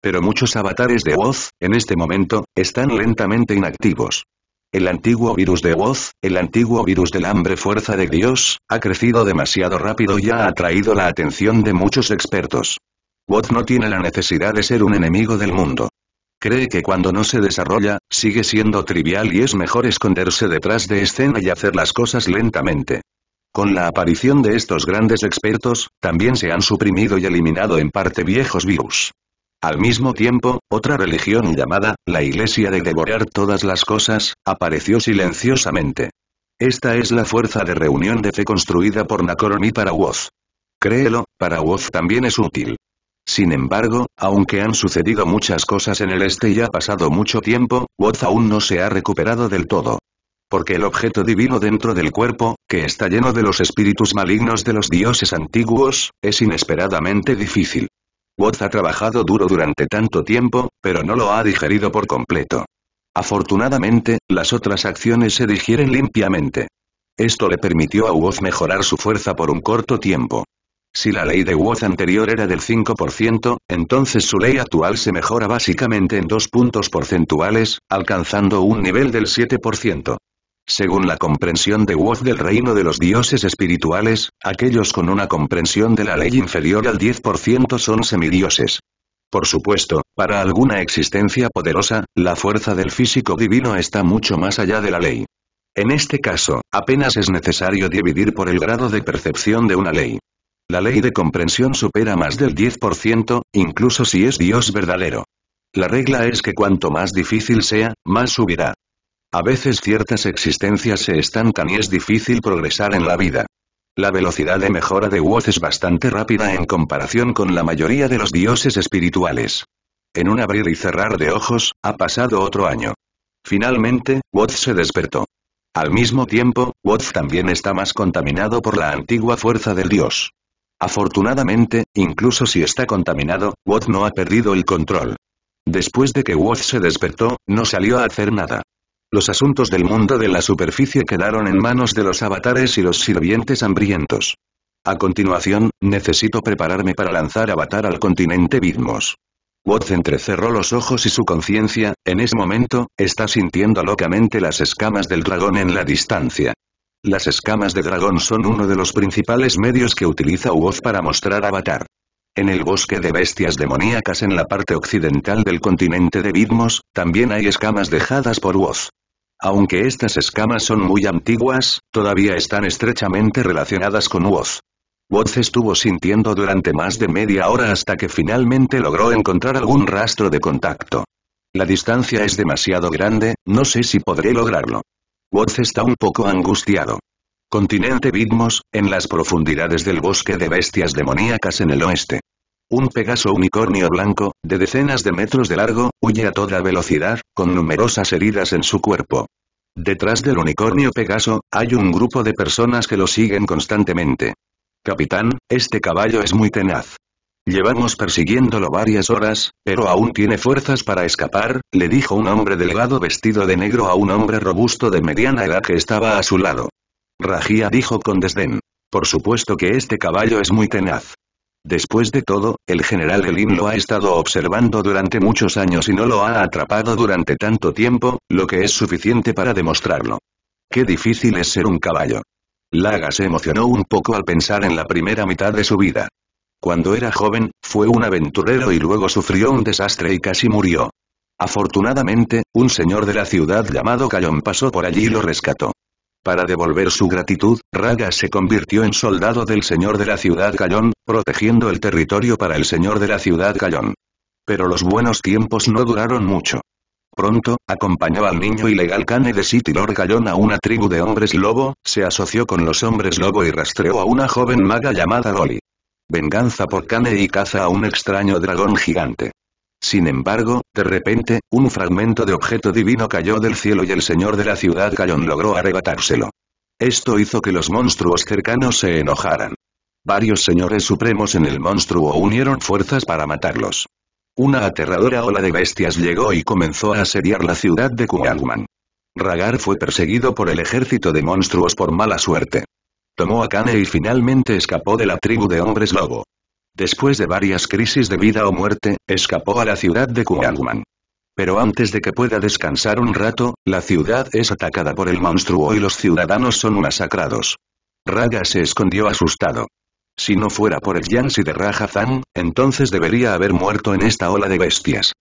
Pero muchos avatares de Woz, en este momento, están lentamente inactivos. El antiguo virus de Woz, el antiguo virus del hambre fuerza de Dios, ha crecido demasiado rápido y ha atraído la atención de muchos expertos. Woz no tiene la necesidad de ser un enemigo del mundo cree que cuando no se desarrolla, sigue siendo trivial y es mejor esconderse detrás de escena y hacer las cosas lentamente. Con la aparición de estos grandes expertos, también se han suprimido y eliminado en parte viejos virus. Al mismo tiempo, otra religión llamada, la Iglesia de Devorar Todas las Cosas, apareció silenciosamente. Esta es la fuerza de reunión de fe construida por Nakoromi para Woz. Créelo, para Woz también es útil. Sin embargo, aunque han sucedido muchas cosas en el este y ha pasado mucho tiempo, Woz aún no se ha recuperado del todo. Porque el objeto divino dentro del cuerpo, que está lleno de los espíritus malignos de los dioses antiguos, es inesperadamente difícil. Woz ha trabajado duro durante tanto tiempo, pero no lo ha digerido por completo. Afortunadamente, las otras acciones se digieren limpiamente. Esto le permitió a Woz mejorar su fuerza por un corto tiempo. Si la ley de Woz anterior era del 5%, entonces su ley actual se mejora básicamente en dos puntos porcentuales, alcanzando un nivel del 7%. Según la comprensión de Woz del reino de los dioses espirituales, aquellos con una comprensión de la ley inferior al 10% son semidioses. Por supuesto, para alguna existencia poderosa, la fuerza del físico divino está mucho más allá de la ley. En este caso, apenas es necesario dividir por el grado de percepción de una ley. La ley de comprensión supera más del 10%, incluso si es Dios verdadero. La regla es que cuanto más difícil sea, más subirá. A veces ciertas existencias se estancan y es difícil progresar en la vida. La velocidad de mejora de Woz es bastante rápida en comparación con la mayoría de los dioses espirituales. En un abrir y cerrar de ojos, ha pasado otro año. Finalmente, Woz se despertó. Al mismo tiempo, Woz también está más contaminado por la antigua fuerza del dios. Afortunadamente, incluso si está contaminado, Woz no ha perdido el control. Después de que Woz se despertó, no salió a hacer nada. Los asuntos del mundo de la superficie quedaron en manos de los avatares y los sirvientes hambrientos. A continuación, necesito prepararme para lanzar avatar al continente Vidmos. Woz entrecerró los ojos y su conciencia, en ese momento, está sintiendo locamente las escamas del dragón en la distancia. Las escamas de dragón son uno de los principales medios que utiliza Uoz para mostrar Avatar. En el bosque de bestias demoníacas en la parte occidental del continente de Vidmos, también hay escamas dejadas por Uoz. Aunque estas escamas son muy antiguas, todavía están estrechamente relacionadas con Uoz. Woz estuvo sintiendo durante más de media hora hasta que finalmente logró encontrar algún rastro de contacto. La distancia es demasiado grande, no sé si podré lograrlo voz está un poco angustiado. Continente Bitmos, en las profundidades del bosque de bestias demoníacas en el oeste. Un Pegaso unicornio blanco, de decenas de metros de largo, huye a toda velocidad, con numerosas heridas en su cuerpo. Detrás del unicornio Pegaso, hay un grupo de personas que lo siguen constantemente. Capitán, este caballo es muy tenaz. Llevamos persiguiéndolo varias horas, pero aún tiene fuerzas para escapar, le dijo un hombre delgado vestido de negro a un hombre robusto de mediana edad que estaba a su lado. Rajía dijo con desdén. Por supuesto que este caballo es muy tenaz. Después de todo, el general Elin lo ha estado observando durante muchos años y no lo ha atrapado durante tanto tiempo, lo que es suficiente para demostrarlo. Qué difícil es ser un caballo. Laga se emocionó un poco al pensar en la primera mitad de su vida. Cuando era joven, fue un aventurero y luego sufrió un desastre y casi murió. Afortunadamente, un señor de la ciudad llamado Cayón pasó por allí y lo rescató. Para devolver su gratitud, Raga se convirtió en soldado del señor de la ciudad Cayón, protegiendo el territorio para el señor de la ciudad Cayón. Pero los buenos tiempos no duraron mucho. Pronto, acompañó al niño ilegal Cane de City Lord a una tribu de hombres lobo, se asoció con los hombres lobo y rastreó a una joven maga llamada Loli. Venganza por Kane y caza a un extraño dragón gigante. Sin embargo, de repente, un fragmento de objeto divino cayó del cielo y el señor de la ciudad Cayón logró arrebatárselo. Esto hizo que los monstruos cercanos se enojaran. Varios señores supremos en el monstruo unieron fuerzas para matarlos. Una aterradora ola de bestias llegó y comenzó a asediar la ciudad de Kuangman. Ragar fue perseguido por el ejército de monstruos por mala suerte. Tomó a Kane y finalmente escapó de la tribu de hombres lobo. Después de varias crisis de vida o muerte, escapó a la ciudad de Kuangman. Pero antes de que pueda descansar un rato, la ciudad es atacada por el monstruo y los ciudadanos son masacrados. Raga se escondió asustado. Si no fuera por el Yansi de Raja Zan, entonces debería haber muerto en esta ola de bestias.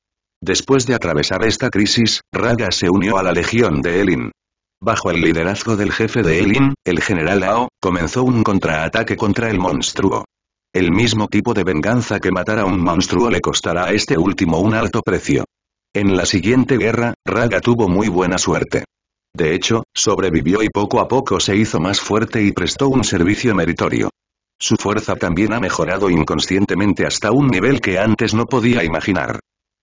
Después de atravesar esta crisis, Raga se unió a la legión de Elin, Bajo el liderazgo del jefe de Elin, el general Ao, comenzó un contraataque contra el monstruo. El mismo tipo de venganza que matara a un monstruo le costará a este último un alto precio. En la siguiente guerra, Raga tuvo muy buena suerte. De hecho, sobrevivió y poco a poco se hizo más fuerte y prestó un servicio meritorio. Su fuerza también ha mejorado inconscientemente hasta un nivel que antes no podía imaginar.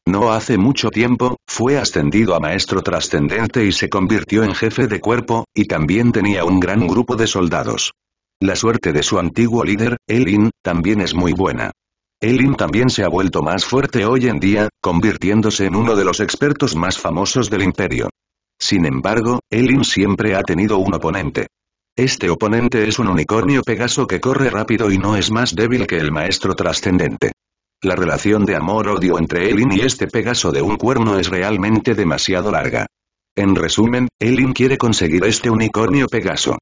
No hace mucho tiempo, fue ascendido a maestro trascendente y se convirtió en jefe de cuerpo, y también tenía un gran grupo de soldados. La suerte de su antiguo líder, Elin, también es muy buena. Elin también se ha vuelto más fuerte hoy en día, convirtiéndose en uno de los expertos más famosos del imperio. Sin embargo, Elin siempre ha tenido un oponente. Este oponente es un unicornio Pegaso que corre rápido y no es más débil que el maestro trascendente. La relación de amor-odio entre Elin y este Pegaso de un cuerno es realmente demasiado larga. En resumen, Elin quiere conseguir este unicornio Pegaso.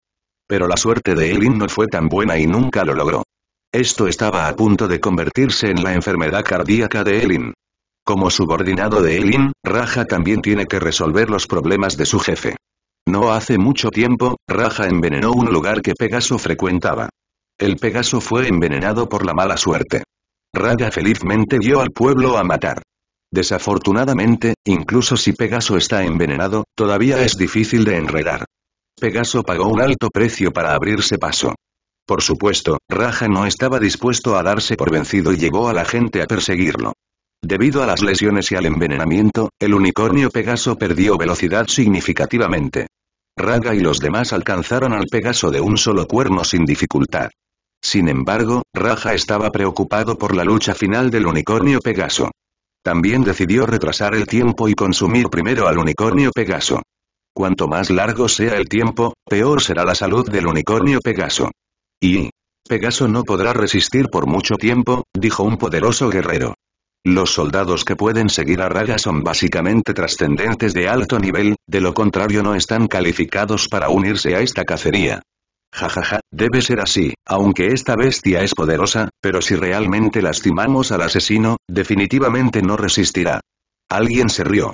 Pero la suerte de Elin no fue tan buena y nunca lo logró. Esto estaba a punto de convertirse en la enfermedad cardíaca de Elin. Como subordinado de Elin, Raja también tiene que resolver los problemas de su jefe. No hace mucho tiempo, Raja envenenó un lugar que Pegaso frecuentaba. El Pegaso fue envenenado por la mala suerte. Raga felizmente vio al pueblo a matar. Desafortunadamente, incluso si Pegaso está envenenado, todavía es difícil de enredar. Pegaso pagó un alto precio para abrirse paso. Por supuesto, Raja no estaba dispuesto a darse por vencido y llevó a la gente a perseguirlo. Debido a las lesiones y al envenenamiento, el unicornio Pegaso perdió velocidad significativamente. Raga y los demás alcanzaron al Pegaso de un solo cuerno sin dificultad. Sin embargo, Raja estaba preocupado por la lucha final del unicornio Pegaso. También decidió retrasar el tiempo y consumir primero al unicornio Pegaso. Cuanto más largo sea el tiempo, peor será la salud del unicornio Pegaso. Y... Pegaso no podrá resistir por mucho tiempo, dijo un poderoso guerrero. Los soldados que pueden seguir a Raja son básicamente trascendentes de alto nivel, de lo contrario no están calificados para unirse a esta cacería. Jajaja, debe ser así, aunque esta bestia es poderosa, pero si realmente lastimamos al asesino, definitivamente no resistirá. Alguien se rió.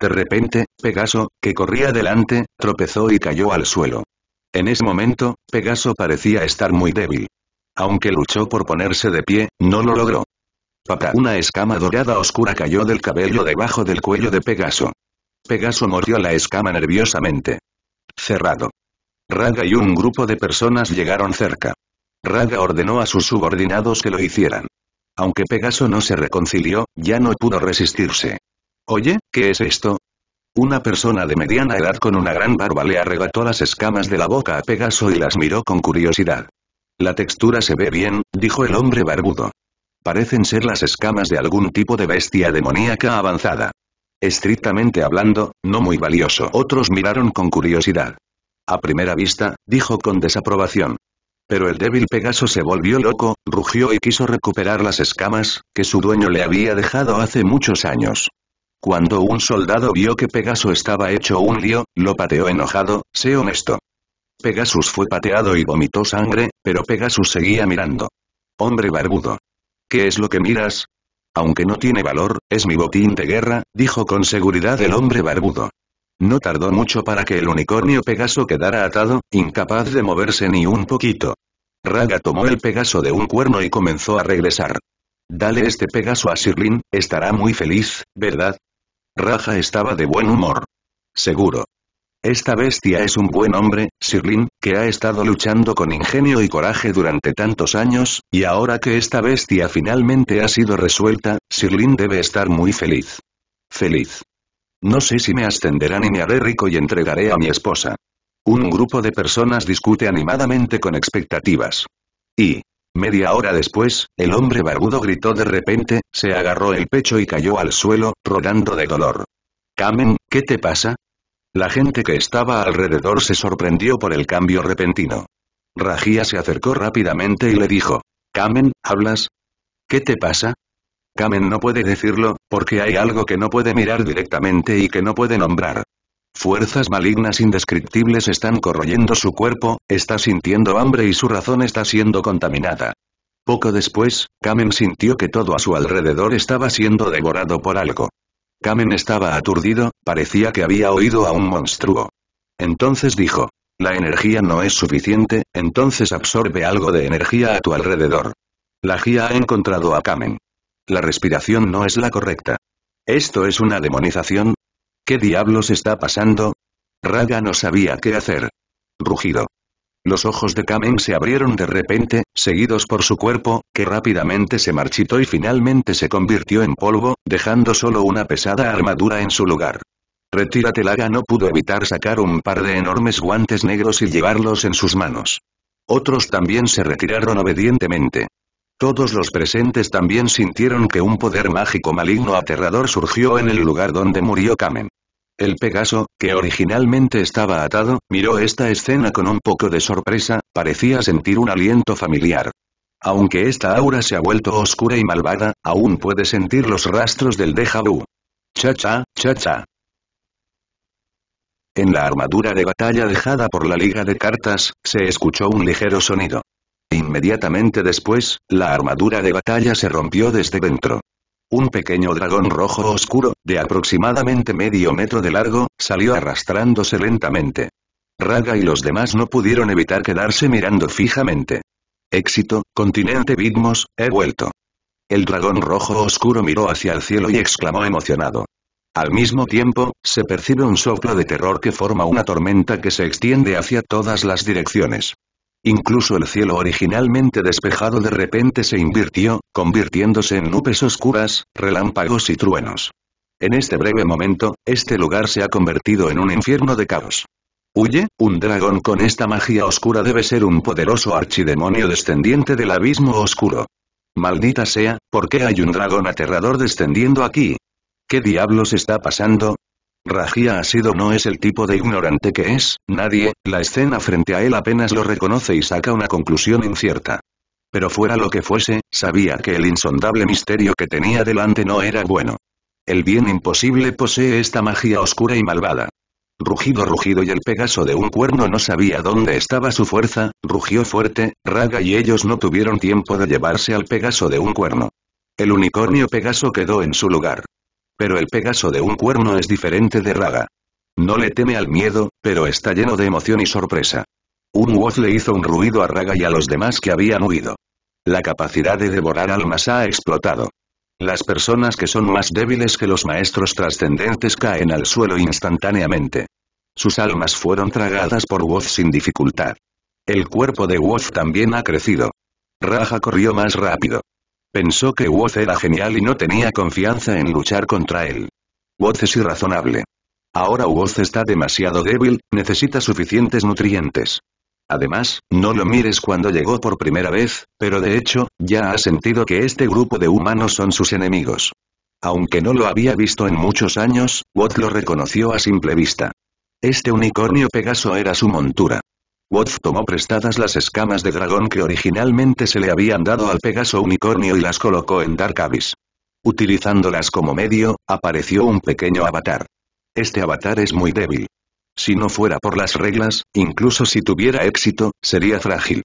De repente, Pegaso, que corría adelante, tropezó y cayó al suelo. En ese momento, Pegaso parecía estar muy débil. Aunque luchó por ponerse de pie, no lo logró. Papá, una escama dorada oscura cayó del cabello debajo del cuello de Pegaso. Pegaso mordió la escama nerviosamente. Cerrado. Raga y un grupo de personas llegaron cerca. Raga ordenó a sus subordinados que lo hicieran. Aunque Pegaso no se reconcilió, ya no pudo resistirse. Oye, ¿qué es esto? Una persona de mediana edad con una gran barba le arrebató las escamas de la boca a Pegaso y las miró con curiosidad. La textura se ve bien, dijo el hombre barbudo. Parecen ser las escamas de algún tipo de bestia demoníaca avanzada. Estrictamente hablando, no muy valioso. Otros miraron con curiosidad. A primera vista, dijo con desaprobación. Pero el débil Pegaso se volvió loco, rugió y quiso recuperar las escamas, que su dueño le había dejado hace muchos años. Cuando un soldado vio que Pegaso estaba hecho un lío, lo pateó enojado, sé honesto. Pegasus fue pateado y vomitó sangre, pero Pegasus seguía mirando. Hombre barbudo. ¿Qué es lo que miras? Aunque no tiene valor, es mi botín de guerra, dijo con seguridad el hombre barbudo. No tardó mucho para que el unicornio Pegaso quedara atado, incapaz de moverse ni un poquito. Raga tomó el Pegaso de un cuerno y comenzó a regresar. Dale este Pegaso a Sirlin, estará muy feliz, ¿verdad? Raja estaba de buen humor. Seguro. Esta bestia es un buen hombre, Sirlin, que ha estado luchando con ingenio y coraje durante tantos años, y ahora que esta bestia finalmente ha sido resuelta, Sirlin debe estar muy feliz. Feliz. No sé si me ascenderán y me haré rico y entregaré a mi esposa. Un grupo de personas discute animadamente con expectativas. Y, media hora después, el hombre barbudo gritó de repente, se agarró el pecho y cayó al suelo, rodando de dolor. Kamen, ¿qué te pasa? La gente que estaba alrededor se sorprendió por el cambio repentino. Rajia se acercó rápidamente y le dijo, Kamen, ¿hablas? ¿Qué te pasa? Kamen no puede decirlo, porque hay algo que no puede mirar directamente y que no puede nombrar. Fuerzas malignas indescriptibles están corroyendo su cuerpo, está sintiendo hambre y su razón está siendo contaminada. Poco después, Kamen sintió que todo a su alrededor estaba siendo devorado por algo. Kamen estaba aturdido, parecía que había oído a un monstruo. Entonces dijo, la energía no es suficiente, entonces absorbe algo de energía a tu alrededor. La GIA ha encontrado a Kamen. La respiración no es la correcta. ¿Esto es una demonización? ¿Qué diablos está pasando? Raga no sabía qué hacer. Rugido. Los ojos de Kamen se abrieron de repente, seguidos por su cuerpo, que rápidamente se marchitó y finalmente se convirtió en polvo, dejando solo una pesada armadura en su lugar. Retírate Laga no pudo evitar sacar un par de enormes guantes negros y llevarlos en sus manos. Otros también se retiraron obedientemente. Todos los presentes también sintieron que un poder mágico maligno aterrador surgió en el lugar donde murió Kamen. El Pegaso, que originalmente estaba atado, miró esta escena con un poco de sorpresa, parecía sentir un aliento familiar. Aunque esta aura se ha vuelto oscura y malvada, aún puede sentir los rastros del Deja vu. Cha-cha, cha-cha. En la armadura de batalla dejada por la liga de cartas, se escuchó un ligero sonido. Inmediatamente después, la armadura de batalla se rompió desde dentro. Un pequeño dragón rojo oscuro, de aproximadamente medio metro de largo, salió arrastrándose lentamente. Raga y los demás no pudieron evitar quedarse mirando fijamente. Éxito, continente Bitmos, he vuelto. El dragón rojo oscuro miró hacia el cielo y exclamó emocionado. Al mismo tiempo, se percibe un soplo de terror que forma una tormenta que se extiende hacia todas las direcciones. Incluso el cielo originalmente despejado de repente se invirtió, convirtiéndose en nubes oscuras, relámpagos y truenos. En este breve momento, este lugar se ha convertido en un infierno de caos. Huye, un dragón con esta magia oscura debe ser un poderoso archidemonio descendiente del abismo oscuro. Maldita sea, ¿por qué hay un dragón aterrador descendiendo aquí? ¿Qué diablos está pasando? Rajia sido no es el tipo de ignorante que es, nadie, la escena frente a él apenas lo reconoce y saca una conclusión incierta. Pero fuera lo que fuese, sabía que el insondable misterio que tenía delante no era bueno. El bien imposible posee esta magia oscura y malvada. Rugido rugido y el Pegaso de un cuerno no sabía dónde estaba su fuerza, rugió fuerte, Raga y ellos no tuvieron tiempo de llevarse al Pegaso de un cuerno. El unicornio Pegaso quedó en su lugar pero el Pegaso de un cuerno es diferente de Raga. No le teme al miedo, pero está lleno de emoción y sorpresa. Un Woz le hizo un ruido a Raga y a los demás que habían huido. La capacidad de devorar almas ha explotado. Las personas que son más débiles que los maestros trascendentes caen al suelo instantáneamente. Sus almas fueron tragadas por Woz sin dificultad. El cuerpo de Woz también ha crecido. Raja corrió más rápido. Pensó que Woz era genial y no tenía confianza en luchar contra él. Woz es irrazonable. Ahora Woz está demasiado débil, necesita suficientes nutrientes. Además, no lo mires cuando llegó por primera vez, pero de hecho, ya ha sentido que este grupo de humanos son sus enemigos. Aunque no lo había visto en muchos años, Woz lo reconoció a simple vista. Este unicornio Pegaso era su montura. Wolf tomó prestadas las escamas de dragón que originalmente se le habían dado al Pegaso Unicornio y las colocó en Dark Abyss. Utilizándolas como medio, apareció un pequeño avatar. Este avatar es muy débil. Si no fuera por las reglas, incluso si tuviera éxito, sería frágil.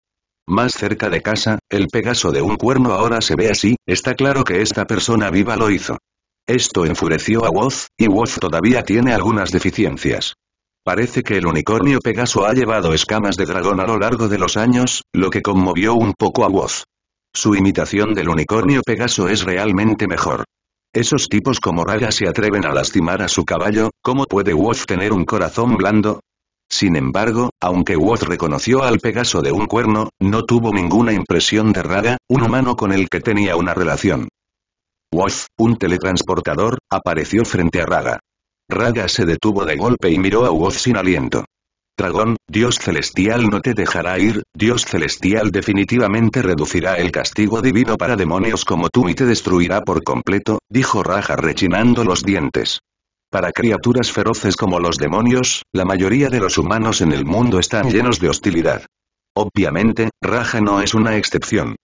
Más cerca de casa, el Pegaso de un cuerno ahora se ve así, está claro que esta persona viva lo hizo. Esto enfureció a Woz, y Woz todavía tiene algunas deficiencias. Parece que el unicornio Pegaso ha llevado escamas de dragón a lo largo de los años, lo que conmovió un poco a Woz. Su imitación del unicornio Pegaso es realmente mejor. Esos tipos como Raga se atreven a lastimar a su caballo, ¿cómo puede Woz tener un corazón blando? Sin embargo, aunque Woz reconoció al Pegaso de un cuerno, no tuvo ninguna impresión de Raga, un humano con el que tenía una relación. Woz, un teletransportador, apareció frente a Raga. Raga se detuvo de golpe y miró a Woz sin aliento. Dragón, Dios celestial no te dejará ir, Dios celestial definitivamente reducirá el castigo divino para demonios como tú y te destruirá por completo, dijo Raja rechinando los dientes. Para criaturas feroces como los demonios, la mayoría de los humanos en el mundo están llenos de hostilidad. Obviamente, Raja no es una excepción.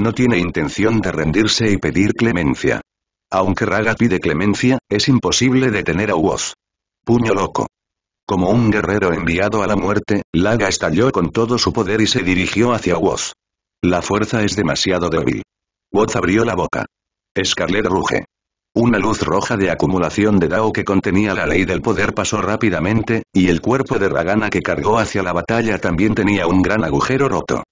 No tiene intención de rendirse y pedir clemencia. Aunque Raga pide clemencia, es imposible detener a Woz. Puño loco. Como un guerrero enviado a la muerte, Laga estalló con todo su poder y se dirigió hacia Woz. La fuerza es demasiado débil. Woz abrió la boca. Scarlet ruge. Una luz roja de acumulación de Dao que contenía la ley del poder pasó rápidamente, y el cuerpo de Ragana que cargó hacia la batalla también tenía un gran agujero roto.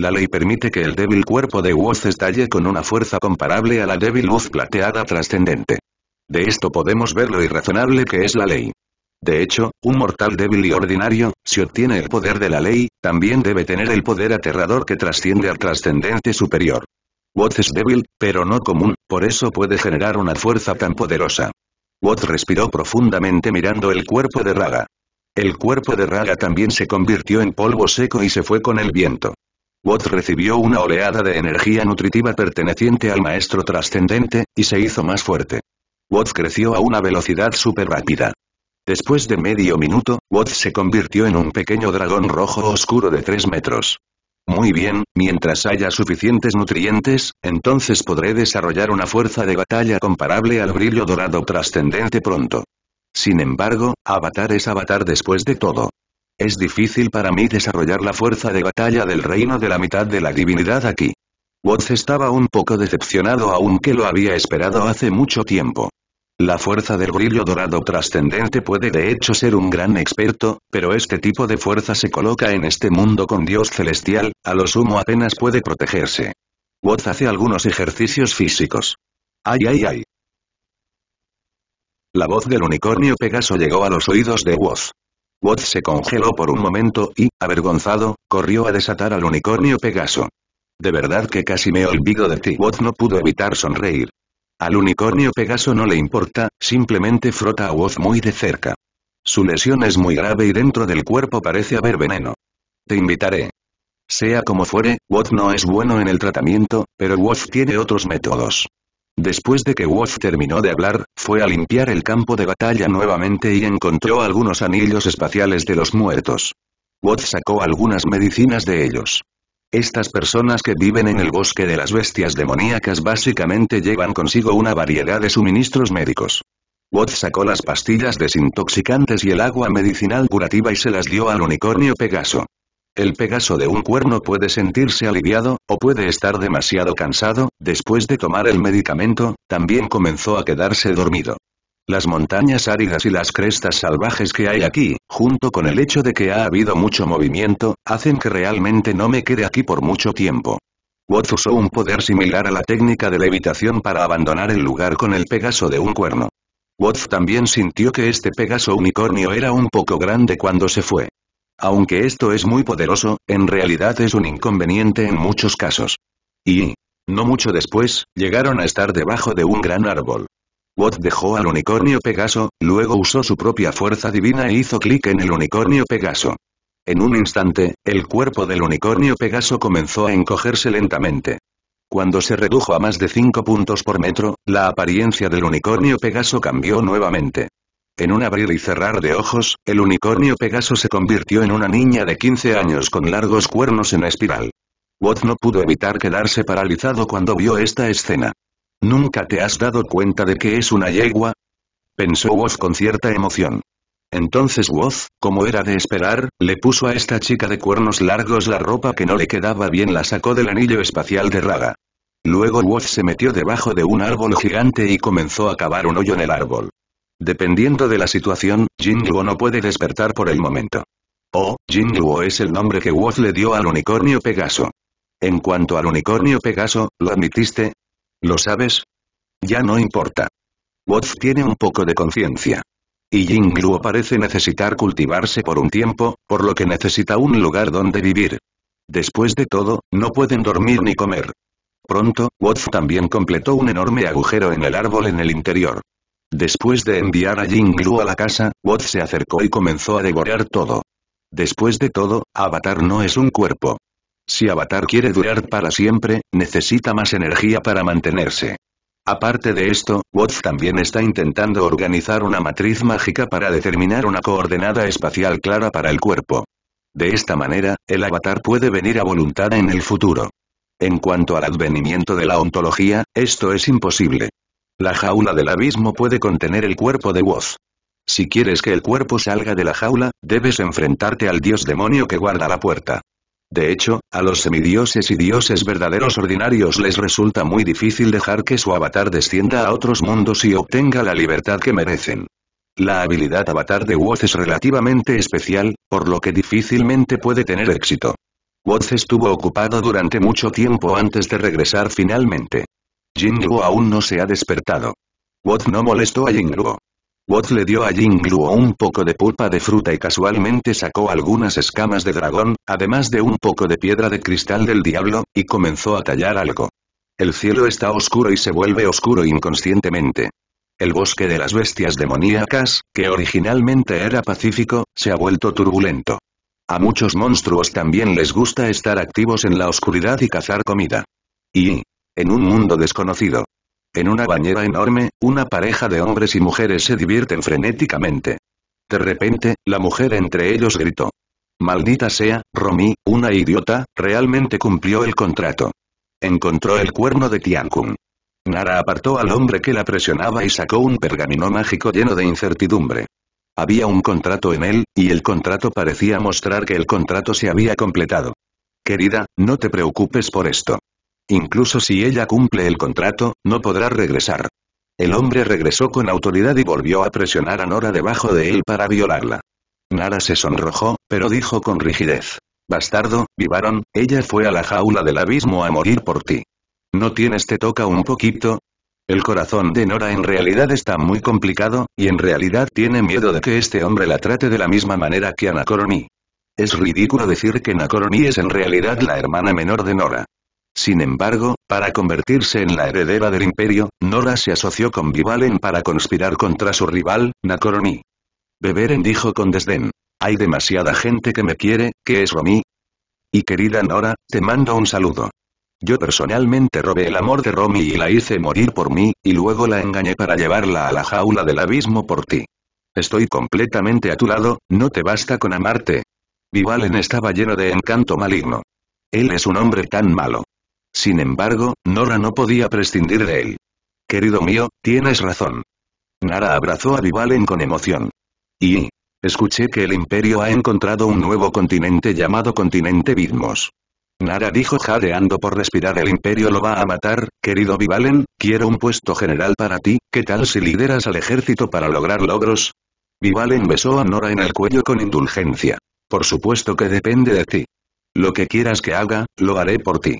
La ley permite que el débil cuerpo de Woz estalle con una fuerza comparable a la débil luz plateada trascendente. De esto podemos ver lo irrazonable que es la ley. De hecho, un mortal débil y ordinario, si obtiene el poder de la ley, también debe tener el poder aterrador que trasciende al trascendente superior. Woz es débil, pero no común, por eso puede generar una fuerza tan poderosa. Woz respiró profundamente mirando el cuerpo de Raga. El cuerpo de Raga también se convirtió en polvo seco y se fue con el viento. Watt recibió una oleada de energía nutritiva perteneciente al maestro trascendente, y se hizo más fuerte. Watt creció a una velocidad súper rápida. Después de medio minuto, Watt se convirtió en un pequeño dragón rojo oscuro de 3 metros. Muy bien, mientras haya suficientes nutrientes, entonces podré desarrollar una fuerza de batalla comparable al brillo dorado trascendente pronto. Sin embargo, Avatar es Avatar después de todo. Es difícil para mí desarrollar la fuerza de batalla del reino de la mitad de la divinidad aquí. Woz estaba un poco decepcionado aunque lo había esperado hace mucho tiempo. La fuerza del brillo dorado trascendente puede de hecho ser un gran experto, pero este tipo de fuerza se coloca en este mundo con Dios celestial, a lo sumo apenas puede protegerse. Woz hace algunos ejercicios físicos. ¡Ay, ay, ay! La voz del unicornio Pegaso llegó a los oídos de Woz. Woz se congeló por un momento y, avergonzado, corrió a desatar al unicornio Pegaso. De verdad que casi me olvido de ti. Woz no pudo evitar sonreír. Al unicornio Pegaso no le importa, simplemente frota a Woz muy de cerca. Su lesión es muy grave y dentro del cuerpo parece haber veneno. Te invitaré. Sea como fuere, Woz no es bueno en el tratamiento, pero Woz tiene otros métodos. Después de que Wolf terminó de hablar, fue a limpiar el campo de batalla nuevamente y encontró algunos anillos espaciales de los muertos. Wolf sacó algunas medicinas de ellos. Estas personas que viven en el bosque de las bestias demoníacas básicamente llevan consigo una variedad de suministros médicos. Wolf sacó las pastillas desintoxicantes y el agua medicinal curativa y se las dio al unicornio Pegaso el Pegaso de un cuerno puede sentirse aliviado, o puede estar demasiado cansado, después de tomar el medicamento, también comenzó a quedarse dormido. Las montañas áridas y las crestas salvajes que hay aquí, junto con el hecho de que ha habido mucho movimiento, hacen que realmente no me quede aquí por mucho tiempo. Watts usó un poder similar a la técnica de levitación para abandonar el lugar con el Pegaso de un cuerno. Watts también sintió que este Pegaso unicornio era un poco grande cuando se fue. Aunque esto es muy poderoso, en realidad es un inconveniente en muchos casos. Y, no mucho después, llegaron a estar debajo de un gran árbol. Watt dejó al unicornio Pegaso, luego usó su propia fuerza divina e hizo clic en el unicornio Pegaso. En un instante, el cuerpo del unicornio Pegaso comenzó a encogerse lentamente. Cuando se redujo a más de 5 puntos por metro, la apariencia del unicornio Pegaso cambió nuevamente. En un abrir y cerrar de ojos, el unicornio Pegaso se convirtió en una niña de 15 años con largos cuernos en espiral. Woz no pudo evitar quedarse paralizado cuando vio esta escena. ¿Nunca te has dado cuenta de que es una yegua? Pensó Woz con cierta emoción. Entonces Woz, como era de esperar, le puso a esta chica de cuernos largos la ropa que no le quedaba bien la sacó del anillo espacial de Raga. Luego Woz se metió debajo de un árbol gigante y comenzó a cavar un hoyo en el árbol. Dependiendo de la situación, Jingluo no puede despertar por el momento. Oh, Jingluo es el nombre que Woz le dio al unicornio Pegaso. En cuanto al unicornio Pegaso, ¿lo admitiste? ¿Lo sabes? Ya no importa. Woz tiene un poco de conciencia. Y Jingluo parece necesitar cultivarse por un tiempo, por lo que necesita un lugar donde vivir. Después de todo, no pueden dormir ni comer. Pronto, Woz también completó un enorme agujero en el árbol en el interior. Después de enviar a Jinglu a la casa, Woz se acercó y comenzó a devorar todo. Después de todo, Avatar no es un cuerpo. Si Avatar quiere durar para siempre, necesita más energía para mantenerse. Aparte de esto, wu también está intentando organizar una matriz mágica para determinar una coordenada espacial clara para el cuerpo. De esta manera, el avatar puede venir a voluntad en el futuro. En cuanto al advenimiento de la ontología, esto es imposible. La jaula del abismo puede contener el cuerpo de Woz. Si quieres que el cuerpo salga de la jaula, debes enfrentarte al dios demonio que guarda la puerta. De hecho, a los semidioses y dioses verdaderos ordinarios les resulta muy difícil dejar que su avatar descienda a otros mundos y obtenga la libertad que merecen. La habilidad avatar de Woz es relativamente especial, por lo que difícilmente puede tener éxito. Woz estuvo ocupado durante mucho tiempo antes de regresar finalmente. Jingluo aún no se ha despertado. Wot no molestó a Jingluo. Wot le dio a Jingluo un poco de pulpa de fruta y casualmente sacó algunas escamas de dragón, además de un poco de piedra de cristal del diablo, y comenzó a tallar algo. El cielo está oscuro y se vuelve oscuro inconscientemente. El bosque de las bestias demoníacas, que originalmente era pacífico, se ha vuelto turbulento. A muchos monstruos también les gusta estar activos en la oscuridad y cazar comida. Y, en un mundo desconocido. En una bañera enorme, una pareja de hombres y mujeres se divierten frenéticamente. De repente, la mujer entre ellos gritó. Maldita sea, Romi, una idiota, realmente cumplió el contrato. Encontró el cuerno de Tiankun. Nara apartó al hombre que la presionaba y sacó un pergamino mágico lleno de incertidumbre. Había un contrato en él, y el contrato parecía mostrar que el contrato se había completado. Querida, no te preocupes por esto. Incluso si ella cumple el contrato, no podrá regresar. El hombre regresó con autoridad y volvió a presionar a Nora debajo de él para violarla. Nara se sonrojó, pero dijo con rigidez. Bastardo, Vivaron, ella fue a la jaula del abismo a morir por ti. ¿No tienes te toca un poquito? El corazón de Nora en realidad está muy complicado, y en realidad tiene miedo de que este hombre la trate de la misma manera que a Nakoroni. Es ridículo decir que Nakoroni es en realidad la hermana menor de Nora. Sin embargo, para convertirse en la heredera del imperio, Nora se asoció con Vivalen para conspirar contra su rival, Nakoromi. Beberen dijo con desdén. Hay demasiada gente que me quiere, que es Romi. Y querida Nora, te mando un saludo. Yo personalmente robé el amor de Romi y la hice morir por mí, y luego la engañé para llevarla a la jaula del abismo por ti. Estoy completamente a tu lado, no te basta con amarte. Vivalen estaba lleno de encanto maligno. Él es un hombre tan malo. Sin embargo, Nora no podía prescindir de él. Querido mío, tienes razón. Nara abrazó a Vivalen con emoción. Y... Escuché que el Imperio ha encontrado un nuevo continente llamado Continente Vidmos. Nara dijo jadeando por respirar el Imperio lo va a matar, querido Vivalen, quiero un puesto general para ti, ¿qué tal si lideras al ejército para lograr logros? Vivalen besó a Nora en el cuello con indulgencia. Por supuesto que depende de ti. Lo que quieras que haga, lo haré por ti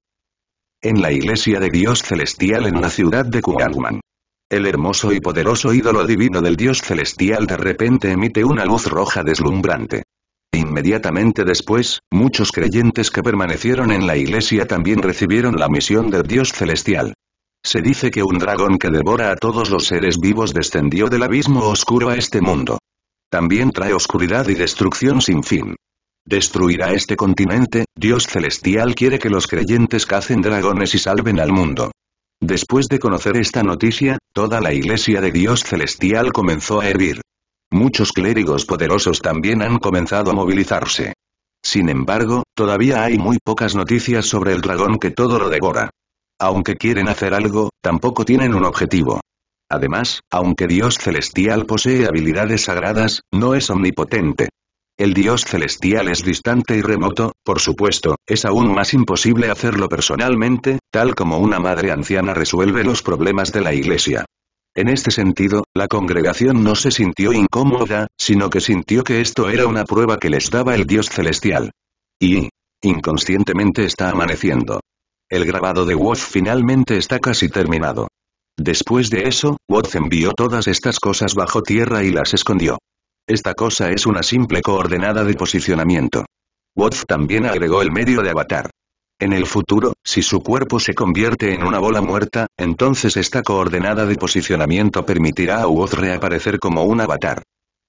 en la Iglesia de Dios Celestial en la ciudad de Kuangman. El hermoso y poderoso ídolo divino del Dios Celestial de repente emite una luz roja deslumbrante. Inmediatamente después, muchos creyentes que permanecieron en la iglesia también recibieron la misión del Dios Celestial. Se dice que un dragón que devora a todos los seres vivos descendió del abismo oscuro a este mundo. También trae oscuridad y destrucción sin fin destruirá este continente, Dios celestial quiere que los creyentes cacen dragones y salven al mundo. Después de conocer esta noticia, toda la iglesia de Dios celestial comenzó a hervir. Muchos clérigos poderosos también han comenzado a movilizarse. Sin embargo, todavía hay muy pocas noticias sobre el dragón que todo lo devora. Aunque quieren hacer algo, tampoco tienen un objetivo. Además, aunque Dios celestial posee habilidades sagradas, no es omnipotente. El Dios celestial es distante y remoto, por supuesto, es aún más imposible hacerlo personalmente, tal como una madre anciana resuelve los problemas de la iglesia. En este sentido, la congregación no se sintió incómoda, sino que sintió que esto era una prueba que les daba el Dios celestial. Y, inconscientemente está amaneciendo. El grabado de Woz finalmente está casi terminado. Después de eso, Woz envió todas estas cosas bajo tierra y las escondió. Esta cosa es una simple coordenada de posicionamiento. Woz también agregó el medio de avatar. En el futuro, si su cuerpo se convierte en una bola muerta, entonces esta coordenada de posicionamiento permitirá a Woz reaparecer como un avatar.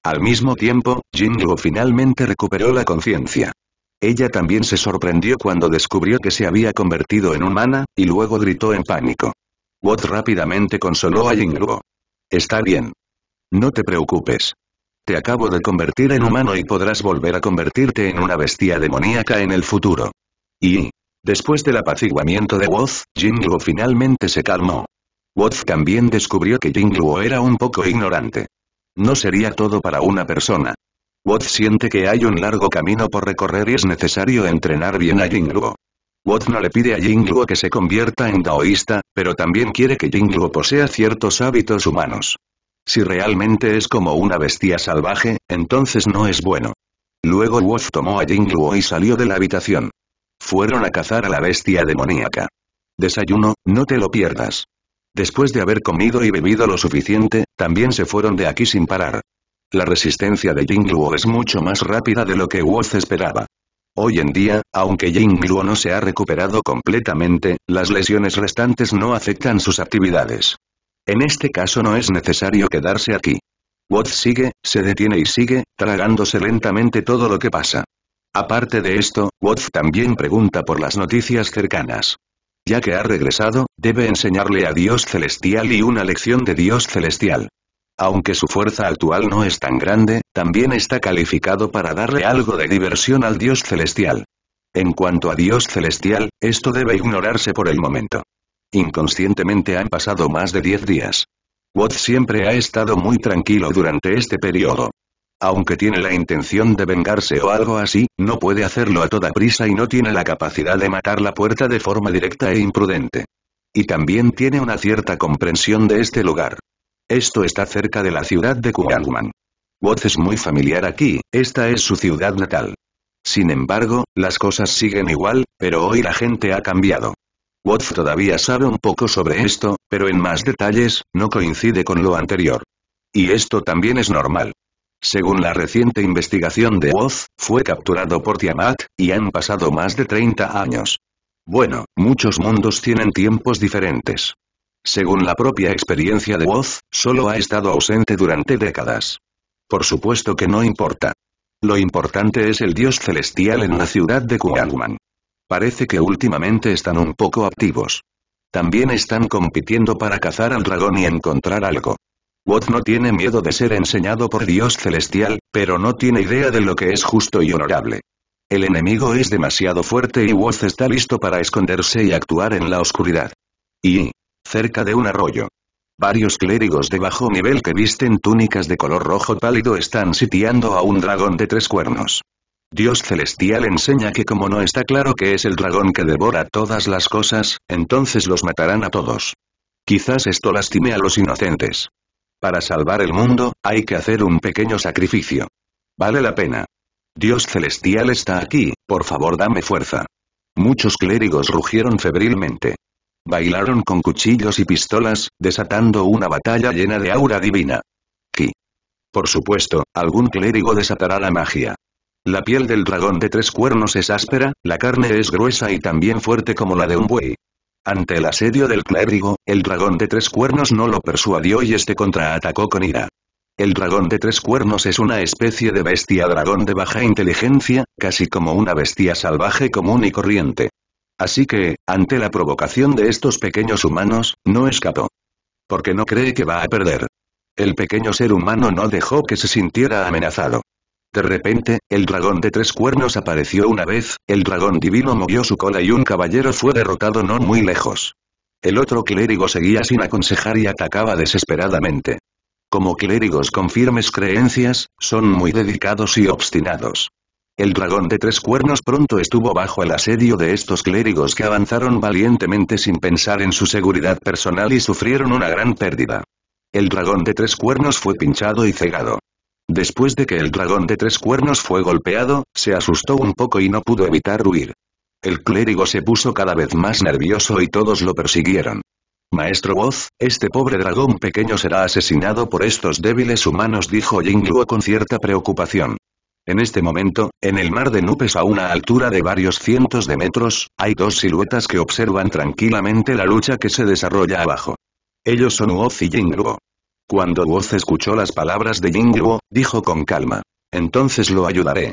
Al mismo tiempo, Jingluo finalmente recuperó la conciencia. Ella también se sorprendió cuando descubrió que se había convertido en humana, y luego gritó en pánico. Wot rápidamente consoló a Jingluo. Está bien. No te preocupes acabo de convertir en humano y podrás volver a convertirte en una bestia demoníaca en el futuro. Y... Después del apaciguamiento de Woz, Jingluo finalmente se calmó. Woz también descubrió que Jingluo era un poco ignorante. No sería todo para una persona. Woz siente que hay un largo camino por recorrer y es necesario entrenar bien a Jingluo. Woz no le pide a Jingluo que se convierta en taoísta, pero también quiere que Jingluo posea ciertos hábitos humanos. Si realmente es como una bestia salvaje, entonces no es bueno. Luego Wolf tomó a Jingluo y salió de la habitación. Fueron a cazar a la bestia demoníaca. Desayuno, no te lo pierdas. Después de haber comido y bebido lo suficiente, también se fueron de aquí sin parar. La resistencia de Jingluo es mucho más rápida de lo que Wolf esperaba. Hoy en día, aunque Jingluo no se ha recuperado completamente, las lesiones restantes no afectan sus actividades. En este caso no es necesario quedarse aquí. Woth sigue, se detiene y sigue, tragándose lentamente todo lo que pasa. Aparte de esto, Woz también pregunta por las noticias cercanas. Ya que ha regresado, debe enseñarle a Dios Celestial y una lección de Dios Celestial. Aunque su fuerza actual no es tan grande, también está calificado para darle algo de diversión al Dios Celestial. En cuanto a Dios Celestial, esto debe ignorarse por el momento. Inconscientemente han pasado más de 10 días. Watt siempre ha estado muy tranquilo durante este periodo. Aunque tiene la intención de vengarse o algo así, no puede hacerlo a toda prisa y no tiene la capacidad de matar la puerta de forma directa e imprudente. Y también tiene una cierta comprensión de este lugar. Esto está cerca de la ciudad de Kuangman. Watt es muy familiar aquí, esta es su ciudad natal. Sin embargo, las cosas siguen igual, pero hoy la gente ha cambiado. Woz todavía sabe un poco sobre esto, pero en más detalles, no coincide con lo anterior. Y esto también es normal. Según la reciente investigación de Woz, fue capturado por Tiamat, y han pasado más de 30 años. Bueno, muchos mundos tienen tiempos diferentes. Según la propia experiencia de Woz, solo ha estado ausente durante décadas. Por supuesto que no importa. Lo importante es el dios celestial en la ciudad de Kuangman. Parece que últimamente están un poco activos. También están compitiendo para cazar al dragón y encontrar algo. Woth no tiene miedo de ser enseñado por Dios celestial, pero no tiene idea de lo que es justo y honorable. El enemigo es demasiado fuerte y Woth está listo para esconderse y actuar en la oscuridad. Y... cerca de un arroyo. Varios clérigos de bajo nivel que visten túnicas de color rojo pálido están sitiando a un dragón de tres cuernos. Dios celestial enseña que como no está claro que es el dragón que devora todas las cosas, entonces los matarán a todos. Quizás esto lastime a los inocentes. Para salvar el mundo, hay que hacer un pequeño sacrificio. Vale la pena. Dios celestial está aquí, por favor dame fuerza. Muchos clérigos rugieron febrilmente. Bailaron con cuchillos y pistolas, desatando una batalla llena de aura divina. Ki. Por supuesto, algún clérigo desatará la magia. La piel del dragón de tres cuernos es áspera, la carne es gruesa y también fuerte como la de un buey. Ante el asedio del clérigo, el dragón de tres cuernos no lo persuadió y este contraatacó con ira. El dragón de tres cuernos es una especie de bestia dragón de baja inteligencia, casi como una bestia salvaje común y corriente. Así que, ante la provocación de estos pequeños humanos, no escapó. Porque no cree que va a perder. El pequeño ser humano no dejó que se sintiera amenazado. De repente, el dragón de tres cuernos apareció una vez, el dragón divino movió su cola y un caballero fue derrotado no muy lejos. El otro clérigo seguía sin aconsejar y atacaba desesperadamente. Como clérigos con firmes creencias, son muy dedicados y obstinados. El dragón de tres cuernos pronto estuvo bajo el asedio de estos clérigos que avanzaron valientemente sin pensar en su seguridad personal y sufrieron una gran pérdida. El dragón de tres cuernos fue pinchado y cegado. Después de que el dragón de tres cuernos fue golpeado, se asustó un poco y no pudo evitar huir. El clérigo se puso cada vez más nervioso y todos lo persiguieron. Maestro Woz, este pobre dragón pequeño será asesinado por estos débiles humanos dijo Jingluo con cierta preocupación. En este momento, en el mar de Nubes a una altura de varios cientos de metros, hay dos siluetas que observan tranquilamente la lucha que se desarrolla abajo. Ellos son Woz y Luo. Cuando Woz escuchó las palabras de Jingwo, dijo con calma. Entonces lo ayudaré.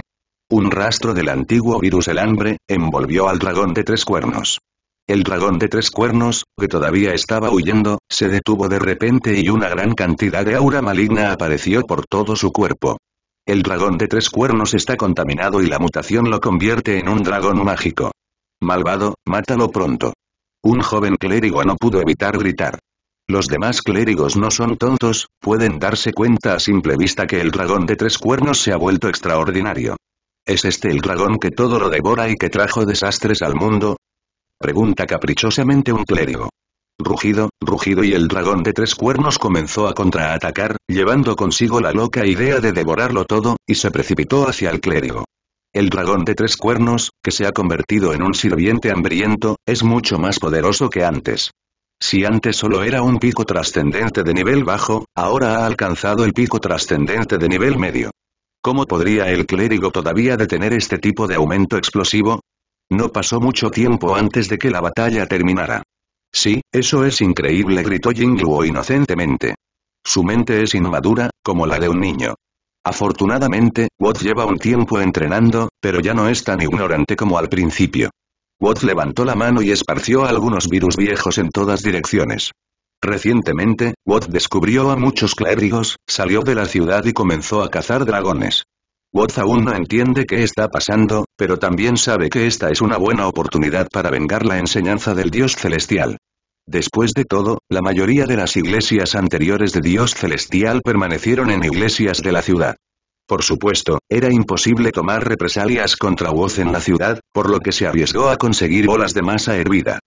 Un rastro del antiguo virus el hambre, envolvió al dragón de tres cuernos. El dragón de tres cuernos, que todavía estaba huyendo, se detuvo de repente y una gran cantidad de aura maligna apareció por todo su cuerpo. El dragón de tres cuernos está contaminado y la mutación lo convierte en un dragón mágico. Malvado, mátalo pronto. Un joven clérigo no pudo evitar gritar. Los demás clérigos no son tontos, pueden darse cuenta a simple vista que el dragón de tres cuernos se ha vuelto extraordinario. ¿Es este el dragón que todo lo devora y que trajo desastres al mundo? Pregunta caprichosamente un clérigo. Rugido, rugido y el dragón de tres cuernos comenzó a contraatacar, llevando consigo la loca idea de devorarlo todo, y se precipitó hacia el clérigo. El dragón de tres cuernos, que se ha convertido en un sirviente hambriento, es mucho más poderoso que antes. Si antes solo era un pico trascendente de nivel bajo, ahora ha alcanzado el pico trascendente de nivel medio. ¿Cómo podría el clérigo todavía detener este tipo de aumento explosivo? No pasó mucho tiempo antes de que la batalla terminara. Sí, eso es increíble, gritó Jingluo inocentemente. Su mente es inmadura, como la de un niño. Afortunadamente, Wot lleva un tiempo entrenando, pero ya no es tan ignorante como al principio. Watt levantó la mano y esparció algunos virus viejos en todas direcciones. Recientemente, Watt descubrió a muchos clérigos, salió de la ciudad y comenzó a cazar dragones. Watt aún no entiende qué está pasando, pero también sabe que esta es una buena oportunidad para vengar la enseñanza del Dios Celestial. Después de todo, la mayoría de las iglesias anteriores de Dios Celestial permanecieron en iglesias de la ciudad. Por supuesto, era imposible tomar represalias contra Woz en la ciudad, por lo que se arriesgó a conseguir bolas de masa hervida.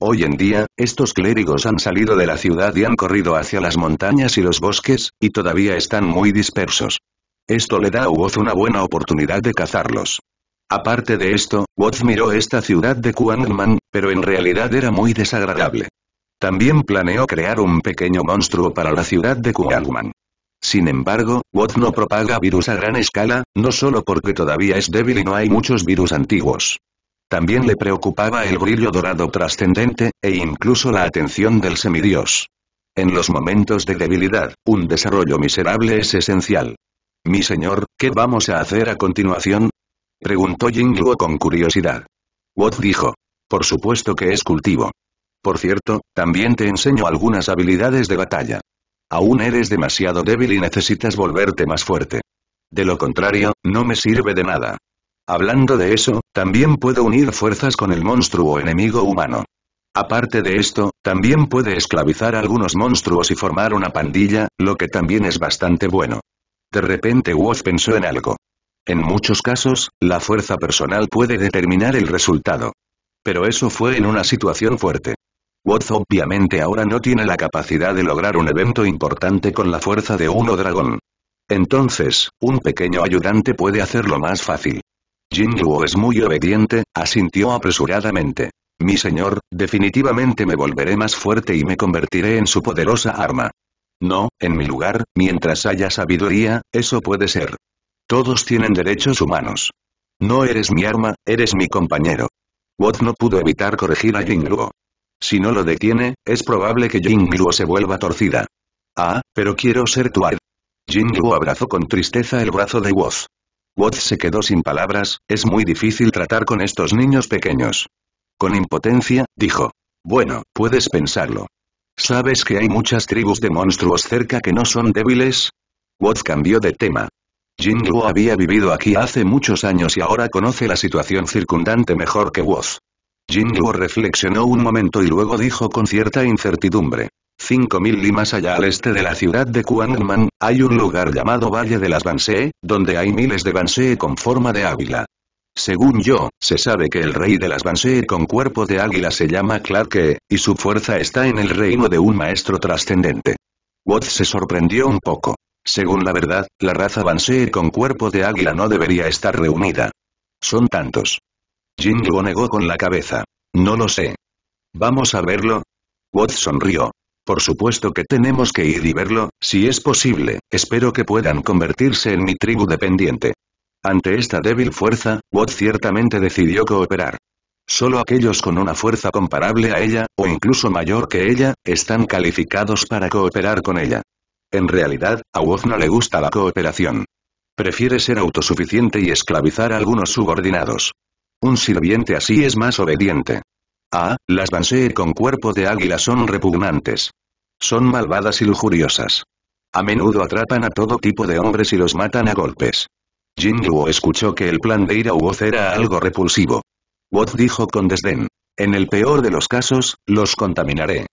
Hoy en día, estos clérigos han salido de la ciudad y han corrido hacia las montañas y los bosques, y todavía están muy dispersos. Esto le da a Woz una buena oportunidad de cazarlos. Aparte de esto, Woz miró esta ciudad de Kuangman, pero en realidad era muy desagradable. También planeó crear un pequeño monstruo para la ciudad de Kuangman. Sin embargo, WOT no propaga virus a gran escala, no solo porque todavía es débil y no hay muchos virus antiguos. También le preocupaba el brillo dorado trascendente, e incluso la atención del semidios. En los momentos de debilidad, un desarrollo miserable es esencial. Mi señor, ¿qué vamos a hacer a continuación? Preguntó Jingluo con curiosidad. Wot dijo. Por supuesto que es cultivo. Por cierto, también te enseño algunas habilidades de batalla. Aún eres demasiado débil y necesitas volverte más fuerte. De lo contrario, no me sirve de nada. Hablando de eso, también puedo unir fuerzas con el monstruo enemigo humano. Aparte de esto, también puede esclavizar algunos monstruos y formar una pandilla, lo que también es bastante bueno. De repente Wolf pensó en algo. En muchos casos, la fuerza personal puede determinar el resultado. Pero eso fue en una situación fuerte. Woz obviamente ahora no tiene la capacidad de lograr un evento importante con la fuerza de uno dragón. Entonces, un pequeño ayudante puede hacerlo más fácil. Luo es muy obediente, asintió apresuradamente. Mi señor, definitivamente me volveré más fuerte y me convertiré en su poderosa arma. No, en mi lugar, mientras haya sabiduría, eso puede ser. Todos tienen derechos humanos. No eres mi arma, eres mi compañero. Wu no pudo evitar corregir a Jingluo. Si no lo detiene, es probable que Jingluo se vuelva torcida. Ah, pero quiero ser tu ar. Jingluo abrazó con tristeza el brazo de Woz. Woz se quedó sin palabras, es muy difícil tratar con estos niños pequeños. Con impotencia, dijo. Bueno, puedes pensarlo. ¿Sabes que hay muchas tribus de monstruos cerca que no son débiles? Woz cambió de tema. Jingluo había vivido aquí hace muchos años y ahora conoce la situación circundante mejor que Woz. Jinguo reflexionó un momento y luego dijo con cierta incertidumbre. Cinco mil y más allá al este de la ciudad de Kuangman, hay un lugar llamado Valle de las Bansee, donde hay miles de Bansee con forma de águila. Según yo, se sabe que el rey de las Bansee con cuerpo de águila se llama Clarke, y su fuerza está en el reino de un maestro trascendente. Wood se sorprendió un poco. Según la verdad, la raza Bansee con cuerpo de águila no debería estar reunida. Son tantos lo negó con la cabeza. No lo sé. ¿Vamos a verlo? Woz sonrió. Por supuesto que tenemos que ir y verlo, si es posible, espero que puedan convertirse en mi tribu dependiente. Ante esta débil fuerza, Woz ciertamente decidió cooperar. Solo aquellos con una fuerza comparable a ella, o incluso mayor que ella, están calificados para cooperar con ella. En realidad, a Woz no le gusta la cooperación. Prefiere ser autosuficiente y esclavizar a algunos subordinados. Un sirviente así es más obediente. Ah, las Banshee con cuerpo de águila son repugnantes. Son malvadas y lujuriosas. A menudo atrapan a todo tipo de hombres y los matan a golpes. Jin Luo escuchó que el plan de ir a era algo repulsivo. Woz dijo con desdén. En el peor de los casos, los contaminaré.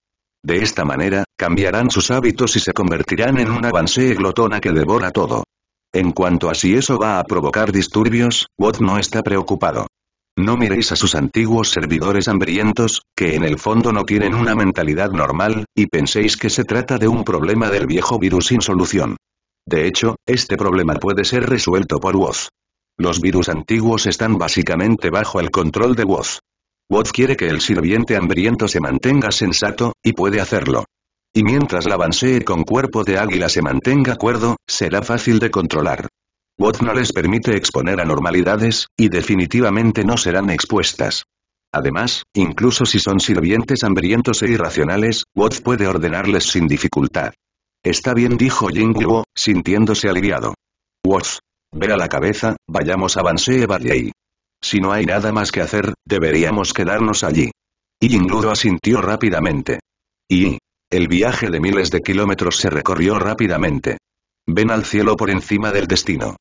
De esta manera, cambiarán sus hábitos y se convertirán en una Banshee glotona que devora todo. En cuanto a si eso va a provocar disturbios, Woz no está preocupado. No miréis a sus antiguos servidores hambrientos, que en el fondo no tienen una mentalidad normal, y penséis que se trata de un problema del viejo virus sin solución. De hecho, este problema puede ser resuelto por Woz. Los virus antiguos están básicamente bajo el control de Woz. Woz quiere que el sirviente hambriento se mantenga sensato, y puede hacerlo. Y mientras la avancee con cuerpo de águila se mantenga cuerdo, será fácil de controlar. Bot no les permite exponer anormalidades, y definitivamente no serán expuestas. Además, incluso si son sirvientes hambrientos e irracionales, Wot puede ordenarles sin dificultad. Está bien dijo Yingluo, sintiéndose aliviado. Woz. Ver a la cabeza, vayamos a e Valley. Si no hay nada más que hacer, deberíamos quedarnos allí. Y asintió rápidamente. Y... El viaje de miles de kilómetros se recorrió rápidamente. Ven al cielo por encima del destino.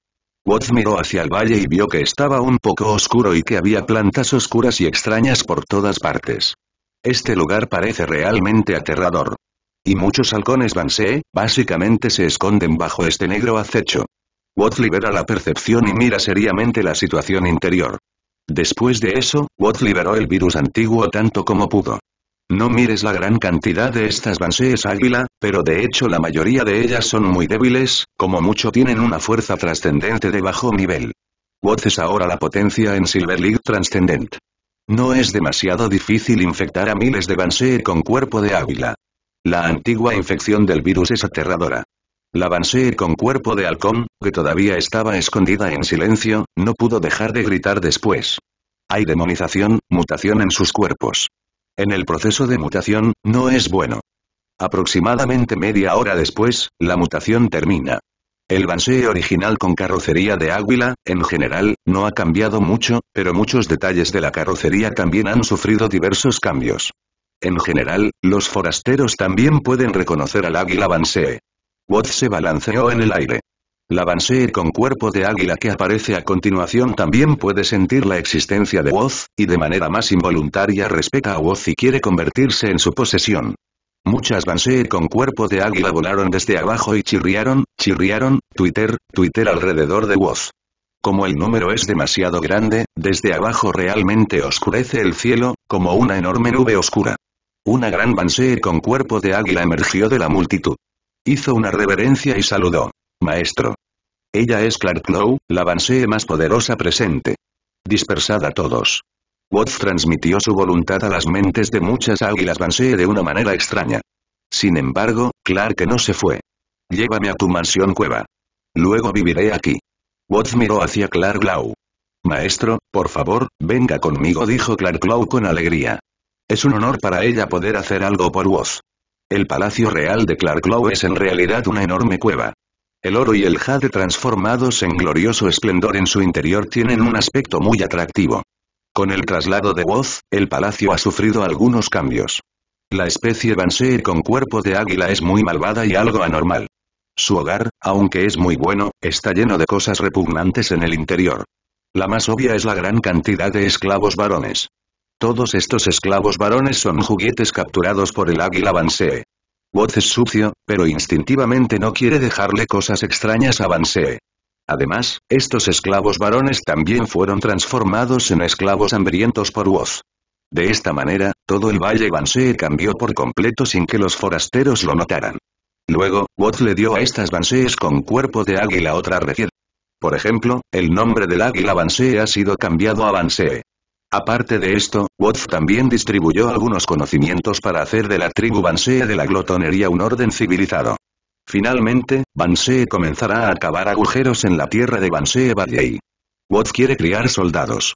Watts miró hacia el valle y vio que estaba un poco oscuro y que había plantas oscuras y extrañas por todas partes. Este lugar parece realmente aterrador. Y muchos halcones vanse, básicamente se esconden bajo este negro acecho. Watt libera la percepción y mira seriamente la situación interior. Después de eso, Watt liberó el virus antiguo tanto como pudo. No mires la gran cantidad de estas bansees águila, pero de hecho la mayoría de ellas son muy débiles, como mucho tienen una fuerza trascendente de bajo nivel. What es ahora la potencia en Silver League Transcendent. No es demasiado difícil infectar a miles de Bansee con cuerpo de águila. La antigua infección del virus es aterradora. La Bansee con cuerpo de halcón, que todavía estaba escondida en silencio, no pudo dejar de gritar después. Hay demonización, mutación en sus cuerpos. En el proceso de mutación, no es bueno. Aproximadamente media hora después, la mutación termina. El Banshee original con carrocería de águila, en general, no ha cambiado mucho, pero muchos detalles de la carrocería también han sufrido diversos cambios. En general, los forasteros también pueden reconocer al águila Banshee. Watt se balanceó en el aire. La Banshee con cuerpo de águila que aparece a continuación también puede sentir la existencia de Woz, y de manera más involuntaria respeta a Woz y quiere convertirse en su posesión. Muchas Banshee con cuerpo de águila volaron desde abajo y chirriaron, chirriaron, Twitter, Twitter alrededor de Woz. Como el número es demasiado grande, desde abajo realmente oscurece el cielo, como una enorme nube oscura. Una gran Banshee con cuerpo de águila emergió de la multitud. Hizo una reverencia y saludó. Maestro. Ella es Clark la Bansee más poderosa presente. Dispersada a todos. Woth transmitió su voluntad a las mentes de muchas águilas Bansee de una manera extraña. Sin embargo, Clark no se fue. Llévame a tu mansión cueva. Luego viviré aquí. Woth miró hacia Clark Lowe. Maestro, por favor, venga conmigo dijo Clark con alegría. Es un honor para ella poder hacer algo por Woz. El Palacio Real de Clark es en realidad una enorme cueva. El oro y el jade transformados en glorioso esplendor en su interior tienen un aspecto muy atractivo. Con el traslado de Woz, el palacio ha sufrido algunos cambios. La especie Banshee con cuerpo de águila es muy malvada y algo anormal. Su hogar, aunque es muy bueno, está lleno de cosas repugnantes en el interior. La más obvia es la gran cantidad de esclavos varones. Todos estos esclavos varones son juguetes capturados por el águila Banshee. Wot es sucio, pero instintivamente no quiere dejarle cosas extrañas a Bansee. Además, estos esclavos varones también fueron transformados en esclavos hambrientos por Woz. De esta manera, todo el valle Bansee cambió por completo sin que los forasteros lo notaran. Luego, Woz le dio a estas Bansees con cuerpo de águila otra referencia. Por ejemplo, el nombre del águila Bansee ha sido cambiado a Bansee. Aparte de esto, Wotf también distribuyó algunos conocimientos para hacer de la tribu Bansee de la glotonería un orden civilizado. Finalmente, Bansee comenzará a cavar agujeros en la tierra de Bansee Valley. Wotf quiere criar soldados.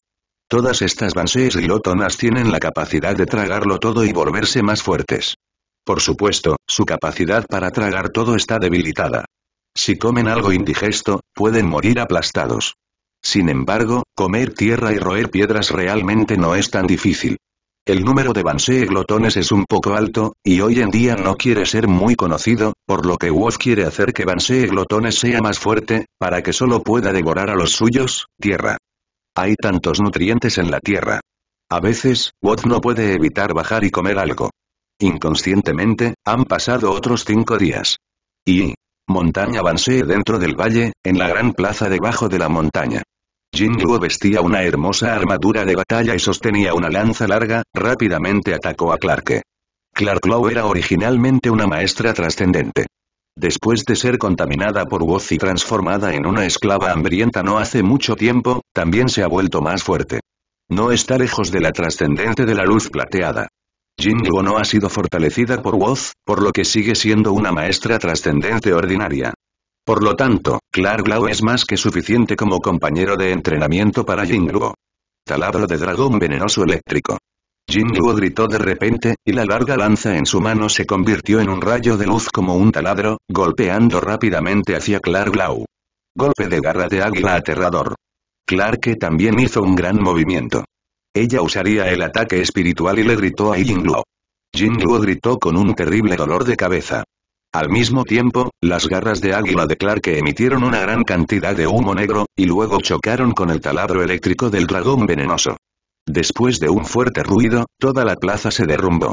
Todas estas Bansees glotonas tienen la capacidad de tragarlo todo y volverse más fuertes. Por supuesto, su capacidad para tragar todo está debilitada. Si comen algo indigesto, pueden morir aplastados. Sin embargo, comer tierra y roer piedras realmente no es tan difícil. El número de Bansee glotones es un poco alto, y hoy en día no quiere ser muy conocido, por lo que Wolf quiere hacer que Bansee glotones sea más fuerte, para que solo pueda devorar a los suyos, tierra. Hay tantos nutrientes en la tierra. A veces, Wolf no puede evitar bajar y comer algo. Inconscientemente, han pasado otros cinco días. Y, Montaña avancé dentro del valle, en la gran plaza debajo de la montaña. Jingluo vestía una hermosa armadura de batalla y sostenía una lanza larga, rápidamente atacó a Clarke. Law era originalmente una maestra trascendente. Después de ser contaminada por voz y transformada en una esclava hambrienta no hace mucho tiempo, también se ha vuelto más fuerte. No está lejos de la trascendente de la luz plateada. Jingluo no ha sido fortalecida por Woz, por lo que sigue siendo una maestra trascendente ordinaria. Por lo tanto, Clark Glau es más que suficiente como compañero de entrenamiento para Jingluo. Taladro de dragón venenoso eléctrico. Luo gritó de repente, y la larga lanza en su mano se convirtió en un rayo de luz como un taladro, golpeando rápidamente hacia Clark Lau. Golpe de garra de águila aterrador. Clark también hizo un gran movimiento. Ella usaría el ataque espiritual y le gritó a Jingluo. Jingluo gritó con un terrible dolor de cabeza. Al mismo tiempo, las garras de Águila de Clark emitieron una gran cantidad de humo negro, y luego chocaron con el taladro eléctrico del dragón venenoso. Después de un fuerte ruido, toda la plaza se derrumbó.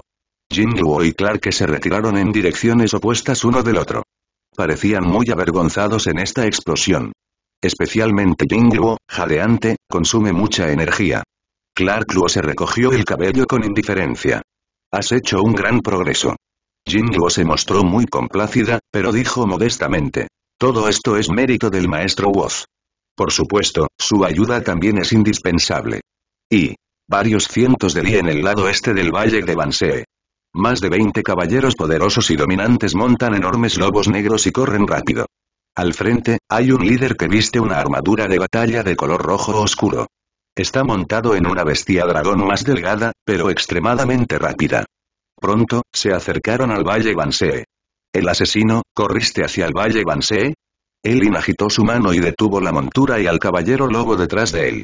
Jingluo y Clark se retiraron en direcciones opuestas uno del otro. Parecían muy avergonzados en esta explosión. Especialmente Jingluo, jadeante, consume mucha energía. Clark Luo se recogió el cabello con indiferencia. Has hecho un gran progreso. Jin Luo se mostró muy complacida, pero dijo modestamente. Todo esto es mérito del maestro Woz. Por supuesto, su ayuda también es indispensable. Y. Varios cientos de li en el lado este del valle de Bansee. Más de 20 caballeros poderosos y dominantes montan enormes lobos negros y corren rápido. Al frente, hay un líder que viste una armadura de batalla de color rojo oscuro. Está montado en una bestia dragón más delgada, pero extremadamente rápida. Pronto, se acercaron al Valle Banshee. El asesino, ¿corriste hacia el Valle Banshee? Elin agitó su mano y detuvo la montura y al caballero lobo detrás de él.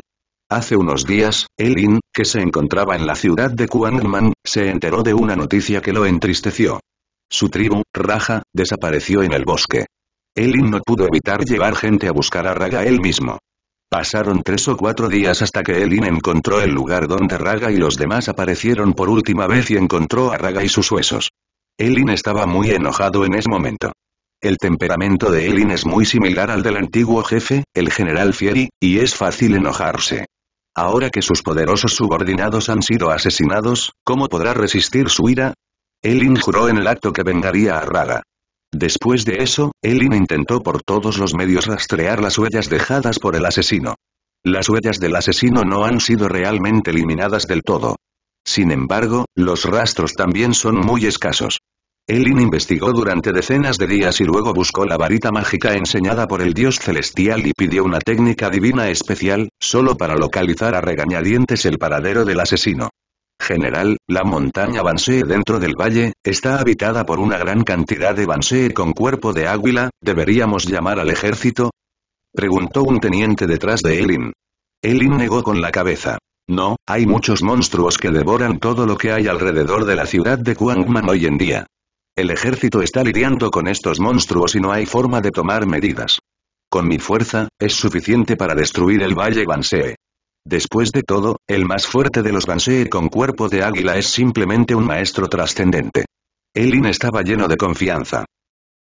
Hace unos días, Elin, que se encontraba en la ciudad de Kuangman, se enteró de una noticia que lo entristeció. Su tribu, Raja, desapareció en el bosque. Elin no pudo evitar llevar gente a buscar a Raga él mismo. Pasaron tres o cuatro días hasta que Elin encontró el lugar donde Raga y los demás aparecieron por última vez y encontró a Raga y sus huesos. Elin estaba muy enojado en ese momento. El temperamento de Elin es muy similar al del antiguo jefe, el general Fieri, y es fácil enojarse. Ahora que sus poderosos subordinados han sido asesinados, ¿cómo podrá resistir su ira? Elin juró en el acto que vengaría a Raga. Después de eso, Elin intentó por todos los medios rastrear las huellas dejadas por el asesino. Las huellas del asesino no han sido realmente eliminadas del todo. Sin embargo, los rastros también son muy escasos. Elin investigó durante decenas de días y luego buscó la varita mágica enseñada por el dios celestial y pidió una técnica divina especial, solo para localizar a regañadientes el paradero del asesino general, la montaña Banshee dentro del valle, está habitada por una gran cantidad de Bansee con cuerpo de águila, ¿deberíamos llamar al ejército? Preguntó un teniente detrás de Elin. Elin negó con la cabeza. No, hay muchos monstruos que devoran todo lo que hay alrededor de la ciudad de Kuangman hoy en día. El ejército está lidiando con estos monstruos y no hay forma de tomar medidas. Con mi fuerza, es suficiente para destruir el Valle Banshee. Después de todo, el más fuerte de los Banshee con cuerpo de águila es simplemente un maestro trascendente. Elin estaba lleno de confianza.